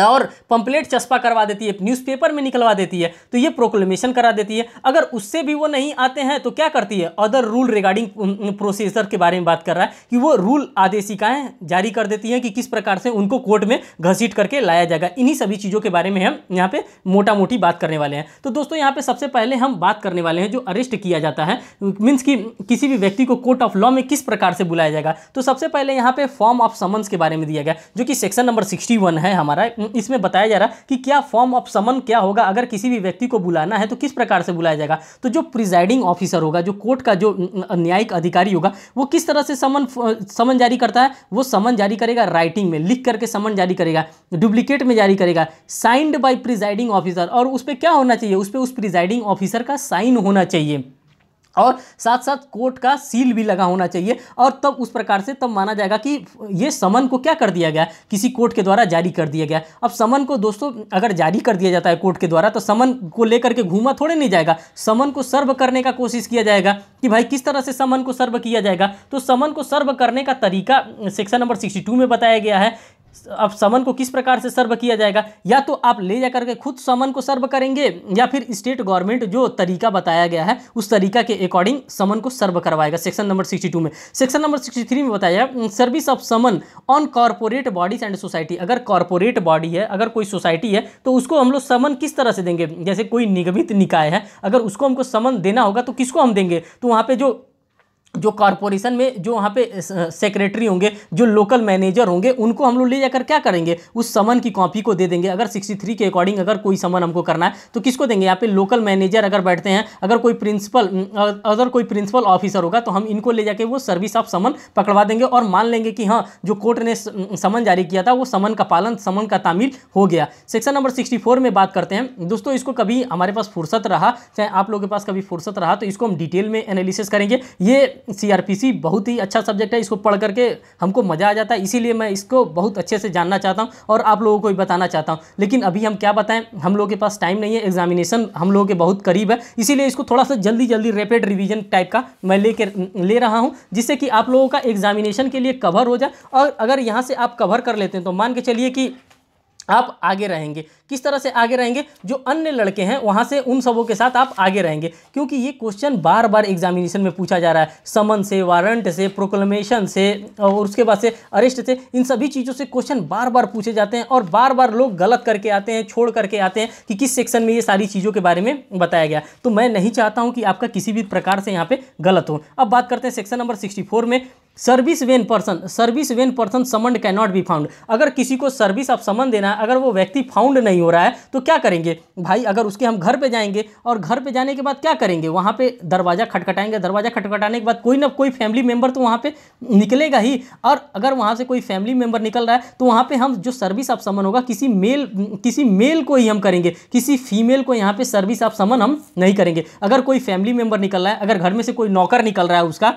और पंपलेट चस्पा करवा देती है न्यूज़पेपर में निकलवा देती है तो ये प्रोक्लेमेशन करा देती है अगर उससे भी वो नहीं आते हैं तो क्या करती है अदर रूल रिगार्डिंग प्रोसेसर के बारे में बात कर रहा है कि वो रूल आदेशिकाएँ जारी कर देती हैं कि किस प्रकार से उनको कोर्ट में घसीट करके लाया जाएगा इन्हीं सभी चीज़ों के बारे में हम यहाँ पर मोटा मोटी बात करने वाले हैं तो दोस्तों यहाँ पर सबसे पहले हम बात करने वाले हैं जो अरेस्ट किया जाता है मीन्स कि किसी भी व्यक्ति को कोर्ट ऑफ लॉ में किस प्रकार से बुलाया जाएगा तो सबसे पहले यहाँ पर फॉर्म ऑफ समन्स के बारे में दिया गया जो कि सेक्शन नंबर सिक्सटी है हमारा इसमें बताया जा रहा है कि क्या फॉर्म ऑफ समन क्या होगा अगर किसी भी व्यक्ति को बुलाना है तो किस प्रकार से बुलाया जाएगा तो जो प्रिजाइडिंग ऑफिसर होगा जो कोर्ट का जो न्यायिक अधिकारी होगा वो किस तरह से समन समन जारी करता है वो समन जारी करेगा राइटिंग में लिख करके समन जारी करेगा डुप्लीकेट में जारी करेगा साइंड बाई प्रिजाइडिंग ऑफिसर और उस पर क्या होना चाहिए उस पर उस प्रिजाइडिंग ऑफिसर का साइन होना चाहिए और साथ साथ कोर्ट का सील भी लगा होना चाहिए और तब उस प्रकार से तब माना जाएगा कि ये समन को क्या कर दिया गया किसी कोर्ट के द्वारा जारी कर दिया गया अब समन को दोस्तों अगर जारी कर दिया जाता है कोर्ट के द्वारा तो समन को लेकर के घूमा थोड़े नहीं जाएगा समन को सर्व करने का कोशिश किया जाएगा कि भाई किस तरह से समन को सर्व किया जाएगा तो समन को सर्व करने का तरीका सेक्शन नंबर सिक्सटी में बताया गया है अब समन को किस प्रकार से सर्व किया जाएगा या तो आप ले जाकर के खुद समन को सर्व करेंगे या फिर स्टेट गवर्नमेंट जो तरीका बताया गया है उस तरीका के अकॉर्डिंग समन को सर्व करवाएगा सेक्शन नंबर 62 में सेक्शन नंबर 63 में बताया service of summon on corporate bodies and society अगर कॉरपोरेट बॉडी है अगर कोई सोसाइटी है तो उसको हम लोग समन किस तरह से देंगे जैसे कोई निगमित निकाय है अगर उसको हमको समन देना होगा तो किसको हम देंगे तो वहाँ पर जो जो कॉरपोरेशन में जो वहाँ पे सेक्रेटरी होंगे जो लोकल मैनेजर होंगे उनको हम लोग ले जाकर क्या करेंगे उस समन की कॉपी को दे देंगे अगर 63 के अकॉर्डिंग अगर कोई समन हमको करना है तो किसको देंगे यहाँ पे लोकल मैनेजर अगर बैठते हैं अगर कोई प्रिंसिपल अगर कोई प्रिंसिपल ऑफिसर होगा तो हम इनको ले जाके वो सर्विस ऑफ समन पकड़वा देंगे और मान लेंगे कि हाँ जो कोर्ट ने समन जारी किया था वो समन का पालन समन का तामील हो गया सेक्शन नंबर सिक्सटी में बात करते हैं दोस्तों इसको कभी हमारे पास फुर्सत रहा चाहे आप लोगों के पास कभी फुर्सत रहा तो इसको हम डिटेल में एनालिसिस करेंगे ये सीआरपीसी बहुत ही अच्छा सब्जेक्ट है इसको पढ़ करके हमको मज़ा आ जाता है इसीलिए मैं इसको बहुत अच्छे से जानना चाहता हूँ और आप लोगों को भी बताना चाहता हूँ लेकिन अभी हम क्या बताएं हम लोगों के पास टाइम नहीं है एग्जामिनेशन हम लोगों के बहुत करीब है इसीलिए इसको थोड़ा सा जल्दी जल्दी रेपिड रिविजन टाइप का मैं ले कर, ले रहा हूँ जिससे कि आप लोगों का एग्जामिनेशन के लिए कवर हो जाए और अगर यहाँ से आप कवर कर लेते हैं तो मान के चलिए कि आप आगे रहेंगे किस तरह से आगे रहेंगे जो अन्य लड़के हैं वहाँ से उन सबों के साथ आप आगे रहेंगे क्योंकि ये क्वेश्चन बार बार एग्जामिनेशन में पूछा जा रहा है समन से वारंट से प्रोक्लमेशन से और उसके बाद से अरेस्ट से इन सभी चीज़ों से क्वेश्चन बार बार पूछे जाते हैं और बार बार लोग गलत करके आते हैं छोड़ करके आते हैं कि किस सेक्शन में ये सारी चीज़ों के बारे में बताया गया तो मैं नहीं चाहता हूँ कि आपका किसी भी प्रकार से यहाँ पर गलत हो अब बात करते हैं सेक्शन नंबर सिक्सटी में service when person service when person summon can not be found अगर किसी को सर्विस आप समन देना है अगर वो व्यक्ति फाउंड नहीं हो रहा है तो क्या करेंगे भाई अगर उसके हम घर पे जाएंगे और घर पे जाने के बाद क्या करेंगे वहाँ पे दरवाज़ा खटखटाएंगे दरवाज़ा खटखटाने के बाद कोई ना कोई फैमिली मेम्बर तो वहाँ पर निकलेगा ही और अगर वहाँ से कोई फैमिली मेम्बर निकल रहा है तो वहाँ पर हम जो सर्विस आप समन होगा किसी मेल किसी मेल को ही हम करेंगे किसी फीमेल को यहाँ पर सर्विस आप समन हम नहीं करेंगे अगर कोई फैमिली मेम्बर निकल रहा है अगर घर में से कोई नौकर निकल रहा है उसका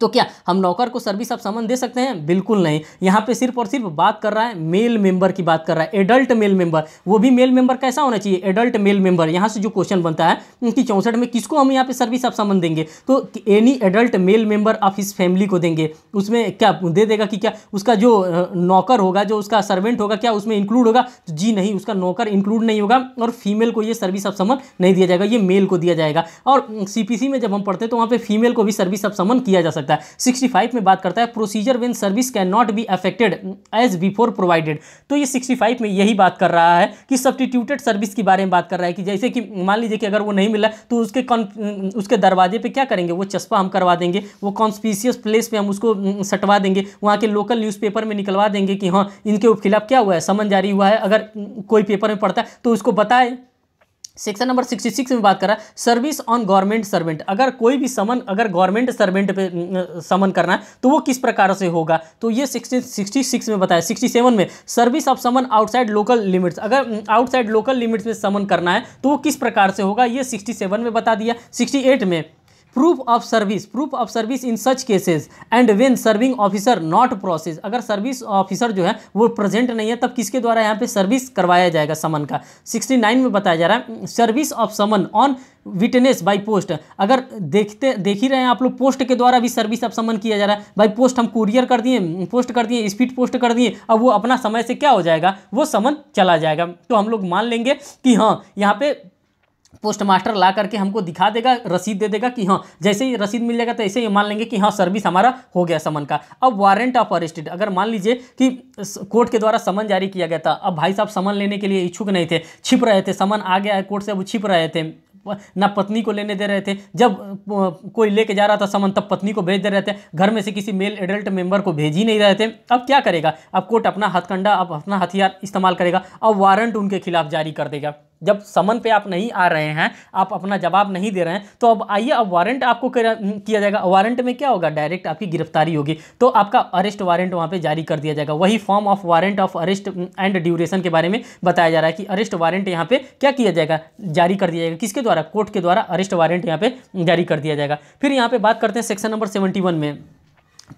तो क्या हम नौकर को सर्विस ऑफ समन दे सकते हैं बिल्कुल नहीं यहाँ पे सिर्फ और सिर्फ बात कर रहा है मेल मेंबर की बात कर रहा है एडल्ट मेल मेंबर वो भी मेल मेंबर कैसा होना चाहिए एडल्ट मेल मेंबर यहाँ से जो क्वेश्चन बनता है कि चौंसठ में किसको हम यहाँ पे सर्विस ऑफ समन देंगे तो any adult male member of his family को देंगे उसमें क्या दे देगा कि क्या उसका जो नौकर होगा जो उसका सर्वेंट होगा क्या उसमें इंक्लूड होगा जी नहीं उसका नौकर इंक्लूड नहीं होगा और फीमेल को ये सर्विस ऑफ समन नहीं दिया जाएगा ये मेल को दिया जाएगा और सी में जब हम पढ़ते हैं तो वहाँ पर फीमेल को भी सर्विस ऑफ समन किया जा सकता करता है सिक्सटी फाइव में बात करता है procedure when service can not be affected as before provided तो ये सिक्सटी फाइव में यही बात कर रहा है कि सब्सटीट्यूटेड सर्विस के बारे में बात कर रहा है कि जैसे कि मान लीजिए कि अगर वो नहीं मिला तो उसके उसके दरवाजे पर क्या करेंगे वो चस्पा हम करवा देंगे वो कॉन्स्पीसियस प्लेस पर हम उसको सटवा देंगे वहाँ के लोकल न्यूज़पेपर में निकलवा देंगे कि हाँ इनके खिलाफ क्या हुआ है समन जारी हुआ है अगर कोई पेपर में पढ़ता है तो उसको बताएं सेक्शन नंबर सिक्सटी सिक्स में बात कर रहा है सर्विस ऑन गवर्नमेंट सर्वेंट अगर कोई भी समन अगर गवर्नमेंट सर्वेंट पे समन करना है तो वो किस प्रकार से होगा तो ये सिक्सटी सिक्सटी सिक्स में बताया सिक्सटी सेवन में service of summon outside local limits अगर आउटसाइड लोकल लिमिट्स में समन करना है तो वो किस प्रकार से होगा ये सिक्सटी सेवन में बता दिया सिक्सटी एट में proof of service proof of service in such cases and when serving officer not process अगर सर्विस ऑफिसर जो है वो प्रेजेंट नहीं है तब किसके द्वारा यहाँ पे सर्विस करवाया जाएगा समन का 69 में बताया जा रहा है service of summon on witness by post अगर देखते देख ही रहे हैं आप लोग पोस्ट के द्वारा भी सर्विस अब समन किया जा रहा है बाई पोस्ट हम कुरियर कर दिए पोस्ट कर दिए स्पीड पोस्ट कर दिए अब वो अपना समय से क्या हो जाएगा वो समन चला जाएगा तो हम लोग मान लेंगे कि हाँ यहाँ पे पोस्ट मास्टर ला करके हमको दिखा देगा रसीद दे देगा कि हाँ जैसे ही रसीद मिल जाएगा तो ऐसे ही मान लेंगे कि हाँ सर्विस हमारा हो गया समन का अब वारंट ऑफ अरेस्टेड अगर मान लीजिए कि कोर्ट के द्वारा समन जारी किया गया था अब भाई साहब समन लेने के लिए इच्छुक नहीं थे छिप रहे थे समन आ गया है कोर्ट से अब छिप रहे थे ना पत्नी को लेने दे रहे थे जब कोई लेके जा रहा था समन तब पत्नी को भेज दे रहे थे घर में से किसी मेल एडल्ट मेंबर को भेज ही नहीं रहे थे अब क्या करेगा अब कोर्ट अपना हथकंडा अब अपना हथियार इस्तेमाल करेगा अब वारंट उनके खिलाफ जारी कर देगा जब समन पे आप नहीं आ रहे हैं आप अपना जवाब नहीं दे रहे हैं तो अब आइए अब वारंट आपको किया जाएगा वारंट में क्या होगा डायरेक्ट आपकी गिरफ्तारी होगी तो आपका अरेस्ट वारंट वहाँ पे जारी कर दिया जाएगा वही form of warrant of arrest and duration के बारे में बताया जा रहा है कि अरेस्ट वारंट यहाँ पे क्या किया जाएगा जारी कर दिया जाएगा किसके द्वारा कोर्ट के द्वारा अरेस्ट वारंट यहाँ पे जारी कर दिया जाएगा फिर यहाँ पर बात करते हैं सेक्शन नंबर सेवेंटी में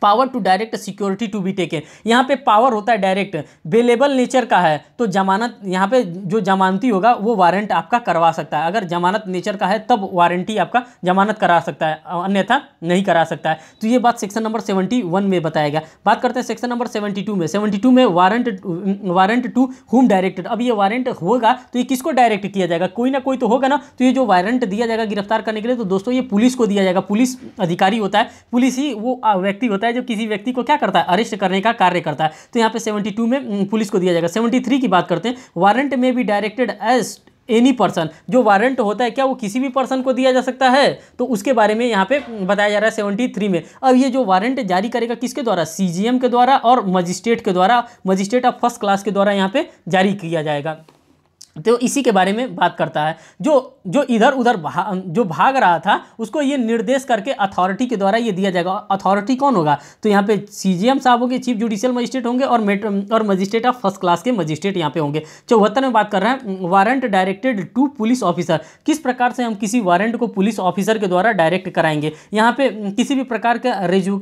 power to direct security to be taken यहाँ पे पावर होता है डायरेक्ट बेलेबल नेचर का है तो जमानत यहाँ पे जो जमानती होगा वो वारंट आपका करवा सकता है अगर जमानत नेचर का है तब वारंटी आपका जमानत करा सकता है अन्यथा नहीं करा सकता है तो ये बात सेक्शन नंबर सेवेंटी वन में बताया गया बात करते हैं सेक्शन नंबर सेवेंटी टू में सेवेंटी टू में warrant warrant to whom directed अब ये वारंट होगा तो ये किसको डायरेक्ट किया जाएगा कोई ना कोई तो होगा ना तो ये जो वारंट दिया जाएगा गिरफ्तार करने के लिए तो दोस्तों ये पुलिस को दिया जाएगा पुलिस अधिकारी होता है पुलिस ही वो व्यक्ति होता है जो किसी व्यक्ति को क्या करता है अरेस्ट करने का कार्य करता है तो यहाँ पे 72 में पुलिस को दिया जाएगा 73 की बात करते हैं वारंट में भी डायरेक्टेड एज एनी पर्सन जो वारंट होता है क्या वो किसी भी पर्सन को दिया जा सकता है तो उसके बारे में यहाँ पे बताया जा रहा है सेवेंटी थ्री में अब ये जो वारंट जारी करेगा किसके द्वारा सीजीएम के द्वारा और मजिस्ट्रेट के द्वारा मजिस्ट्रेट ऑफ फर्स्ट क्लास के द्वारा यहाँ पे जारी किया जाएगा तो इसी के बारे में बात करता है जो जो इधर उधर भा, जो भाग रहा था उसको ये निर्देश करके अथॉरिटी के द्वारा ये दिया जाएगा अथॉरिटी कौन होगा तो यहाँ पे सीजीएम साहब होंगे चीफ जुडिशियल मजिस्ट्रेट होंगे और मेट और मजिस्ट्रेट ऑफ फर्स्ट क्लास के मजिस्ट्रेट यहाँ पे होंगे चौहत्तर में बात कर रहे हैं warrant directed to police officer किस प्रकार से हम किसी वारंट को पुलिस ऑफिसर के द्वारा डायरेक्ट कराएंगे यहाँ पे किसी भी प्रकार का रेजू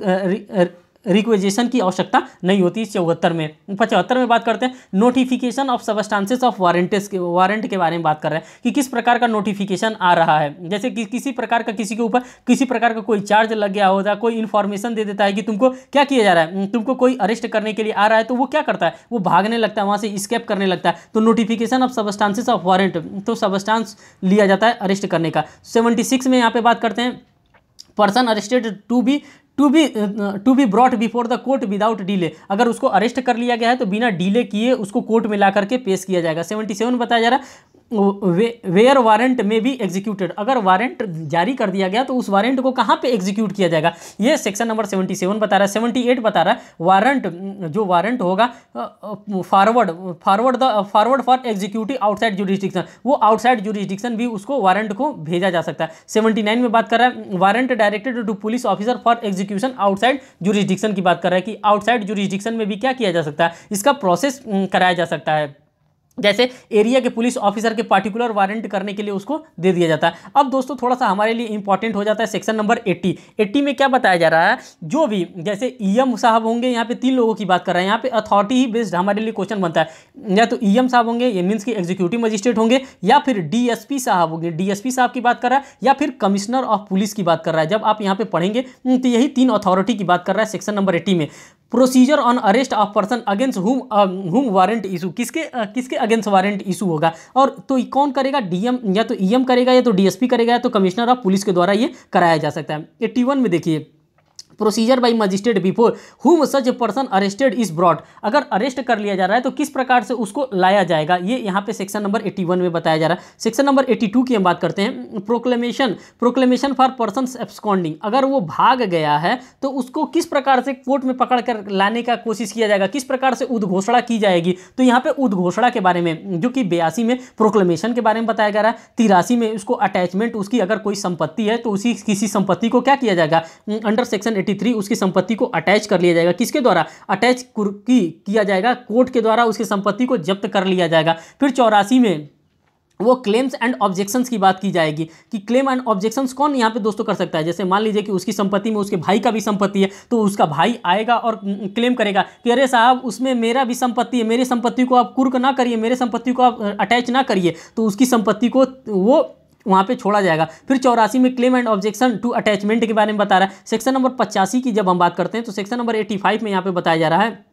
रिक्वेजेशन की आवश्यकता नहीं होती चौहत्तर में पचहत्तर में बात करते हैं notification of substances of warrants के वारंट के बारे में बात कर रहे हैं कि किस प्रकार का नोटिफिकेशन आ रहा है जैसे कि किसी प्रकार का किसी के ऊपर किसी प्रकार का कोई चार्ज लग गया होता है कोई इन्फॉर्मेशन दे देता है कि तुमको क्या किया जा रहा है तुमको कोई अरेस्ट करने के लिए आ रहा है तो वो क्या करता है वो भागने लगता है वहाँ से स्केप करने लगता है तो notification of substances of warrant तो सबस्टांस लिया जाता है अरेस्ट करने का सेवेंटी में यहाँ पे बात करते हैं person arrested to be to be to be brought before the court without delay अगर उसको अरेस्ट कर लिया गया है तो बिना डिले किए उसको कोर्ट में ला करके पेश किया जाएगा सेवेंटी सेवन बताया जा रहा वे, वेयर वारंट में भी एग्जीक्यूटेड अगर वारंट जारी कर दिया गया तो उस वारंट को कहाँ पे एग्जीक्यूट किया जाएगा ये सेक्शन नंबर 77 बता रहा है 78 बता रहा है वारंट जो वारंट होगा forward forward the forward for executive outside jurisdiction वो आउटसाइड जुडिस्टिक्शन भी उसको वारंट को भेजा जा सकता है सेवेंटी में बात कर रहा है warrant directed to police officer for execution outside jurisdiction की बात कर रहा है कि आउटसाइड जुडिस्टिक्शन में भी क्या किया जा सकता है इसका प्रोसेस कराया जा सकता है जैसे एरिया के पुलिस ऑफिसर के पार्टिकुलर वारंट करने के लिए उसको दे दिया जाता है अब दोस्तों थोड़ा सा हमारे लिए इंपॉर्टेंट हो जाता है सेक्शन नंबर 80 80 में क्या बताया जा रहा है जो भी जैसे ईएम e साहब होंगे यहाँ पे तीन लोगों की बात कर रहे हैं यहाँ पे अथॉरिटी ही बेस्ड हमारे लिए क्वेश्चन बनता है या तो ई e साहब होंगे ये मीन्स कि एग्जीक्यूटिव मजिस्ट्रेट होंगे या फिर डी साहब होंगे डी साहब की बात कर रहा है या फिर कमिश्नर ऑफ पुलिस की बात कर रहा है जब आप यहाँ पर पढ़ेंगे तो यही तीन अथॉरिटी की बात कर रहा है सेक्शन नंबर एट्टी में procedure on arrest of person against whom whom warrant issue किसके किसके अगेंस्ट वारंट इशू होगा और तो कौन करेगा डीएम या तो ईएम e करेगा या तो डीएसपी करेगा या तो कमिश्नर ऑफ पुलिस के द्वारा ये कराया जा सकता है एट्टी में देखिए procedure by magistrate before whom such person arrested is brought अगर अरेस्ट कर लिया जा रहा है तो किस प्रकार से उसको लाया जाएगा ये यहाँ पे सेक्शन नंबर 81 में बताया जा रहा है सेक्शन नंबर 82 की हम बात करते हैं proclamation proclamation for person absconding अगर वो भाग गया है तो उसको किस प्रकार से कोर्ट में पकड़ कर लाने का कोशिश किया जाएगा किस प्रकार से उद्घोषणा की जाएगी तो यहाँ पर उद्घोषणा के बारे में जो कि बयासी में प्रोक्लेमेशन के बारे में बताया जा रहा है तिरासी में उसको अटैचमेंट उसकी अगर कोई संपत्ति है तो उसी किसी संपत्ति को क्या किया जाएगा अंडर hmm, सेक्शन 1983 उसकी संपत्ति को अटैच कर लिया जाएगा किसके द्वारा अटैच की किया जाएगा कोर्ट के द्वारा उसकी संपत्ति को जब्त कर लिया जाएगा फिर चौरासी में वो क्लेम्स एंड ऑब्जेक्शंस की बात की जाएगी कि क्लेम एंड ऑब्जेक्शंस कौन यहाँ पे दोस्तों कर सकता है जैसे मान लीजिए कि उसकी संपत्ति में उसके भाई का भी संपत्ति है तो उसका भाई आएगा और क्लेम करेगा कि अरे साहब उसमें मेरा भी संपत्ति है मेरी संपत्ति को आप कुर्क ना करिए मेरे संपत्ति को आप अटैच ना करिए तो उसकी संपत्ति को वो वहाँ पे छोड़ा जाएगा फिर चौरासी में claim and objection to attachment के बारे में बता रहा है सेक्शन नंबर पचासी की जब हम बात करते हैं तो सेक्शन नंबर एट्टी में यहाँ पे बताया जा रहा है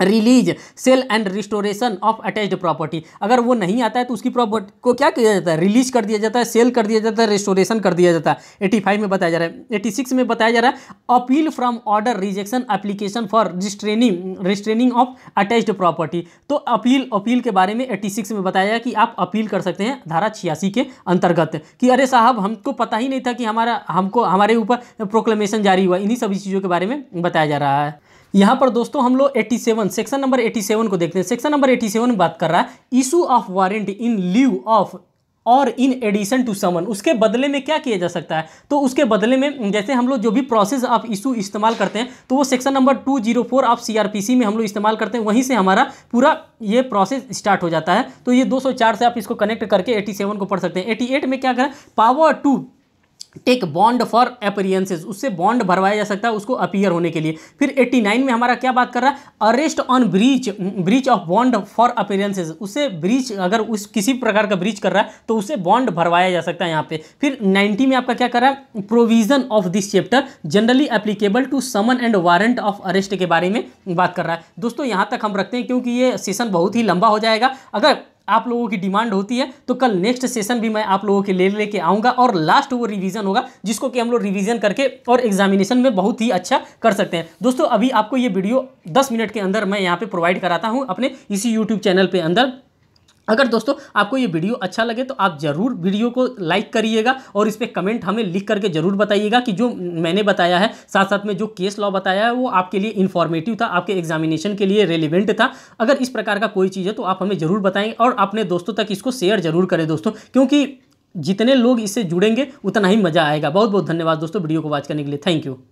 release sale and restoration of attached property अगर वो नहीं आता है तो उसकी प्रॉपर्टी को क्या किया जाता है रिलीज कर दिया जाता है सेल कर दिया जाता है रिस्टोरेशन कर दिया जाता है एटी फाइव में बताया जा रहा है एटी सिक्स में बताया जा रहा है appeal from order rejection application for restraining restraining of attached property तो अपील अपील के बारे में एटी सिक्स में बताया कि आप अपील कर सकते हैं धारा छियासी के अंतर्गत कि अरे साहब हमको पता ही नहीं था कि हमारा हमको हमारे ऊपर प्रोक्लेमेशन जारी हुआ इन्हीं सभी चीज़ों के बारे में बताया जा रहा है यहाँ पर दोस्तों हम लोग 87 सेक्शन नंबर 87 को देखते हैं सेक्शन नंबर 87 बात कर रहा है issue of warranty in lieu of और इन एडिशन टू समन उसके बदले में क्या किया जा सकता है तो उसके बदले में जैसे हम लोग जो भी प्रोसेस ऑफ इशू इस्तेमाल करते हैं तो वो section number two zero four of C में हम लोग इस्तेमाल करते हैं वहीं से हमारा पूरा ये प्रोसेस स्टार्ट हो जाता है तो ये 204 से आप इसको कनेक्ट करके 87 को पढ़ सकते हैं 88 में क्या करें power to take bond for appearances उससे बॉन्ड भरवाया जा सकता है उसको अपियर होने के लिए फिर 89 में हमारा क्या बात कर रहा है arrest on breach breach of bond for appearances उससे ब्रीच अगर उस किसी प्रकार का ब्रीच कर रहा है तो उसे बॉन्ड भरवाया जा सकता है यहाँ पे फिर 90 में आपका क्या कर रहा है provision of this chapter generally applicable to summon and warrant of arrest के बारे में बात कर रहा है दोस्तों यहाँ तक हम रखते हैं क्योंकि ये सेशन बहुत ही लंबा हो जाएगा अगर आप लोगों की डिमांड होती है तो कल नेक्स्ट सेशन भी मैं आप लोगों के ले लेके आऊँगा और लास्ट वो रिवीजन होगा जिसको कि हम लोग रिवीजन करके और एग्जामिनेशन में बहुत ही अच्छा कर सकते हैं दोस्तों अभी आपको ये वीडियो दस मिनट के अंदर मैं यहाँ पे प्रोवाइड कराता हूँ अपने इसी यूट्यूब चैनल पर अंदर अगर दोस्तों आपको ये वीडियो अच्छा लगे तो आप ज़रूर वीडियो को लाइक करिएगा और इस पर कमेंट हमें लिख करके ज़रूर बताइएगा कि जो मैंने बताया है साथ साथ में जो केस लॉ बताया है वो आपके लिए इन्फॉर्मेटिव था आपके एग्जामिनेशन के लिए रेलिवेंट था अगर इस प्रकार का कोई चीज़ है तो आप हमें ज़रूर बताएँ और अपने दोस्तों तक इसको शेयर ज़रूर करें दोस्तों क्योंकि जितने लोग इससे जुड़ेंगे उतना ही मज़ा आएगा बहुत बहुत धन्यवाद दोस्तों वीडियो को वॉच करने के लिए थैंक यू